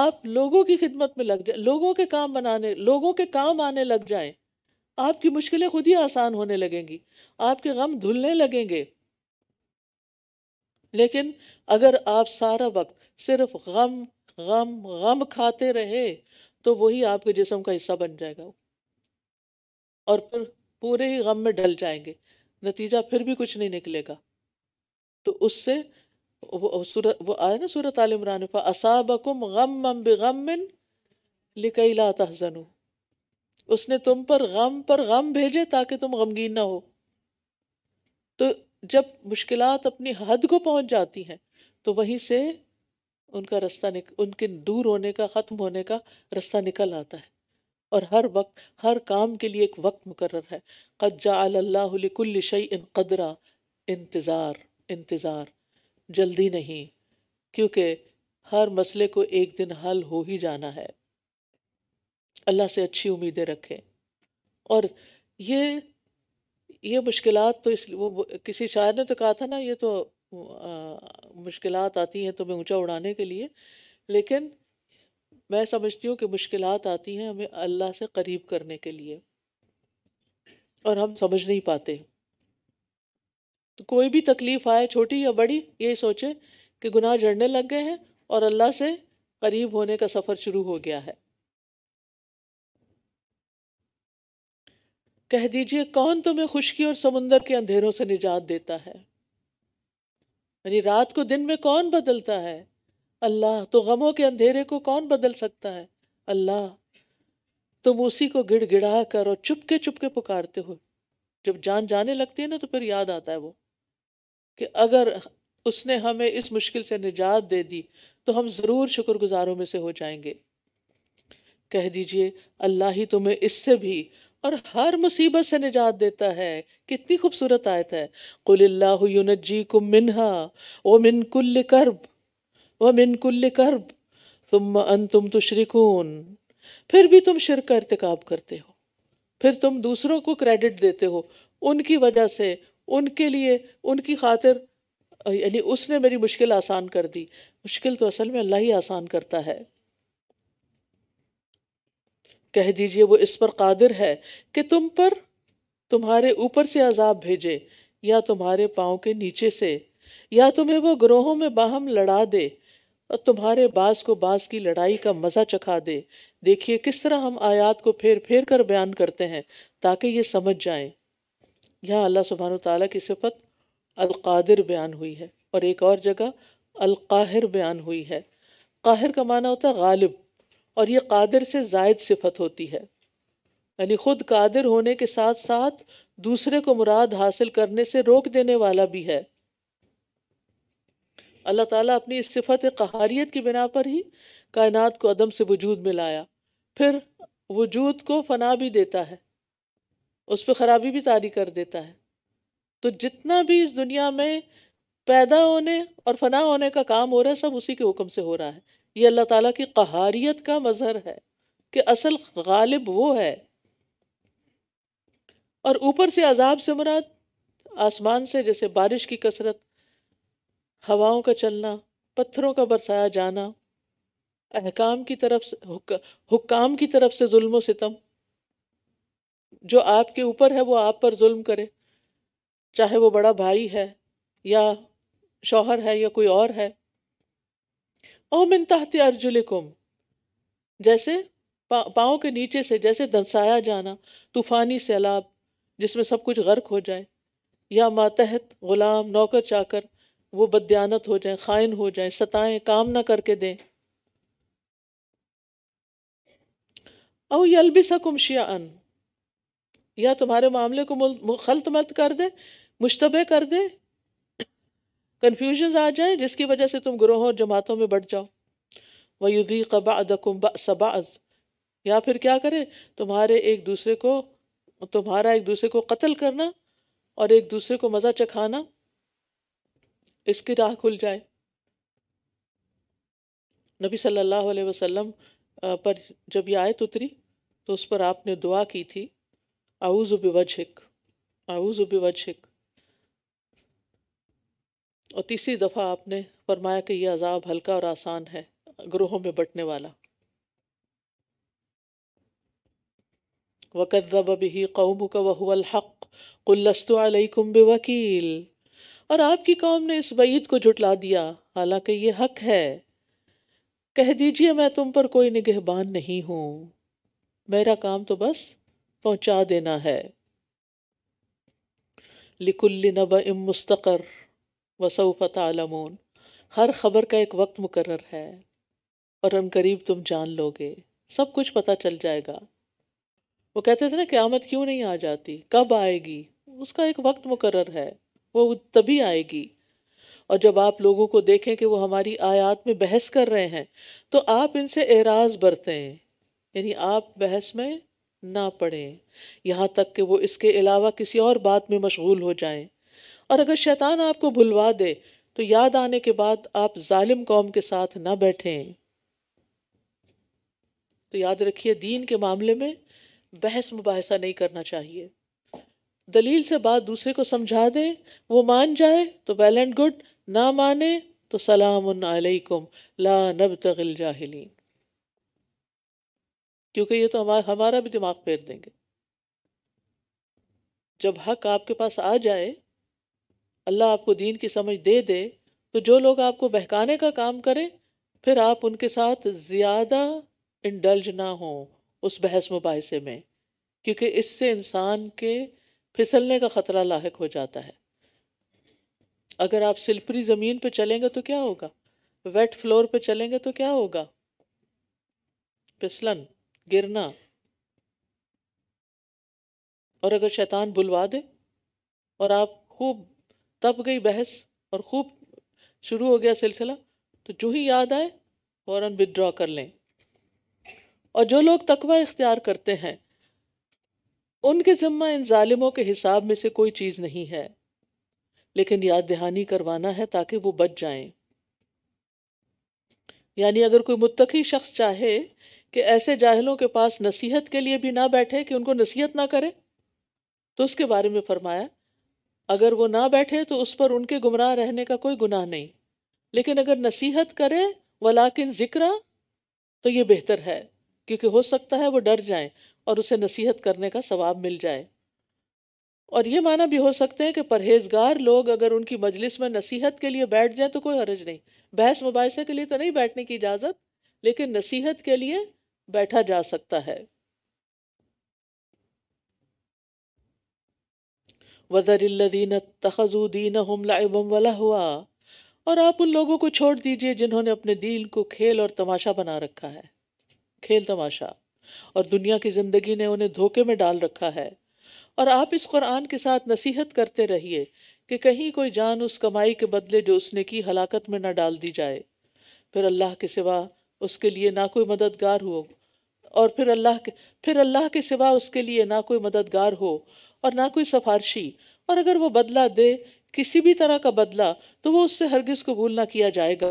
आप लोगों की खिदमत में लग जाए लोगों के काम बनाने लोगों के काम आने लग जाएं आपकी मुश्किलें खुद ही आसान होने लगेंगी आपके गम धुलने लगेंगे लेकिन अगर आप सारा वक्त सिर्फ गम गम गम खाते रहे तो वही आपके जिसम का हिस्सा बन जाएगा और फिर पूरे ही गम में ढल जाएंगे नतीजा फिर भी कुछ नहीं निकलेगा तो उससे वो सूरत वो आया ना सूरत आल इमरान असाबकुम गम बेगमिन लिकई ला तहजनू उसने तुम पर गम पर गम भेजे ताकि तुम गमगीन ना हो तो जब मुश्किलात अपनी हद को पहुंच जाती हैं तो वहीं से उनका रास्ता निक उनके दूर होने का ख़त्म होने का रास्ता निकल आता है और हर वक्त हर काम के लिए एक वक्त मुकर है कज्जा अल्लाकुल्ल इन कदरा इंतज़ार इंतज़ार जल्दी नहीं क्योंकि हर मसले को एक दिन हल हो ही जाना है अल्लाह से अच्छी उम्मीदें रखें और ये ये मुश्किलात तो इस वो किसी शायर ने तो कहा था ना ये तो मुश्किल आती हैं तुम्हें तो ऊँचा उड़ाने के लिए लेकिन मैं समझती हूँ कि मुश्किल आती हैं हमें अल्लाह से करीब करने के लिए और हम समझ नहीं पाते तो कोई भी तकलीफ़ आए छोटी या बड़ी यही सोचें कि गुनाह जड़ने लग गए हैं और अल्लाह से करीब होने का सफ़र शुरू हो गया है कह दीजिए कौन तुम्हें खुशकी और समुंदर के अंधेरों से निजात देता है यानी रात को दिन में कौन बदलता है अल्लाह तो गमों के अंधेरे को कौन बदल सकता है अल्लाह तुम उसी को गिड़गिड़ा कर और चुपके चुपके पुकारते हो जब जान जाने लगती है ना तो फिर याद आता है वो कि अगर उसने हमें इस मुश्किल से निजात दे दी तो हम ज़रूर शुक्रगुजारों में से हो जाएंगे कह दीजिए अल्लाह ही तुम्हें इससे भी और हर मुसीबत से निजात देता है कितनी खूबसूरत आयत है कुल्लाजी को मिनहा ओ मिन कुल्ल करब व मिन कुल्ल करब तुम अन तुम तुशरिकून फिर भी तुम शिर का इरतकब करते हो फिर तुम दूसरों को क्रेडिट देते हो उनकी वजह से उनके लिए उनकी खातिर यानी उसने मेरी मुश्किल आसान कर दी मुश्किल तो असल में अल्लाह ही आसान करता है कह दीजिए वो इस पर कादिर है कि तुम पर तुम्हारे ऊपर से अजाब भेजे या तुम्हारे पाँव के नीचे से या तुम्हें वो ग्रोहों में बाहम लड़ा दे और तुम्हारे बास को बास की लड़ाई का मज़ा चखा दे देखिए किस तरह हम आयात को फेर फेर कर बयान करते हैं ताकि ये समझ जाएं यहाँ अल्लाह सुबहान तला की सिफत अलकादिर बयान हुई है और एक और जगह अलकाहिर बयान हुई है काहिर का माना होता है गालिब और ये कादर से जायद सिफत होती है यानी खुद कादिर होने के साथ साथ दूसरे को मुराद हासिल करने से रोक देने वाला भी है अल्लाह ताला अपनी इस सिफत कहारियत की बिना पर ही कायनात को अदम से वजूद में लाया फिर वजूद को फना भी देता है उस पर ख़राबी भी तारी कर देता है तो जितना भी इस दुनिया में पैदा होने और फना होने का काम हो रहा है सब उसी के हुक्म से हो रहा है ये अल्लाह ताला की कहारियत का मज़हर है कि असल गालिब वो है और ऊपर से अजाब से मुराद आसमान से जैसे बारिश की कसरत हवाओं का चलना पत्थरों का बरसाया जाना अहकाम की तरफ से हुक, की तरफ से जुल्म सितम जो आपके ऊपर है वो आप पर जुल्म करे चाहे वो बड़ा भाई है या शौहर है या कोई और है ओ मिन अर्जुल जैसे पाओ के नीचे से जैसे दंसाया जाना तूफ़ानी सैलाब जिसमें सब कुछ गर्क हो जाए या मातहत ग़ुलाम नौकर चाकर वो बदयानत हो जाए खाइन हो जाए सताएं काम ना करके दें औ यलबिसकुम अन या तुम्हारे मामले को मुखलत मत कर दे मुशतबे कर दे कन्फ्यूजन आ जाए जिसकी वजह से तुम ग्रोहों और जमातों में बढ़ जाओ वयुदी कबादकुम्बा सबाज या फिर क्या करे तुम्हारे एक दूसरे को तुम्हारा एक दूसरे को कत्ल करना और एक दूसरे को मज़ा चखाना इसकी राह खुल जाए नबी सल्लल्लाहु अलैहि वसल्लम पर जब यह आयत उतरी तो उस पर आपने दुआ की थी आऊज़ बिवजहिक आऊज़ बिवजहिक और तीसरी दफ़ा आपने फरमाया कि यह अजाब हल्का और आसान है ग्रोहों में बटने वाला वकदब भी कौम का वहअल हक़ कुल्लस्तुम बेवकील और आपकी कौम ने इस वईद को जुटला दिया हालांकि ये हक है कह दीजिए मैं तुम पर कोई निगहबान नहीं हूँ मेरा काम तो बस पहुँचा देना है लिकुल्ल नब इम मुस्तकर वसूफत तलमून हर खबर का एक वक्त मुकर है और हम करीब तुम जान लोगे सब कुछ पता चल जाएगा वो कहते थे ना क़्यामत क्यों नहीं आ जाती कब आएगी उसका एक वक्त मुकर है वो तभी आएगी और जब आप लोगों को देखें कि वो हमारी आयात में बहस कर रहे हैं तो आप इनसे एराज बरतें यानी आप बहस में ना पड़ें यहाँ तक कि वो इसके अलावा किसी और बात में मशगूल हो जाएं और अगर शैतान आपको भुलवा दे तो याद आने के बाद आप जालिम कौम के साथ ना बैठें तो याद रखिए दीन के मामले में बहस मुबासा नहीं करना चाहिए दलील से बात दूसरे को समझा दें वो मान जाए तो वेल एंड गुड ना माने तो सलाम ला नब तगिल जाहलीन क्योंकि ये तो हमारा हमारा भी दिमाग फेर देंगे जब हक आपके पास आ जाए अल्लाह आपको दीन की समझ दे दे तो जो लोग आपको बहकाने का काम करें फिर आप उनके साथ ज़्यादा इंडल्ज ना हो उस बहस मुबासे में क्योंकि इससे इंसान के फिसलने का ख़तरा लाक हो जाता है अगर आप सिलपरी ज़मीन पर चलेंगे तो क्या होगा वेट फ्लोर पर चलेंगे तो क्या होगा फिसलन गिरना और अगर शैतान बुलवा दे और आप खूब तब गई बहस और खूब शुरू हो गया सिलसिला तो जो ही याद आए फ़ौर विदड्रॉ कर लें और जो लोग तकवा इख्तियार करते हैं उनके ज़िम्मा इन ालिमों के हिसाब में से कोई चीज़ नहीं है लेकिन याद दहानी करवाना है ताकि वो बच जाएं यानी अगर कोई मुतकी शख्स चाहे कि ऐसे जाहलों के पास नसीहत के लिए भी ना बैठे कि उनको नसीहत ना करे तो उसके बारे में फरमाया अगर वो ना बैठे तो उस पर उनके गुमराह रहने का कोई गुनाह नहीं लेकिन अगर नसीहत करे वलाकिन जिक्रा तो ये बेहतर है क्योंकि हो सकता है वो डर जाए और उसे नसीहत करने का सवाब मिल जाए और ये माना भी हो सकते हैं कि परहेजगार लोग अगर उनकी मजलिस में नसीहत के लिए बैठ जाए तो कोई हरज नहीं बहस मुबासे के लिए तो नहीं बैठने की इजाज़त लेकिन नसीहत के लिए बैठा जा सकता है वज़रल्लिन तखजुद्दीन हम हुआ और आप उन लोगों को छोड़ दीजिए जिन्होंने अपने दिल को खेल और तमाशा बना रखा है खेल तमाशा और दुनिया की ज़िंदगी ने उन्हें धोखे में डाल रखा है और आप इस कुरान के साथ नसीहत करते रहिए कि कहीं कोई जान उस कमाई के बदले जो उसने की हलाकत में ना डाल दी जाए फिर अल्लाह के सिवा उसके लिए ना कोई मददगार हो और फिर अल्लाह के फिर अल्लाह के सिवा उसके लिए ना कोई मददगार हो और ना कोई सफारशी और अगर वो बदला दे किसी भी तरह का बदला तो वो उससे हरगिज कबूल ना किया जाएगा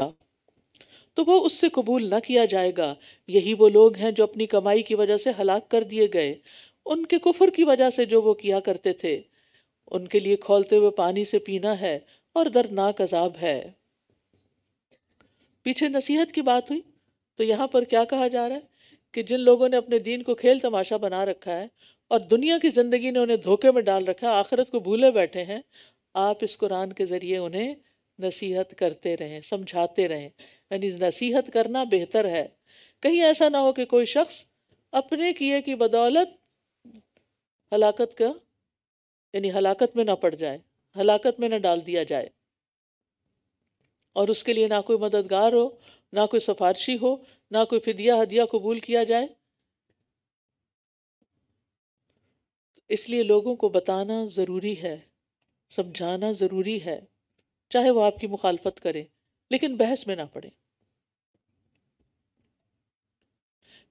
तो वो उससे कबूल ना किया जाएगा यही वो लोग हैं जो अपनी कमाई की वजह से हलाक कर दिए गए उनके कुफर की वजह से जो वो किया करते थे उनके लिए खोलते हुए पानी से पीना है और दर्दनाक अजाब है पीछे नसीहत की बात हुई तो यहाँ पर क्या कहा जा रहा है कि जिन लोगों ने अपने दीन को खेल तमाशा बना रखा है और दुनिया की ज़िंदगी ने उन्हें धोखे में डाल रखा आखिरत को भूले बैठे हैं आप इस कुरान के ज़रिए उन्हें नसीहत करते रहें समझाते रहें यानी नसीहत करना बेहतर है कहीं ऐसा ना हो कि कोई शख्स अपने किए की बदौलत हलाकत का यानी हलाकत में ना पड़ जाए हलाकत में ना डाल दिया जाए और उसके लिए ना कोई मददगार हो ना कोई सिफारशी हो ना कोई फिदिया हदिया कबूल किया जाए इसलिए लोगों को बताना ज़रूरी है समझाना ज़रूरी है चाहे वो आपकी मुखालफत करें लेकिन बहस में ना पड़े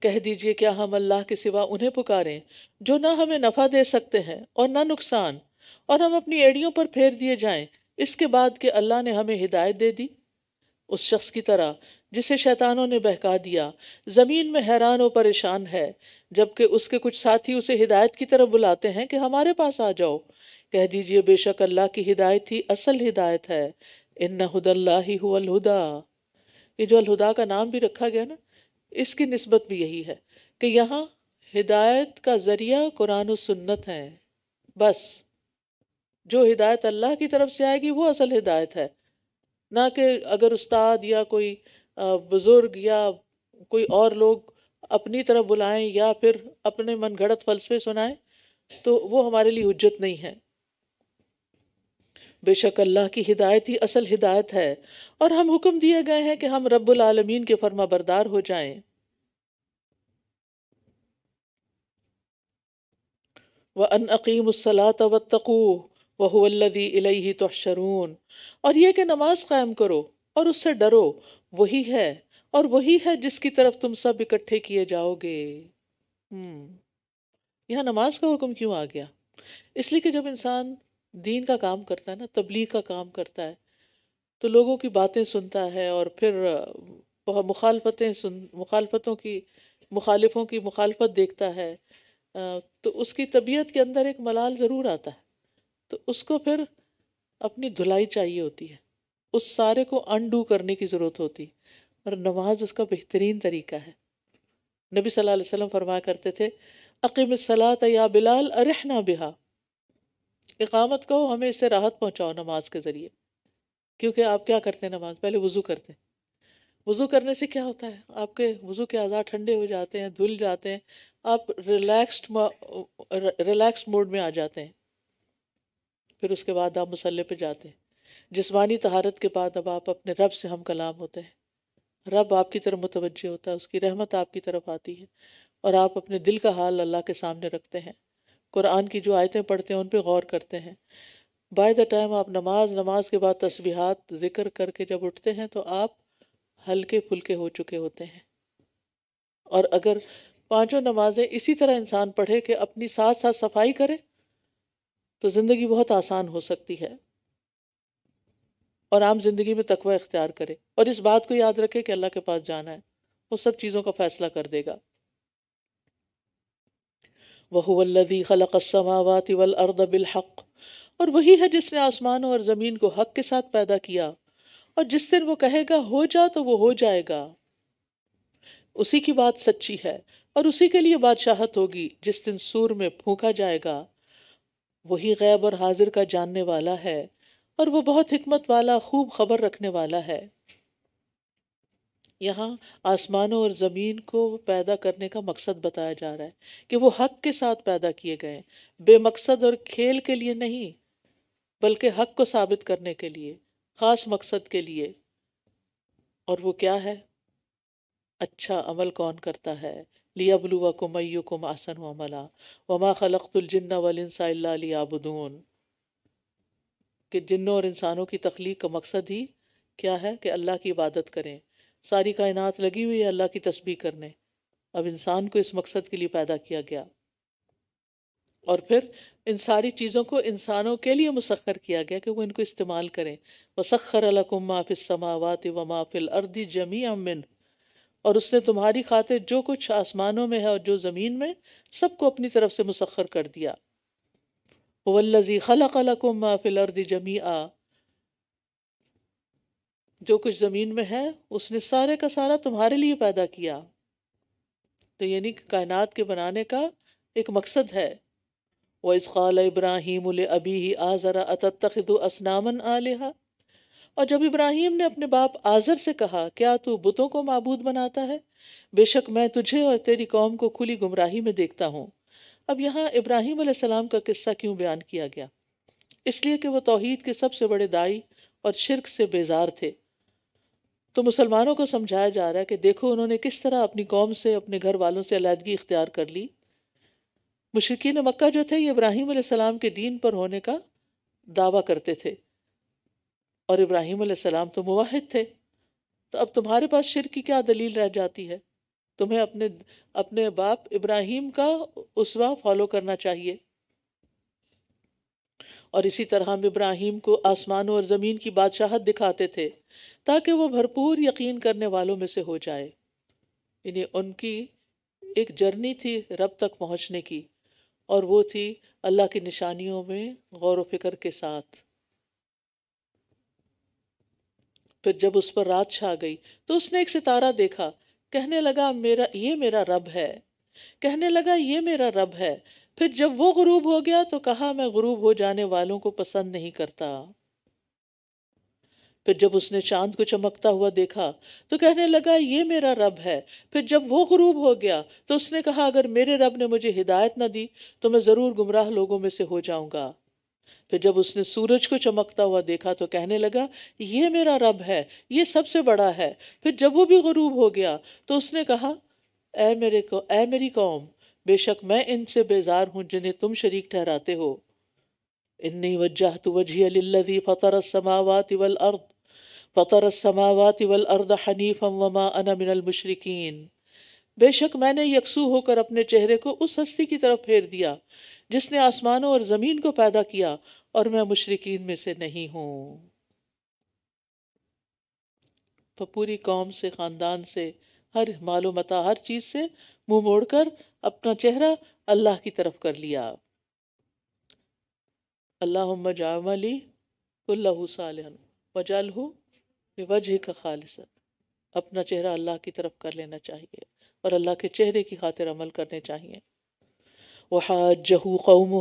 कह दीजिए क्या हम अल्लाह के सिवा उन्हें पुकारें जो ना हमें नफ़ा दे सकते हैं और ना नुकसान और हम अपनी एड़ियों पर फेर दिए जाएं इसके बाद कि अल्लाह ने हमें हिदायत दे दी उस शख्स की तरह जिसे शैतानों ने बहका दिया ज़मीन में हैरान और परेशान है जबकि उसके कुछ साथी उसे हिदायत की तरफ बुलाते हैं कि हमारे पास आ जाओ कह दीजिए बेशक अल्लाह की हिदायत ही असल हिदायत है इन हुदल्ला ही हुदा ये जो अलहुदा का नाम भी रखा गया ना इसकी नस्बत भी यही है कि यहाँ हिदायत का ज़रिया कुरान सुन्नत है बस जो हिदायत अल्लाह की तरफ से आएगी वो असल हिदायत है ना कि अगर उस्ताद या कोई बुज़ुर्ग या कोई और लोग अपनी तरफ बुलाएं या फिर अपने मन घड़त फलसफे सुनाएं तो वो हमारे लिए हजत नहीं है बेशक अल्लाह की हिदायत ही असल हिदायत है और हम हुक्म दिए गए हैं कि हम रब्बुल आलमीन के फर्मा बरदार हो जाएं व अन अकीमसलात वतकू वहुल्लदी और यह कि नमाज कायम करो और उससे डरो वही है और वही है जिसकी तरफ तुम सब इकट्ठे किए जाओगे हम्म यहाँ नमाज का हुक्म क्यों आ गया इसलिए कि जब इंसान दीन का काम करता है ना तबलीग का काम करता है तो लोगों की बातें सुनता है और फिर मुखालफतें सुन मुखालफतों की मुखालफों की मुखालफत देखता है तो उसकी तबीयत के अंदर एक मलाल ज़रूर आता है तो उसको फिर अपनी धुलाई चाहिए होती है उस सारे को अनडू करने की ज़रूरत होती और नमाज उसका बेहतरीन तरीका है नबी सल्लल्लाहु अलैहि वसल्लम फरमाया करते थे अकीम सलात या बिलाल अरहना बिहा इकामत कहो हमें इससे राहत पहुंचाओ नमाज के ज़रिए क्योंकि आप क्या करते हैं नमाज पहले वज़ू करते हैं वज़ू करने से क्या होता है आपके वज़ू के आज़ाद ठंडे हो जाते हैं धुल जाते हैं आप रिलैक्स्ड रिलैक्स्ड मोड में आ जाते हैं फिर उसके बाद आप मसल्ले पे जाते हैं जिसमानी तहारत के बाद अब आप अपने रब से हम कलाम होते हैं रब आपकी तरफ मुतवजह होता है उसकी रहमत आपकी तरफ आती है और आप अपने दिल का हाल अल्लाह के सामने रखते हैं कुरान की जो आयतें पढ़ते हैं उन पर गौर करते हैं बाय द टाइम आप नमाज नमाज के बाद तस्बीहात ज़िक्र करके जब उठते हैं तो आप हल्के फुलके हो चुके होते हैं और अगर पांचों नमाजें इसी तरह इंसान पढ़े कि अपनी साथ साथ सफाई करे तो ज़िंदगी बहुत आसान हो सकती है और आम जिंदगी में तकवा इख्तियार करे और इस बात को याद रखे कि अल्लाह के पास जाना है वो सब चीज़ों का फैसला कर देगा वहवल्लदी खलक समावत वल अर्द बिलहक़ और वही है जिसने आसमानों और ज़मीन को हक के साथ पैदा किया और जिस दिन वो कहेगा हो जा तो वो हो जाएगा उसी की बात सच्ची है और उसी के लिए बादशाहत होगी जिस दिन सूर में फूका जाएगा वही गैब और हाजिर का जानने वाला है और वो बहुत हिकमत वाला खूब खबर रखने वाला है यहाँ आसमानों और ज़मीन को पैदा करने का मकसद बताया जा रहा है कि वो हक के साथ पैदा किए गए बेमकसद और खेल के लिए नहीं बल्कि हक को साबित करने के लिए ख़ास मकसद के लिए और वो क्या है अच्छा अमल कौन करता है लिया बलुआ मैं कुम आसन वमला वमा खलकतुलजन्ना वलिनसा साबुदून कि जिनों और इंसानों की तख्लीक का मकसद ही क्या है कि अल्लाह की इबादत करें सारी कायनात लगी हुई है अल्लाह की तस्बीह करने अब इंसान को इस मकसद के लिए पैदा किया गया और फिर इन सारी चीज़ों को इंसानों के लिए मुसखर किया गया कि वो इनको इस्तेमाल करें वसखर अलकुम माफिल समावत व माफिल अर्दी जमी अमिन और उसने तुम्हारी खातिर जो कुछ आसमानों में है और जो ज़मीन में सबको अपनी तरफ से मुसखर कर दिया वल्लजी खलकलकुम माफिल अर्द जमी जो कुछ ज़मीन में है उसने सारे का सारा तुम्हारे लिए पैदा किया तो यानी कि कायनात के बनाने का एक मकसद है व इस क़ाल इब्राहिम अबी ही आज़रा अतद असनामन आलिहा और जब इब्राहिम ने अपने बाप आज़र से कहा क्या तू बुतों को मबूद बनाता है बेशक मैं तुझे और तेरी कौम को खुली गुमराही में देखता हूँ अब यहाँ इब्राहिम सलाम का किस्सा क्यों बयान किया गया इसलिए कि वह तोहद के सबसे बड़े दाई और शिरक से बेजार थे तो मुसलमानों को समझाया जा रहा है कि देखो उन्होंने किस तरह अपनी कौम से अपने घर वालों से अलीहदगी इख्तियार कर ली मुश्किन मक्का जो थे ये इब्राहिम सलाम के दीन पर होने का दावा करते थे और इब्राहिम सलाम तो मुवाहिद थे तो अब तुम्हारे पास शिर की क्या दलील रह जाती है तुम्हें अपने अपने बाप इब्राहिम का उसवा फॉलो करना चाहिए और इसी तरह हम इब्राहिम को आसमानों और ज़मीन की बादशाहत दिखाते थे ताकि वो भरपूर यकीन करने वालों में से हो जाए इन्हें उनकी एक जर्नी थी रब तक पहुंचने की और वो थी अल्लाह की निशानियों में गौर फिक्र के साथ फिर जब उस पर रात छा गई तो उसने एक सितारा देखा कहने लगा मेरा ये मेरा रब है कहने लगा ये मेरा रब है फिर जब वो गुरूब हो गया तो कहा मैं गुरूब हो जाने वालों को पसंद नहीं करता फिर जब उसने चांद को चमकता हुआ देखा तो कहने लगा ये मेरा रब है फिर जब वो गुरूब हो गया तो उसने कहा अगर मेरे रब ने मुझे हिदायत ना दी तो मैं ज़रूर गुमराह लोगों में से हो जाऊंगा तो जब उसने सूरज को चमकता हुआ देखा तो कहने लगा ये मेरा रब है ये सबसे बड़ा है फिर जब वो भी गरूब हो गया तो उसने कहा ए मेरे को ए मेरी कौम बेशक मैं इनसे बेजार हूँ जिन्हें तुम शरीक ठहराते हो इन्नी वजह तो वजह लल्लदी फ़तर समावत अर्द फ़तर समावत अर्द हनीफ़म वमा अना बेशक मैंने यकसू होकर अपने चेहरे को उस हस्ती की तरफ फेर दिया जिसने आसमानों और ज़मीन को पैदा किया और मैं मुशरकिन में से नहीं हूँ तो पूरी कौम से ख़ानदान से हर मालूमता हर चीज़ से मुंह मोड़कर अपना चेहरा अल्लाह की तरफ कर लिया अल्लाह जामली कुल्लू साल वजल हो वजह का खालिसन अपना चेहरा अल्लाह की तरफ कर लेना चाहिए और अल्लाह के चेहरे की खातिर अमल करने चाहिए हाथ जहू कौम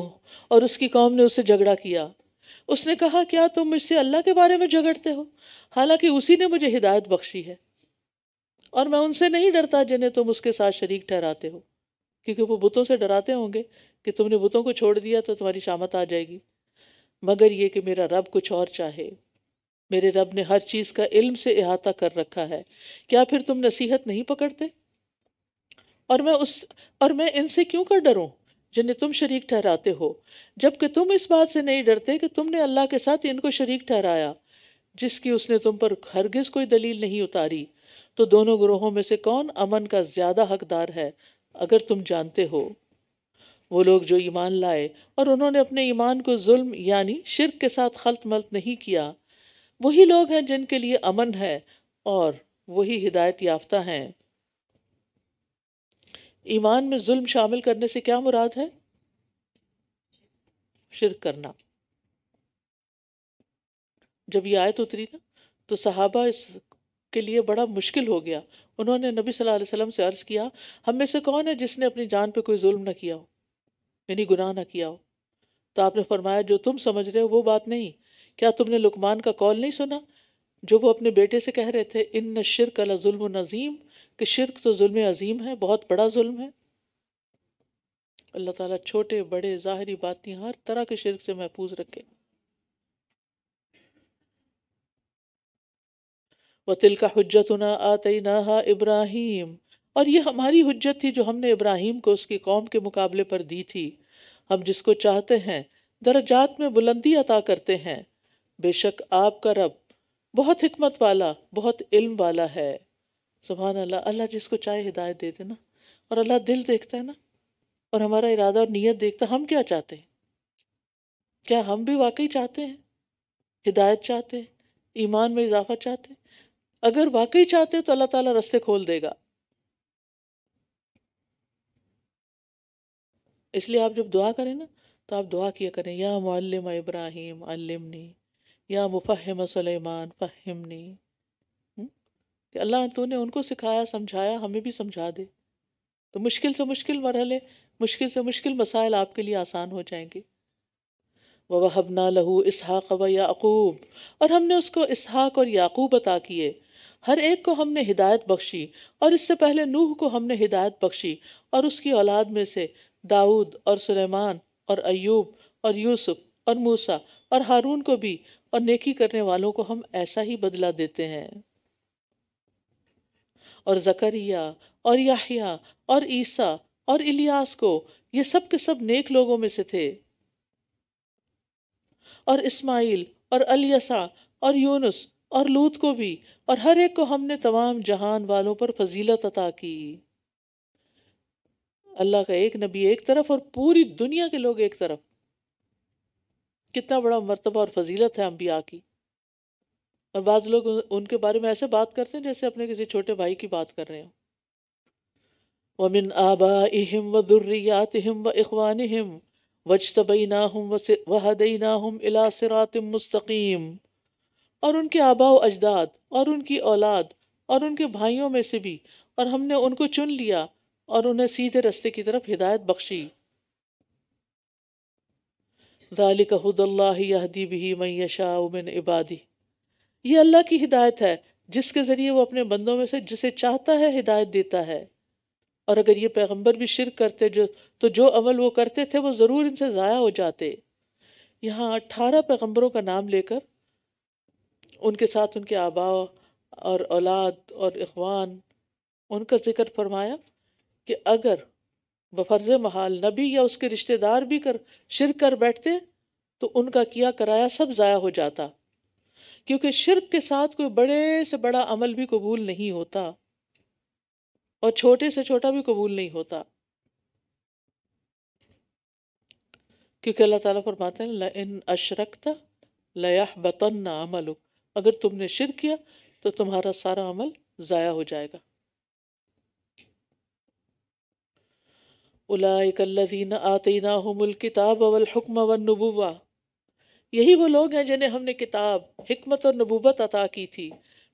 और उसकी कौम ने उससे झगड़ा किया उसने कहा क्या तुम मुझसे अल्लाह के बारे में झगड़ते हो हालांकि उसी ने मुझे हिदायत बख्शी है और मैं उनसे नहीं डरता जिन्हें तुम उसके साथ शरीक ठहराते हो क्योंकि वो बुतों से डराते होंगे कि तुमने बुतों को छोड़ दिया तो तुम्हारी शामत आ जाएगी मगर ये कि मेरा रब कुछ और चाहे मेरे रब ने हर चीज़ का इल्म से अहाता कर रखा है क्या फिर तुम नसीहत नहीं पकड़ते और मैं उस और मैं इनसे क्यों कर डरूं जिन्हें तुम शरीक ठहराते हो जबकि तुम इस बात से नहीं डरते कि तुमने अल्लाह के साथ इनको शरीक ठहराया जिसकी उसने तुम पर हरगिज कोई दलील नहीं उतारी तो दोनों ग्रोहों में से कौन अमन का ज़्यादा हकदार है अगर तुम जानते हो वो लोग जो ईमान लाए और उन्होंने अपने ईमान को जुल्म यानी शिरक के साथ खलत मलत नहीं किया वही लोग हैं जिनके लिए अमन है और वही हिदायत याफ्ता हैं ईमान में जुल्म शामिल करने से क्या मुराद है शिरक करना जब ये आयत उतरी ना तो सहाबा इस के लिए बड़ा मुश्किल हो गया उन्होंने नबी सल्लल्लाहु अलैहि वसल्लम से अर्ज़ किया हम में से कौन है जिसने अपनी जान पे कोई जुल्म ना किया हो यानी गुनाह ना किया हो तो आपने फरमाया जो तुम समझ रहे हो वो बात नहीं क्या तुमने लुकमान का कॉल नहीं सुना जो वो अपने बेटे से कह रहे थे इन शिरक अला जुल्म नज़ीम कि शिरक तो जुल्म अजीम है बहुत बड़ा जुल्म है अल्लाह ताला छोटे बड़े ज़ाहरी बातें हर तरह के शिरक से महफूज रखे व तिल का हजतना आतई नहा इब्राहिम और ये हमारी हजत थी जो हमने इब्राहिम को उसकी कौम के मुकाबले पर दी थी हम जिसको चाहते हैं दर्जात में बुलंदी अता करते हैं बेशक आपका रब बहुत हमत वाला बहुत इल्म वाला है सुबहान अल्लाह अल्लाह जिसको चाहे हिदायत दे देना और अल्लाह दिल देखता है ना और हमारा इरादा और नीयत देखता हम क्या चाहते हैं क्या हम भी वाकई चाहते हैं हिदायत चाहते हैं ईमान में इजाफा चाहते हैं अगर वाकई चाहते हैं तो अल्लाह ताला रास्ते खोल देगा इसलिए आप जब दुआ करें ना तो आप दुआ किया करें या मल्लम इब्राहिम अल्लमनी या मुफ़हम सलेमान फ़हमनी कि अल्लाह तो उनको सिखाया समझाया हमें भी समझा दे तो मुश्किल से मुश्किल मरहले मुश्किल से मुश्किल मसाइल आपके लिए आसान हो जाएंगे वबना लहू इसहाक व याकूब और हमने उसको इसहाक और याकूब अता किए हर एक को हमने हिदायत बख्शी और इससे पहले नूह को हमने हिदायत बख्शी और उसकी औलाद में से दाऊद और सुलेमान और अयूब और यूसुफ और मूसा और हारून को भी और नेकी करने वालों को हम ऐसा ही बदला देते हैं और जकरिया और याहिया और ईसा और इलियास को ये सब के सब नेक लोगों में से थे और इस्माइल और अलियसा और यूनुस और लूत को भी और हर एक को हमने तमाम जहान वालों पर फजीलत अता की अल्लाह का एक नबी एक तरफ और पूरी दुनिया के लोग एक तरफ कितना बड़ा मर्तबा और फजीलत है अम्बिया की और बाद लोग उनके बारे में ऐसे बात करते हैं जैसे अपने किसी छोटे भाई की बात कर रहे हो वमिन आबा इम व दुर्रियात हिम व इखवान हिम वजतबई ना हम वहदई ना हम अलासरात मुस्तकीम और उनके आबाओ अजदाद और उनकी औलाद और उनके भाइयों में से भी और हमने उनको चुन लिया और उन्हें सीधे रस्ते की तरफ हिदायत बख्शी दालिक हदल्ला यहदी भी मैशा उमिन इबादी ये अल्लाह की हिदायत है जिसके ज़रिए वो अपने बंदों में से जिसे चाहता है हिदायत देता है और अगर ये पैगंबर भी शिरक करते जो तो जो अमल वो करते थे वो ज़रूर इनसे ज़ाया हो जाते यहाँ अट्ठारह पैगंबरों का नाम लेकर उनके साथ उनके आबा और औलाद और इखवान उनका जिक्र फरमाया कि अगर बफर्ज महाल नबी या उसके रिश्तेदार भी कर शिर कर बैठते तो उनका किया कराया सब ज़ाया हो जाता क्योंकि शिरक के साथ कोई बड़े से बड़ा अमल भी कबूल नहीं होता और छोटे से छोटा भी कबूल नहीं होता क्योंकि अल्लाह ताला फरमाते हैं इन अशरकता लया बतन अमल अगर तुमने शिर किया तो तुम्हारा सारा अमल ज़ाया हो जाएगा उलाकल्लिन आतना हमल किताब अवल हुक्म वन नबुआ यही वो लोग हैं जिन्हें हमने किताब हमत और नबूबत अता की थी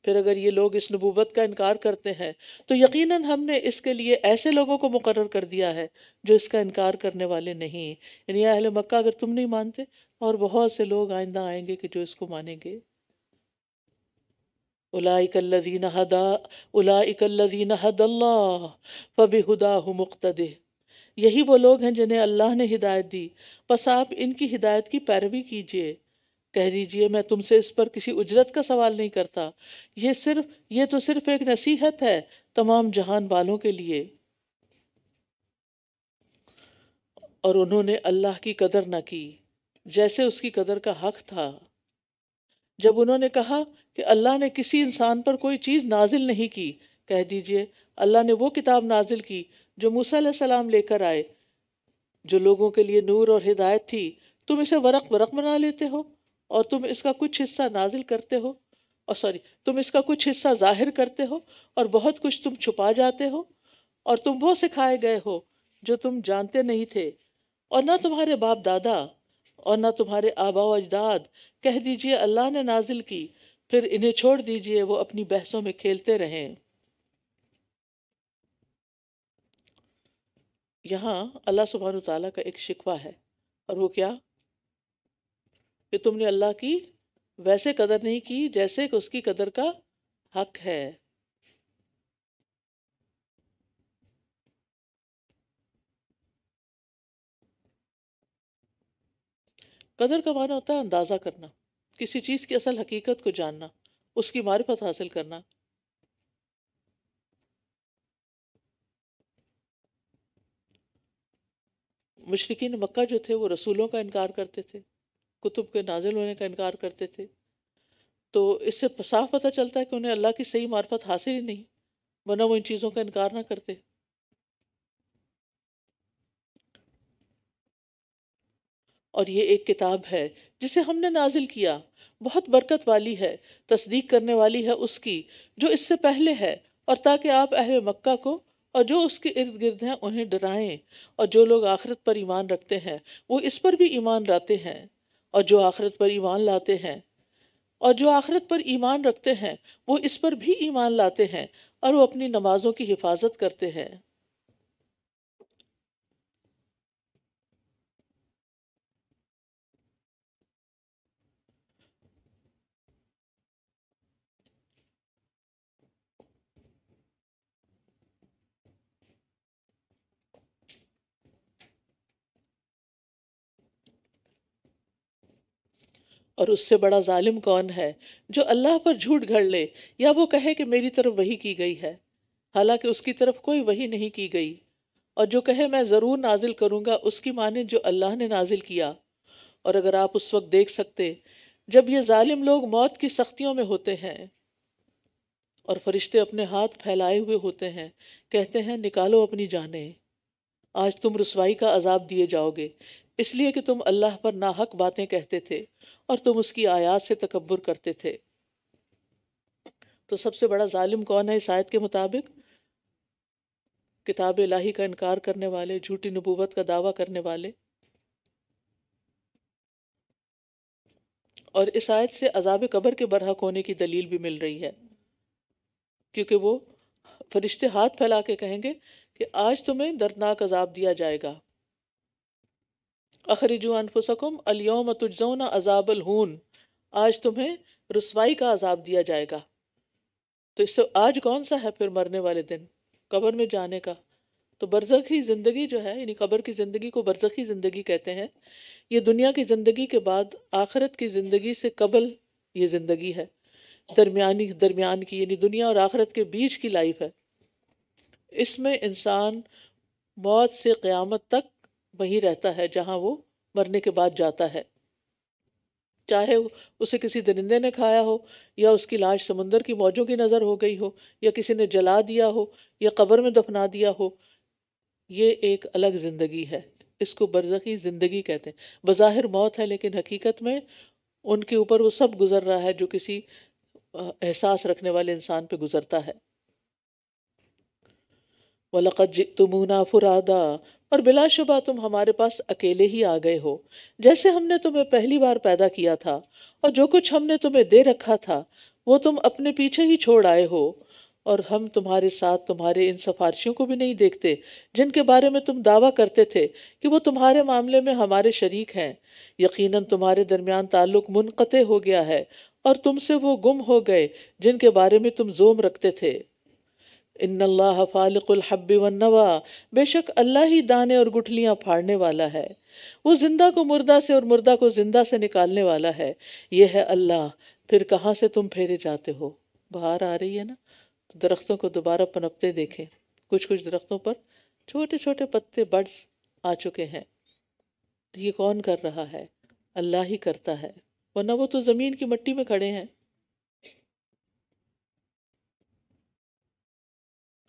फिर अगर ये लोग इस नबूबत का इनकार करते हैं तो यकीनन हमने इसके लिए ऐसे लोगों को मुकर कर दिया है जो इसका इनकार करने वाले नहीं यानी अहल मक्का अगर तुम नहीं मानते और बहुत से लोग आइंदा आएंगे कि जो इसको मानेंगे उलाइकल्लदीन हदा उलाइकल्लदीन हदल्ला हु मुख्तद यही वो लोग हैं जिन्हें अल्लाह ने हिदायत दी बस आप इनकी हिदायत की पैरवी कीजिए कह दीजिए मैं तुमसे इस पर किसी उजरत का सवाल नहीं करता ये सिर्फ ये तो सिर्फ एक नसीहत है तमाम जहान वालों के लिए और उन्होंने अल्लाह की कदर न की जैसे उसकी कदर का हक था जब उन्होंने कहा कि अल्लाह ने किसी इंसान पर कोई चीज़ नाजिल नहीं की कह दीजिए अल्लाह ने वो किताब नाजिल की जो मूसा सलाम लेकर आए जो लोगों के लिए नूर और हिदायत थी तुम इसे वरक वरक बना लेते हो और तुम इसका कुछ हिस्सा नाजिल करते हो और सॉरी तुम इसका कुछ हिस्सा जाहिर करते हो और बहुत कुछ तुम छुपा जाते हो और तुम वो सिखाए गए हो जो तुम जानते नहीं थे और ना तुम्हारे बाप दादा और ना तुम्हारे आबा अजदाद कह दीजिए अल्लाह ने नाजिल की फिर इन्हें छोड़ दीजिए वो अपनी बहसों में खेलते रहें यहाँ अल्लाह सुबहान तला का एक शिकवा है और वो क्या कि तुमने अल्लाह की वैसे कदर नहीं की जैसे कि उसकी कदर का हक है कदर का माना होता है अंदाज़ा करना किसी चीज़ की असल हकीकत को जानना उसकी मार्फत हासिल करना मशरकिन मक्का जो थे वो रसूलों का इनकार करते थे कुतुब के नाजिल होने का इनकार करते थे तो इससे साफ पता चलता है कि उन्हें अल्लाह की सही मार्फत हासिल ही नहीं वरना वो इन चीज़ों का इनकार ना करते और ये एक किताब है जिसे हमने नाजिल किया बहुत बरकत वाली है तस्दीक करने वाली है उसकी जो इससे पहले है और ताकि आप अहल मक्का को और जो उसके इर्द गिर्द हैं उन्हें डराएं और जो लोग आखिरत पर ईमान रखते हैं वो इस पर भी ईमान लाते हैं और जो आखिरत पर ईमान लाते हैं और जो आखिरत पर ईमान रखते हैं वो इस पर भी ईमान लाते हैं और वो अपनी नमाज़ों की हिफाजत करते हैं और उससे बड़ा जालिम कौन है जो अल्लाह पर झूठ घड़ ले या वो कहे कि मेरी तरफ वही की गई है हालांकि उसकी तरफ कोई वही नहीं की गई और जो कहे मैं ज़रूर नाजिल करूँगा उसकी माने जो अल्लाह ने नाजिल किया और अगर आप उस वक्त देख सकते जब ये ालिम लोग मौत की सख्तियों में होते हैं और फरिश्ते अपने हाथ फैलाए हुए होते हैं कहते हैं निकालो अपनी जाने आज तुम रसवाई का अजाब दिए जाओगे इसलिए कि तुम अल्लाह पर नाहक बातें कहते थे और तुम उसकी आयात से तकबर करते थे तो सबसे बड़ा जालिम कौन है इस आयत के मुताबिक किताब लाही का इनकार करने वाले झूठी नबूवत का दावा करने वाले और इस आयत से अजाब कबर के बरहक होने की दलील भी मिल रही है क्योंकि वो फरिश्ते हाथ फैला के कहेंगे कि आज तुम्हें दर्दनाक अजाब दिया जाएगा अखरजू अनफुसकुम अलियोम तुजौना अजाबलहून आज तुम्हें रसवाई का अजाब दिया जाएगा तो इससे आज कौन सा है फिर मरने वाले दिन क़बर में जाने का तो बरसखी ज़िंदगी जो है यानी क़बर की ज़िंदगी को बरसखी ज़िंदगी कहते हैं ये दुनिया की ज़िंदगी के बाद आखरत की ज़िंदगी से कबल ये ज़िंदगी है दरमियानी दरमियान की यानी दुनिया और आखरत के बीच की लाइफ है इसमें इंसान मौत से क़्यामत तक वहीं रहता है जहां वो मरने के बाद जाता है चाहे उसे किसी दरिंदे ने खाया हो या उसकी लाश समुंदर की मौजों की नज़र हो गई हो या किसी ने जला दिया हो या कब्र में दफना दिया हो ये एक अलग ज़िंदगी है इसको बरज़ी ज़िंदगी कहते हैं बज़ाहिर मौत है लेकिन हकीकत में उनके ऊपर वो सब गुज़र रहा है जो किसी एहसास रखने वाले इंसान पे गुज़रता है वलक़ तुमूना फुरादा और बिलाशुबा तुम हमारे पास अकेले ही आ गए हो जैसे हमने तुम्हें पहली बार पैदा किया था और जो कुछ हमने तुम्हें दे रखा था वो तुम अपने पीछे ही छोड़ आए हो और हम तुम्हारे साथ तुम्हारे इन सफारशियों को भी नहीं देखते जिनके बारे में तुम दावा करते थे कि वो तुम्हारे मामले में हमारे शरीक हैं यकीनन तुम्हारे दरमियान ताल्लुक मुनक़ हो गया है और तुमसे वो गुम हो गए जिनके बारे में तुम जोम रखते थे इन अल्लाह फ़ालक़ुल्हब वनवा बेशक अल्लाह ही दाने और गुठलियाँ फाड़ने वाला है वो ज़िंदा को मुर्दा से और मुर्दा को ज़िंदा से निकालने वाला है यह है अल्लाह फिर कहाँ से तुम फेरे जाते हो बाहर आ रही है ना तो दरख्तों को दोबारा पनपते देखें कुछ कुछ दरख्तों पर छोटे छोटे पत्ते बड्स आ चुके हैं तो ये कौन कर रहा है अल्लाह ही करता है वरना वो तो ज़मीन की मट्टी में खड़े हैं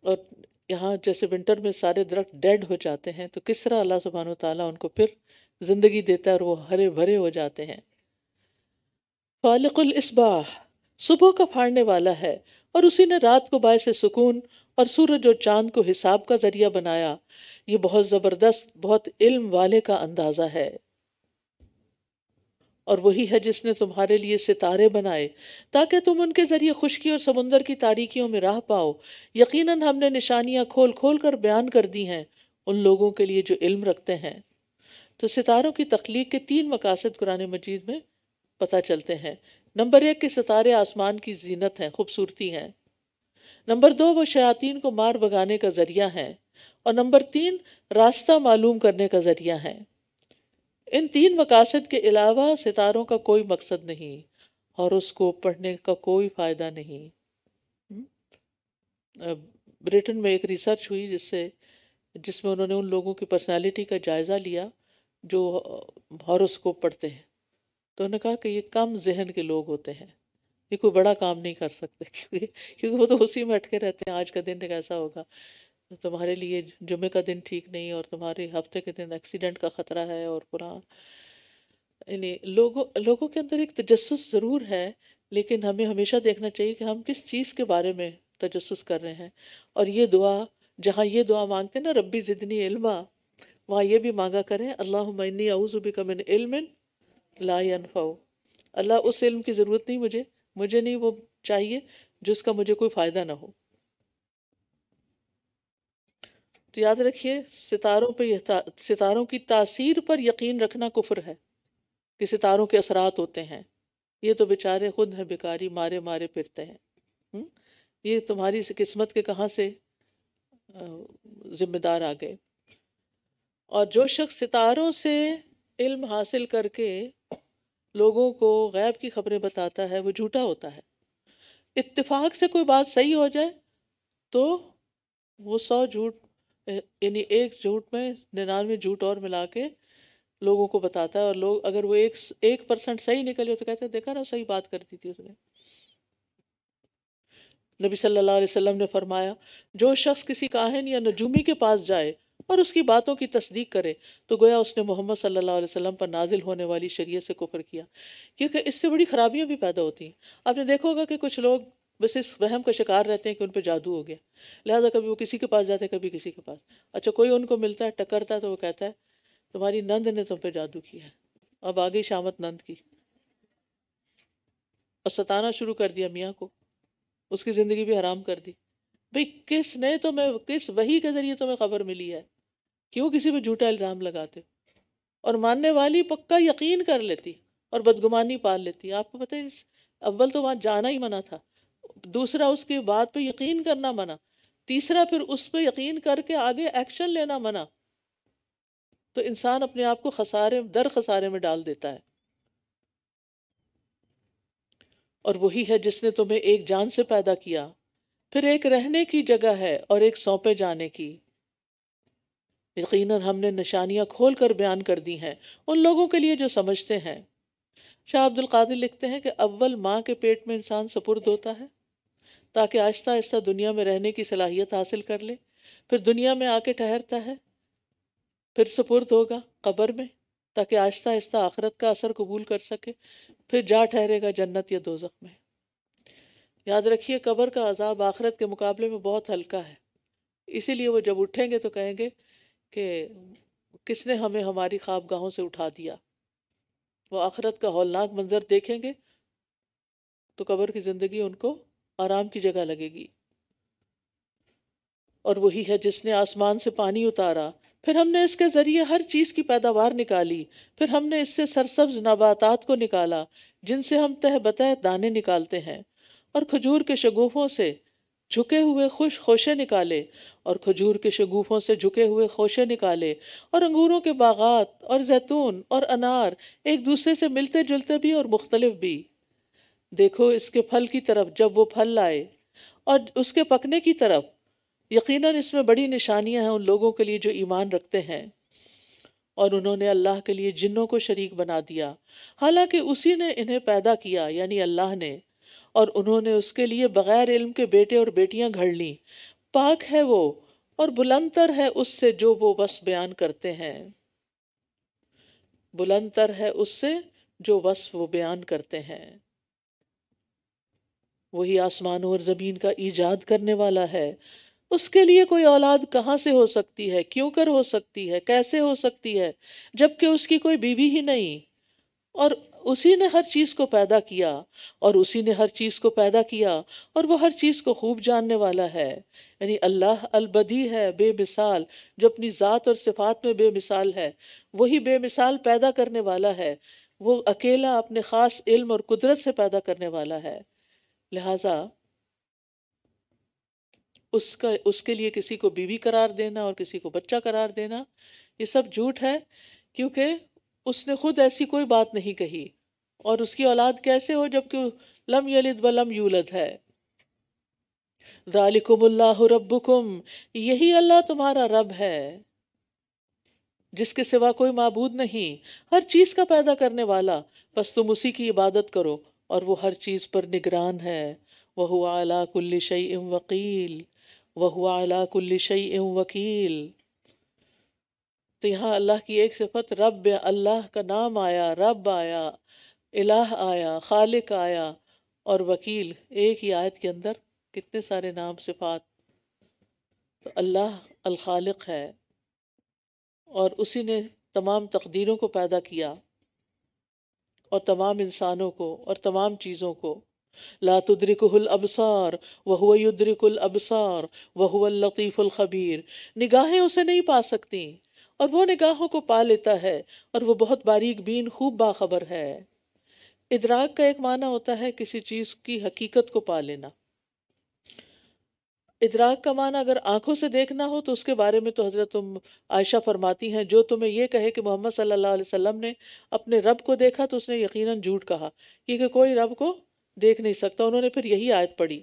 और यहाँ जैसे विंटर में सारे दरख्त डेड हो जाते हैं तो किस तरह अल्लाह सुबहान ताली उनको फिर ज़िंदगी देता है और वो हरे भरे हो जाते हैं फ़ालकुलसबाह सुबह का फाड़ने वाला है और उसी ने रात को बाय से सुकून और सूरज और चांद को हिसाब का ज़रिया बनाया ये बहुत ज़बरदस्त बहुत इल्म वाले का अंदाज़ा है और वही है जिसने तुम्हारे लिए सितारे बनाए ताकि तुम उनके ज़रिए खुशकी और समुंदर की तारीकियों में राह पाओ यकीनन हमने निशानियाँ खोल खोल कर बयान कर दी हैं उन लोगों के लिए जो इल्म रखते हैं तो सितारों की तख्लीक के तीन मकासद कुरान मजीद में पता चलते हैं नंबर एक के सितारे आसमान की जीनत हैं खूबसूरती हैं नंबर दो वो शयातीन को मार भगाने का ज़रिया हैं और नंबर तीन रास्ता मालूम करने का ज़रिया हैं इन तीन मकासद के अलावा सितारों का कोई मकसद नहीं और उसको पढ़ने का कोई फ़ायदा नहीं हम्म। ब्रिटेन में एक रिसर्च हुई जिससे जिसमें उन्होंने उन लोगों की पर्सनालिटी का जायज़ा लिया जो हॉरोस्कोप पढ़ते हैं तो उन्होंने कहा कि ये कम जहन के लोग होते हैं ये कोई बड़ा काम नहीं कर सकते क्योंकि क्योंकि वो तो उसी में अटके रहते हैं आज का दिन कैसा होगा तो तुम्हारे लिए जुमे का दिन ठीक नहीं और तुम्हारे हफ्ते के दिन एक्सीडेंट का ख़तरा है और पुरान यानी लोगों लोगों के अंदर एक तजस्स ज़रूर है लेकिन हमें हमेशा देखना चाहिए कि हम किस चीज़ के बारे में तजस कर रहे हैं और ये दुआ जहाँ ये दुआ मांगते हैं ना रब्बी ज़िदनी इल्मा वहाँ ये भी मांगा करें अल्लाह मनी आउज़ुबी का मिन इल्मिन लाफाओ अल्लाह उस इल्म की ज़रूरत नहीं मुझे मुझे नहीं वो चाहिए जिसका मुझे कोई फ़ायदा ना हो तो याद रखिए सितारों पे सितारों की तासीर पर यकीन रखना कुफर है कि सितारों के असरात होते हैं ये तो बेचारे खुद हैं बेकारी मारे मारे फिरते हैं हुँ? ये तुम्हारी किस्मत के कहाँ से जिम्मेदार आ गए और जो शख्स सितारों से इल्म हासिल करके लोगों को गैब की खबरें बताता है वो झूठा होता है इत्तेफाक से कोई बात सही हो जाए तो वो सौ झूठ यानी एक झूठ में निन्यानवे झूठ और मिला के लोगों को बताता है और लोग अगर वो एक एक परसेंट सही निकले तो कहते हैं देखा ना सही बात करती थी उसने नबी सल्लल्लाहु अलैहि वसल्लम ने फरमाया जो शख्स किसी काहिन या नजूमी के पास जाए और उसकी बातों की तस्दीक करे तो गोया उसने मोहम्मद सल्लल्लाहु अलैहि वसल्लम पर नाजिल होने वाली शरीय से कुफर किया क्योंकि इससे बड़ी खराबियां भी पैदा होती हैं आपने देखा होगा कि कुछ लोग बस इस वहम का शिकार रहते हैं कि उन पर जादू हो गया लिहाजा कभी वो किसी के पास जाते कभी किसी के पास अच्छा कोई उनको मिलता है टकरता है तो वो कहता है तुम्हारी नंद ने तुम पर जादू किया है अब आगे शामत नंद की और सताना शुरू कर दिया मियाँ को उसकी ज़िंदगी भी हराम कर दी भाई किस ने तो मैं किस वही के ज़रिए तुम्हें खबर मिली है क्यों किसी पर झूठा इल्ज़ाम लगाते और मानने वाली पक्का यकीन कर लेती और बदगुमानी पाल लेती आपको पता है इस अव्वल तो वहाँ जाना ही मना था दूसरा उसकी बात पे यकीन करना मना तीसरा फिर उस पर यकीन करके आगे एक्शन लेना मना तो इंसान अपने आप को खसारे दर खसारे में डाल देता है और वही है जिसने तुम्हें एक जान से पैदा किया फिर एक रहने की जगह है और एक सौंपे जाने की यकीन हमने निशानियां खोल कर बयान कर दी हैं उन लोगों के लिए जो समझते हैं शाह अब्दुल कादिर लिखते हैं कि अव्वल माँ के पेट में इंसान सपुर्द होता है ताकि आहिस्ता आहिस्ता दुनिया में रहने की सलाहियत हासिल कर ले फिर दुनिया में आके ठहरता है फिर सपुर्द होगा कब्र में ताकि आहिस्ता आहिस्ता आखरत का असर कबूल कर सके फिर जा ठहरेगा जन्नत या दोजख में याद रखिए कब्र का अजाब आखरत के मुकाबले में बहुत हल्का है इसीलिए वो जब उठेंगे तो कहेंगे कि किसने हमें हमारी ख्वाब गाहों से उठा दिया वो आखरत का हौलनाक मंजर देखेंगे तो कब्र की ज़िंदगी उनको आराम की जगह लगेगी और वही है जिसने आसमान से पानी उतारा फिर हमने इसके ज़रिए हर चीज़ की पैदावार निकाली फिर हमने इससे सरसब्ज नबातात को निकाला जिनसे हम तह बतह दाने निकालते हैं और खजूर के शगुफ़ों से झुके हुए खुश खोशे निकाले और खजूर के शगुफ़ों से झुके हुए खोशे निकाले और अंगूरों के बागात और जैतून और अनार एक दूसरे से मिलते जुलते भी और मुख्तलिफ भी देखो इसके फल की तरफ जब वो फल लाए और उसके पकने की तरफ यकीनन इसमें बड़ी निशानियां हैं उन लोगों के लिए जो ईमान रखते हैं और उन्होंने अल्लाह के लिए जिन्नों को शरीक बना दिया हालांकि उसी ने इन्हें पैदा किया यानी अल्लाह ने और उन्होंने उसके लिए बग़ैर इल्म के बेटे और बेटियां घड़ लीं पाक है वो और बुलंदर है उससे जो वो बस बयान करते हैं बुलंदर है उससे जो वस वो बयान करते हैं वही आसमानों और ज़मीन का ईजाद करने वाला है उसके लिए कोई औलाद कहाँ से हो सकती है क्यों कर हो सकती है कैसे हो सकती है जबकि उसकी कोई बीवी ही नहीं और उसी ने हर चीज़ को पैदा किया और उसी ने हर चीज़ को पैदा किया और वो हर चीज़ को खूब जानने वाला है यानी अल्लाह अलबदी है बेमिसाल जो अपनी ज़ात और सिफात में बेमिसाल है वही बेमिसाल पैदा करने वाला है वो अकेला अपने ख़ास इल्म और कुदरत से पैदा करने वाला है लिहाजा उसका उसके लिए किसी को बीवी करार देना और किसी को बच्चा करार देना ये सब झूठ है क्योंकि उसने खुद ऐसी कोई बात नहीं कही और उसकी औलाद कैसे हो जबकि लम यलिद व लम यूलद है दालिकुमल्लाह रब्बुकुम यही अल्लाह तुम्हारा रब है जिसके सिवा कोई मबूद नहीं हर चीज़ का पैदा करने वाला बस तुम उसी की इबादत करो और वो हर चीज़ पर निगरान है वह अला कुल्ल शई वकील वह आला अला कुल्ल शई एम वकील तो यहाँ अल्लाह की एक सिफत रब अल्लाह का नाम आया रब आया इलाह आया खालिक आया और वकील एक ही आयत के अंदर कितने सारे नाम सिफात तो अल्लाह खालिक है और उसी ने तमाम तकदीरों को पैदा किया और तमाम इंसानों को और तमाम चीज़ों को लातुद्रिकल अबसार वह युद्रिकल अबसार वह निगाहें उसे नहीं पा सकती और वह निगाहों को पा लेता है और वह बहुत बारीक बीन खूब बाखबर है इदराक का एक माना होता है किसी चीज़ की हकीकत को पा लेना इतराक का मान अगर आंखों से देखना हो तो उसके बारे में तो हज़रत आयशा फरमाती हैं जो तुम्हें यह कहे कि मोहम्मद सल्लल्लाहु अलैहि वसल्लम ने अपने रब को देखा तो उसने यकीनन झूठ कहा क्योंकि कोई रब को देख नहीं सकता उन्होंने फिर यही आयत पढ़ी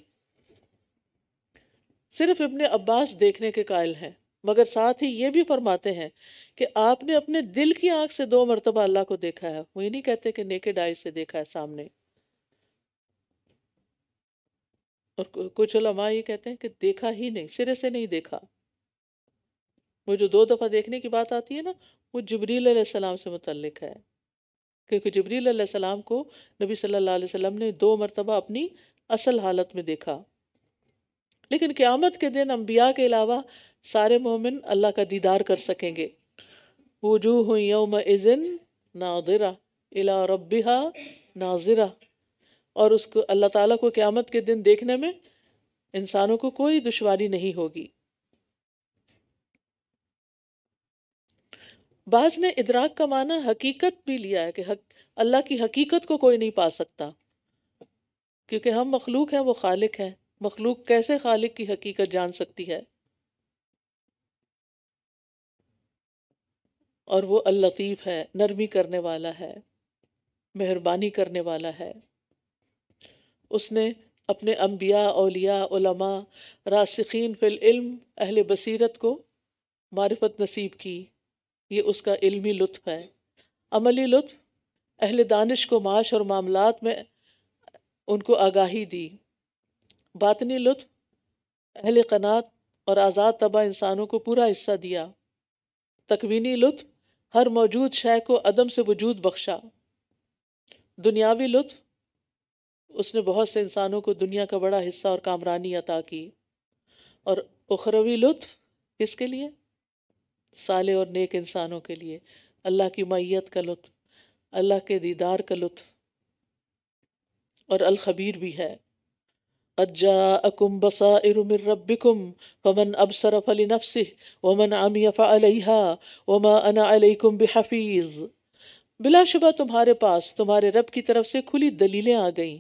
सिर्फ इबन अब्बास देखने के कायल हैं मगर साथ ही ये भी फरमाते हैं कि आपने अपने दिल की आंख से दो मरतबा अल्लाह को देखा है वो ये नहीं कहते कि नेकेड आई से देखा है सामने और कुछ लमा ये कहते हैं कि देखा ही नहीं सिरे से नहीं देखा वो जो दो दफ़ा देखने की बात आती है ना वो जबरील सलाम से मुतलक है क्योंकि जबरील सलाम को नबी सल्लल्लाहु अलैहि वसल्लम ने दो मरतबा अपनी असल हालत में देखा लेकिन क़्यामत के दिन अम्बिया के अलावा सारे मोमिन अल्लाह का दीदार कर सकेंगे वजूह यौम इज़िन नादिरा इला रबिहा नाजिरा और उसको अल्लाह ताला को क़्यामत के दिन देखने में इंसानों को कोई दुश्वारी नहीं होगी बाज ने इदराक का माना हकीकत भी लिया है कि हक, अल्लाह की हकीकत को कोई नहीं पा सकता क्योंकि हम मखलूक हैं वो खालिक हैं मखलूक कैसे खालिक की हकीकत जान सकती है और वो अल्लतीफ़ है नरमी करने वाला है मेहरबानी करने वाला है उसने अपने अम्बिया अलिया उलमा रासिकीन फिल इल्म अहले बसीरत को मारफत नसीब की ये उसका इल्मी लुत्फ़ है अमली लुत्फ़ अहल दानिश को माश और मामलात में उनको आगाही दी बातनी लुत्फ़ अहल कनात और आज़ाद तबा इंसानों को पूरा हिस्सा दिया तकवीनी लुत्फ़ हर मौजूद शय को अदम से वजूद बख्शा दुनियावी लुत्फ़ उसने बहुत से इंसानों को दुनिया का बड़ा हिस्सा और कामरानी अता की और उखरवी लुत्फ इसके लिए साले और नेक इंसानों के लिए अल्लाह की मैत का लुत्फ अल्लाह के दीदार का लुत्फ और अलखबीर भी है अज्जा अकुम बसा इरुमिर रब्बिकुम फमन अबसर फली नफसी वमन आमियफ़ा अलहा वमा अना अलैकुम बिहफीज़ बिलाशुबा तुम्हारे पास तुम्हारे रब की तरफ से खुली दलीलें आ गईं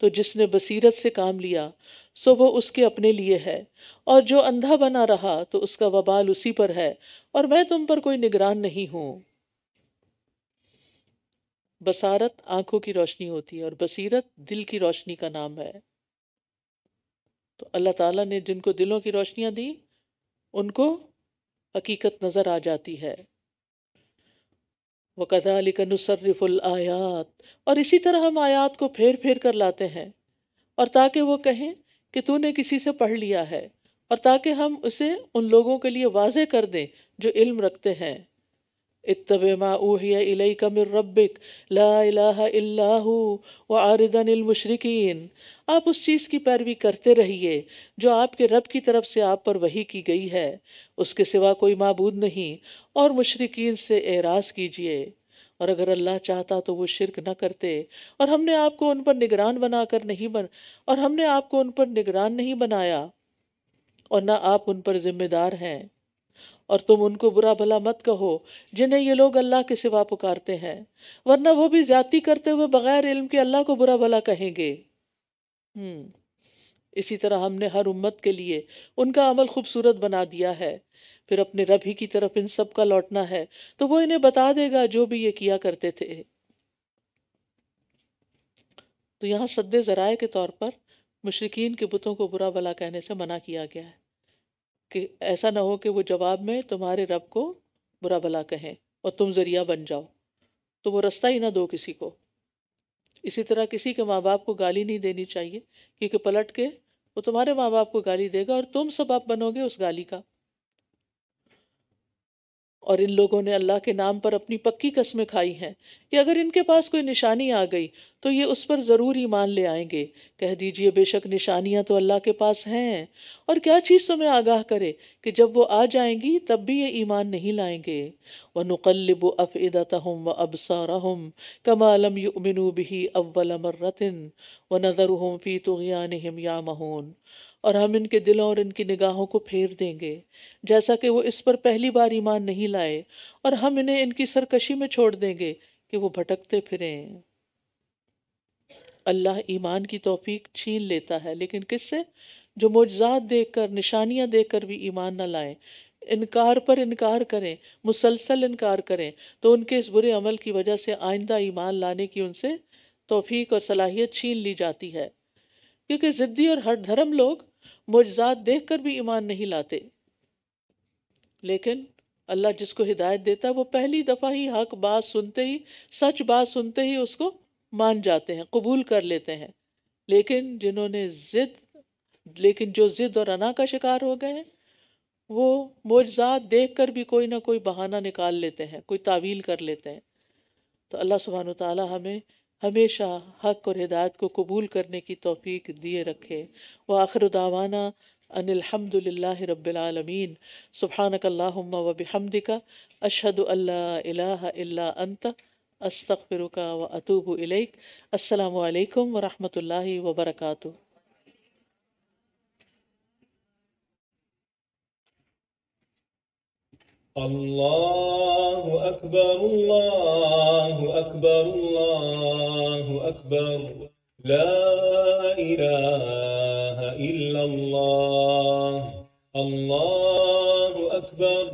तो जिसने बसीरत से काम लिया सो वो उसके अपने लिए है और जो अंधा बना रहा तो उसका वबाल उसी पर है और मैं तुम पर कोई निगरान नहीं हूं बसारत आंखों की रोशनी होती है और बसीरत दिल की रोशनी का नाम है तो अल्लाह ताला ने जिनको दिलों की रोशनियाँ दी उनको हकीकत नज़र आ जाती है का नुसरफुल आयात और इसी तरह हम आयात को फेर फेर कर लाते हैं और ताकि वो कहें कि तूने किसी से पढ़ लिया है और ताकि हम उसे उन लोगों के लिए वाज कर दें जो इल्म रखते हैं من ربك لا اله الا هو व عن المشركين आप उस चीज़ की पैरवी करते रहिए जो आपके रब की तरफ से आप पर वही की गई है उसके सिवा कोई मबूद नहीं और मशरकिन से एराज़ कीजिए और अगर अल्लाह चाहता तो वो शिरक न करते और हमने आपको उन पर निगरान बनाकर नहीं बन और हमने आपको उन पर निगरान नहीं बनाया और ना आप उन पर ज़िम्मेदार हैं और तुम उनको बुरा भला मत कहो जिन्हें ये लोग अल्लाह के सिवा पुकारते हैं वरना वो भी ज्यादा करते हुए बगैर इल्म के अल्लाह को बुरा भला कहेंगे हम्म इसी तरह हमने हर उम्मत के लिए उनका अमल खूबसूरत बना दिया है फिर अपने रब ही की तरफ इन सब का लौटना है तो वो इन्हें बता देगा जो भी ये किया करते थे तो यहाँ सद्दे ज़राए के तौर पर मुशरकिन के बुतों को बुरा भला कहने से मना किया गया है कि ऐसा ना हो कि वो जवाब में तुम्हारे रब को बुरा भला कहें और तुम ज़रिया बन जाओ तो वो रास्ता ही ना दो किसी को इसी तरह किसी के माँ बाप को गाली नहीं देनी चाहिए क्योंकि पलट के वो तुम्हारे माँ बाप को गाली देगा और तुम आप बनोगे उस गाली का और इन लोगों ने अल्लाह के नाम पर अपनी पक्की कस्में खाई हैं कि अगर इनके पास कोई निशानी आ गई तो ये उस पर ज़रूर ईमान ले आएंगे कह दीजिए बेशक निशानियाँ तो अल्लाह के पास हैं और क्या चीज़ तुम्हें आगाह करे कि जब वो आ जाएंगी तब भी ये ईमान नहीं लाएंगे व नकलब हम व हम कमालम युमिनू भी अव्वल मर्रतिन व नज़र फ़ी तो या और हम इनके दिलों और इनकी निगाहों को फेर देंगे जैसा कि वो इस पर पहली बार ईमान नहीं लाए और हम इन्हें इनकी सरकशी में छोड़ देंगे कि वो भटकते फिरें अल्लाह ईमान की तोफीक छीन लेता है लेकिन किससे जो मोजात देख कर निशानियाँ देख कर भी ईमान न लाएं इनकार पर इनकार करें मुसलसल इनकार करें तो उनके इस बुरे अमल की वजह से आइंदा ईमान लाने की उनसे तोफीक और सलाहियत छीन ली जाती है क्योंकि ज़िद्दी और हर धर्म लोग मोजात देख कर भी ईमान नहीं लाते लेकिन अल्लाह जिसको हिदायत देता है वो पहली दफ़ा ही हक बात सुनते ही सच बात सुनते ही उसको मान जाते हैं कबूल कर लेते हैं लेकिन जिन्होंने ज़िद लेकिन जो ज़िद और अना का शिकार हो गए हैं वो मोजात देख कर भी कोई ना कोई बहाना निकाल लेते हैं कोई तावील कर लेते हैं तो अल्लाह सुबहान तमें हमेशा हक और हिदायत को कबूल करने की तोफ़ी दिए रखे व आखर दावाना अनिलहमदिल्ला रबालमीन सुबहानकल्लाम वबिहमदिका अशहद अल्ला अंत अस्तफ़िर व अतूब इलैक अल्लाम الله أكبر الله أكبر الله أكبر لا إله إلا الله الله أكبر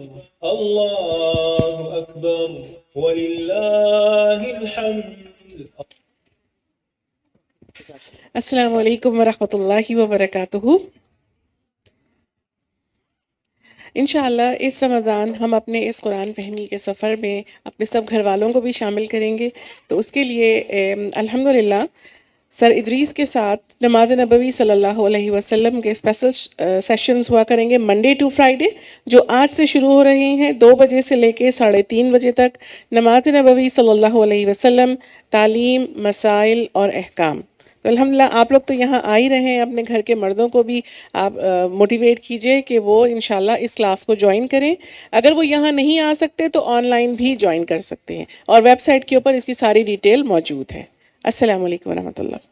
الله أكبر ولله الحمد السلام عليكم ورحمة الله وبركاته इन इस रमज़ान हम अपने इस कुरान फहमी के सफ़र में अपने सब घर वालों को भी शामिल करेंगे तो उसके लिए अल्हम्दुलिल्लाह सर इदरीस के साथ नमाज नबवी सल्लल्लाहु अलैहि वसल्लम के स्पेशल सेशंस हुआ करेंगे मंडे टू फ्राइडे जो आज से शुरू हो रहे हैं दो बजे से लेके साढ़े तीन बजे तक नमाज नबवी सल्लल्लाहु अलैहि वसल्लम तालीम मसाइल और अहकाम तो अलहमदिल्ला आप लोग तो यहाँ आ ही रहे हैं अपने घर के मर्दों को भी आप मोटिवेट कीजिए कि वो इन इस क्लास को ज्वाइन करें अगर वो यहाँ नहीं आ सकते तो ऑनलाइन भी ज्वाइन कर सकते हैं और वेबसाइट के ऊपर इसकी सारी डिटेल मौजूद है असलकम वरहमल